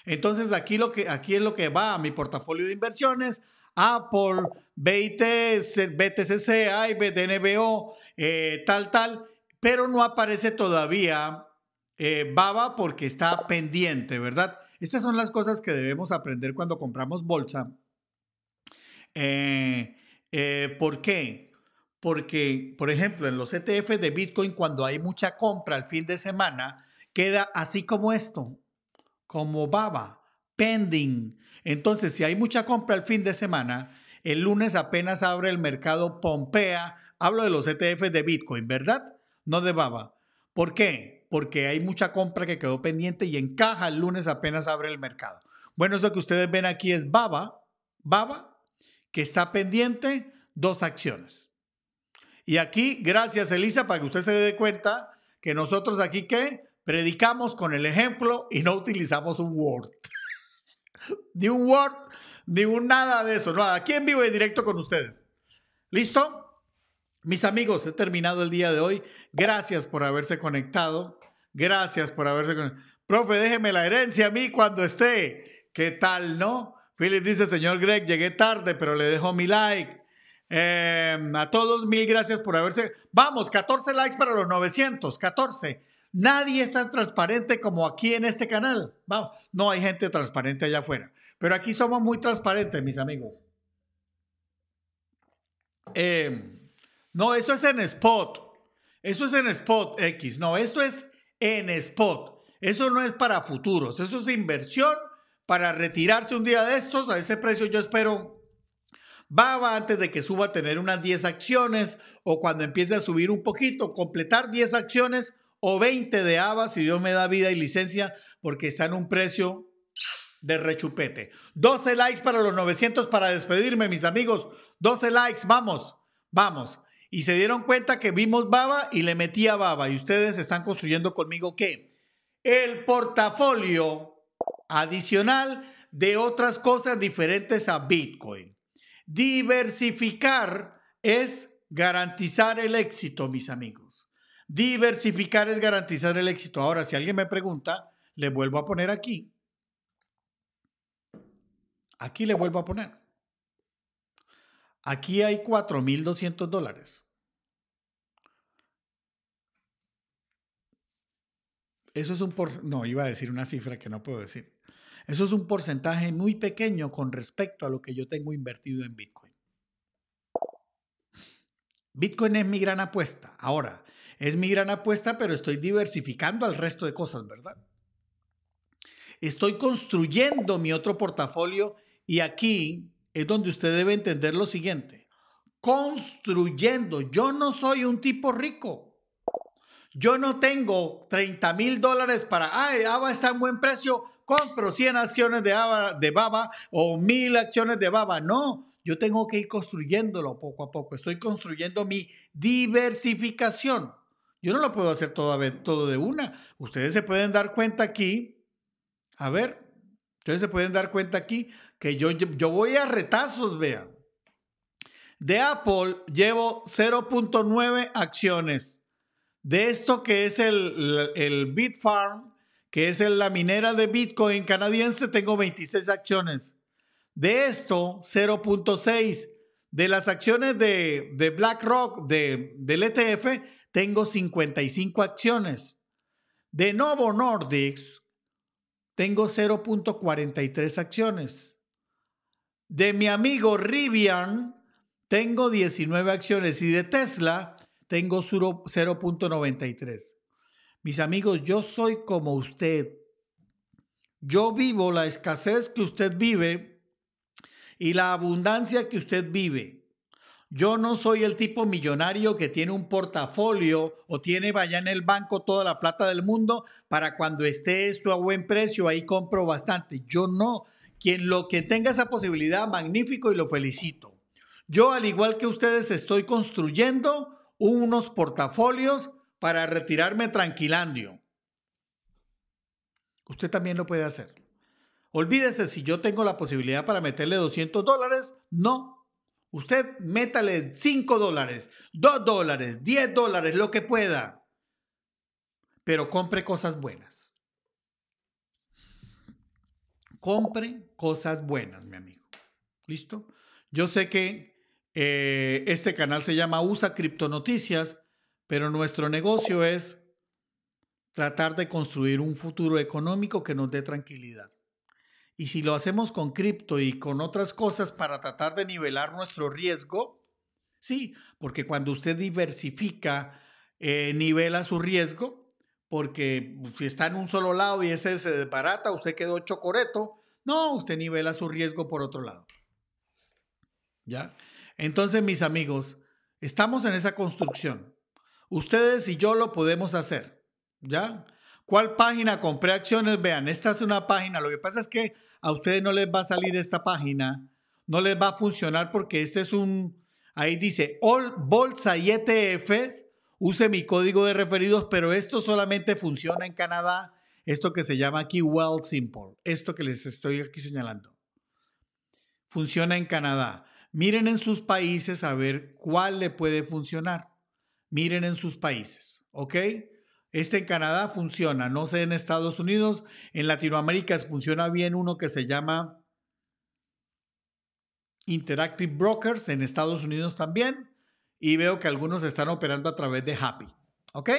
Entonces aquí, lo que, aquí es lo que va a mi portafolio de inversiones, Apple, BIT, BTCC, AIB, DNBO, eh, tal, tal, pero no aparece todavía eh, Baba porque está pendiente, ¿verdad? Estas son las cosas que debemos aprender cuando compramos bolsa eh, eh, ¿Por qué? Porque, por ejemplo, en los ETF de Bitcoin, cuando hay mucha compra al fin de semana, queda así como esto, como baba, pending. Entonces, si hay mucha compra al fin de semana, el lunes apenas abre el mercado Pompea. Hablo de los ETF de Bitcoin, ¿verdad? No de baba. ¿Por qué? Porque hay mucha compra que quedó pendiente y encaja el lunes apenas abre el mercado. Bueno, eso que ustedes ven aquí es baba, baba que está pendiente dos acciones. Y aquí, gracias Elisa, para que usted se dé cuenta que nosotros aquí ¿qué? predicamos con el ejemplo y no utilizamos un Word. ni un Word, ni un nada de eso. Nada. Aquí en vivo y directo con ustedes. ¿Listo? Mis amigos, he terminado el día de hoy. Gracias por haberse conectado. Gracias por haberse conectado. Profe, déjeme la herencia a mí cuando esté. ¿Qué tal, no? Philip dice, señor Greg, llegué tarde, pero le dejo mi like. Em, a todos, mil gracias por haberse... Vamos, 14 likes para los 900, 14. Nadie es tan transparente como aquí en este canal. Vamos, no hay gente transparente allá afuera, pero aquí somos muy transparentes, mis amigos. Em, no, eso es en spot. Eso es en spot X. No, esto es en spot. Eso no es para futuros. Eso es inversión para retirarse un día de estos. A ese precio yo espero Baba antes de que suba a tener unas 10 acciones o cuando empiece a subir un poquito, completar 10 acciones o 20 de ABA si Dios me da vida y licencia porque está en un precio de rechupete. 12 likes para los 900 para despedirme, mis amigos. 12 likes, vamos, vamos. Y se dieron cuenta que vimos Baba y le metí a Baba y ustedes están construyendo conmigo que el portafolio adicional de otras cosas diferentes a Bitcoin. Diversificar es garantizar el éxito, mis amigos. Diversificar es garantizar el éxito. Ahora, si alguien me pregunta, le vuelvo a poner aquí. Aquí le vuelvo a poner. Aquí hay 4.200 dólares. Eso es un por... No, iba a decir una cifra que no puedo decir. Eso es un porcentaje muy pequeño con respecto a lo que yo tengo invertido en Bitcoin. Bitcoin es mi gran apuesta. Ahora, es mi gran apuesta, pero estoy diversificando al resto de cosas, ¿verdad? Estoy construyendo mi otro portafolio y aquí es donde usted debe entender lo siguiente. Construyendo. Yo no soy un tipo rico. Yo no tengo 30 mil dólares para, ay, Ava está en buen precio, compro 100 acciones de, de Baba o 1000 acciones de Baba. No, yo tengo que ir construyéndolo poco a poco. Estoy construyendo mi diversificación. Yo no lo puedo hacer todo, todo de una. Ustedes se pueden dar cuenta aquí. A ver, ustedes se pueden dar cuenta aquí que yo, yo voy a retazos, vean. De Apple llevo 0.9 acciones. De esto que es el Bitfarm, que es la minera de Bitcoin canadiense, tengo 26 acciones. De esto, 0.6. De las acciones de, de BlackRock, del ETF, tengo 55 acciones. De Novo Nordics, tengo 0.43 acciones. De mi amigo Rivian, tengo 19 acciones. Y de Tesla, tengo 0.93. Mis amigos, yo soy como usted. Yo vivo la escasez que usted vive y la abundancia que usted vive. Yo no soy el tipo millonario que tiene un portafolio o tiene vaya en el banco toda la plata del mundo para cuando esté esto a buen precio, ahí compro bastante. Yo no. Quien lo que tenga esa posibilidad, magnífico y lo felicito. Yo, al igual que ustedes, estoy construyendo unos portafolios para retirarme tranquilandio. Usted también lo puede hacer. Olvídese si yo tengo la posibilidad para meterle 200 dólares, no. Usted métale 5 dólares, 2 dólares, 10 dólares, lo que pueda. Pero compre cosas buenas. Compre cosas buenas, mi amigo. ¿Listo? Yo sé que eh, este canal se llama USA Noticias. Pero nuestro negocio es tratar de construir un futuro económico que nos dé tranquilidad. Y si lo hacemos con cripto y con otras cosas para tratar de nivelar nuestro riesgo, sí, porque cuando usted diversifica, eh, nivela su riesgo, porque si está en un solo lado y ese se desbarata, usted quedó chocoreto, no, usted nivela su riesgo por otro lado. ¿Ya? Entonces, mis amigos, estamos en esa construcción. Ustedes y yo lo podemos hacer, ¿ya? ¿Cuál página compré acciones? Vean, esta es una página. Lo que pasa es que a ustedes no les va a salir esta página, no les va a funcionar porque este es un, ahí dice, all bolsa y ETFs, use mi código de referidos, pero esto solamente funciona en Canadá, esto que se llama aquí Well Simple, esto que les estoy aquí señalando. Funciona en Canadá. Miren en sus países a ver cuál le puede funcionar miren en sus países, ¿ok? Este en Canadá funciona, no sé en Estados Unidos, en Latinoamérica funciona bien uno que se llama Interactive Brokers, en Estados Unidos también, y veo que algunos están operando a través de Happy, ¿ok?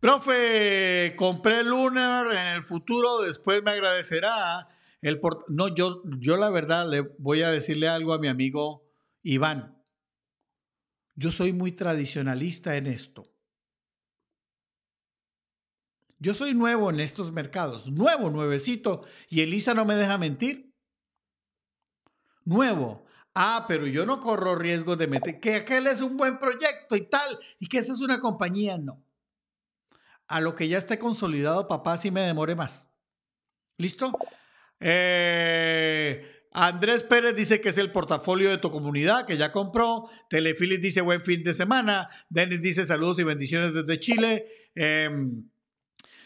Profe, compré Lunar en el futuro, después me agradecerá el No, yo, yo la verdad le voy a decirle algo a mi amigo Iván. Yo soy muy tradicionalista en esto. Yo soy nuevo en estos mercados, nuevo, nuevecito, y Elisa no me deja mentir. Nuevo. Ah, pero yo no corro riesgo de meter, que aquel es un buen proyecto y tal, y que esa es una compañía, no. A lo que ya esté consolidado, papá, si me demore más. ¿Listo? Eh, Andrés Pérez dice que es el portafolio de tu comunidad, que ya compró. Telefilis dice buen fin de semana. Denis dice saludos y bendiciones desde Chile. Em,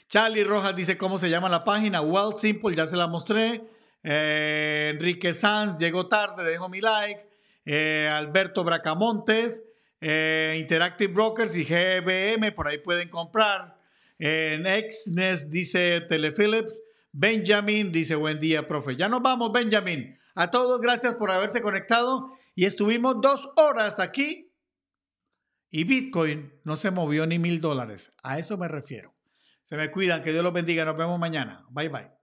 Charlie Rojas dice cómo se llama la página. Well Simple, ya se la mostré. Eh, Enrique Sanz, llegó tarde, dejo mi like. Eh, Alberto Bracamontes, eh, Interactive Brokers y GBM, por ahí pueden comprar. En Exnes dice Telefilips. Benjamin dice, buen día, profe. Ya nos vamos, Benjamin. A todos, gracias por haberse conectado. Y estuvimos dos horas aquí y Bitcoin no se movió ni mil dólares. A eso me refiero. Se me cuidan, que Dios los bendiga. Nos vemos mañana. Bye bye.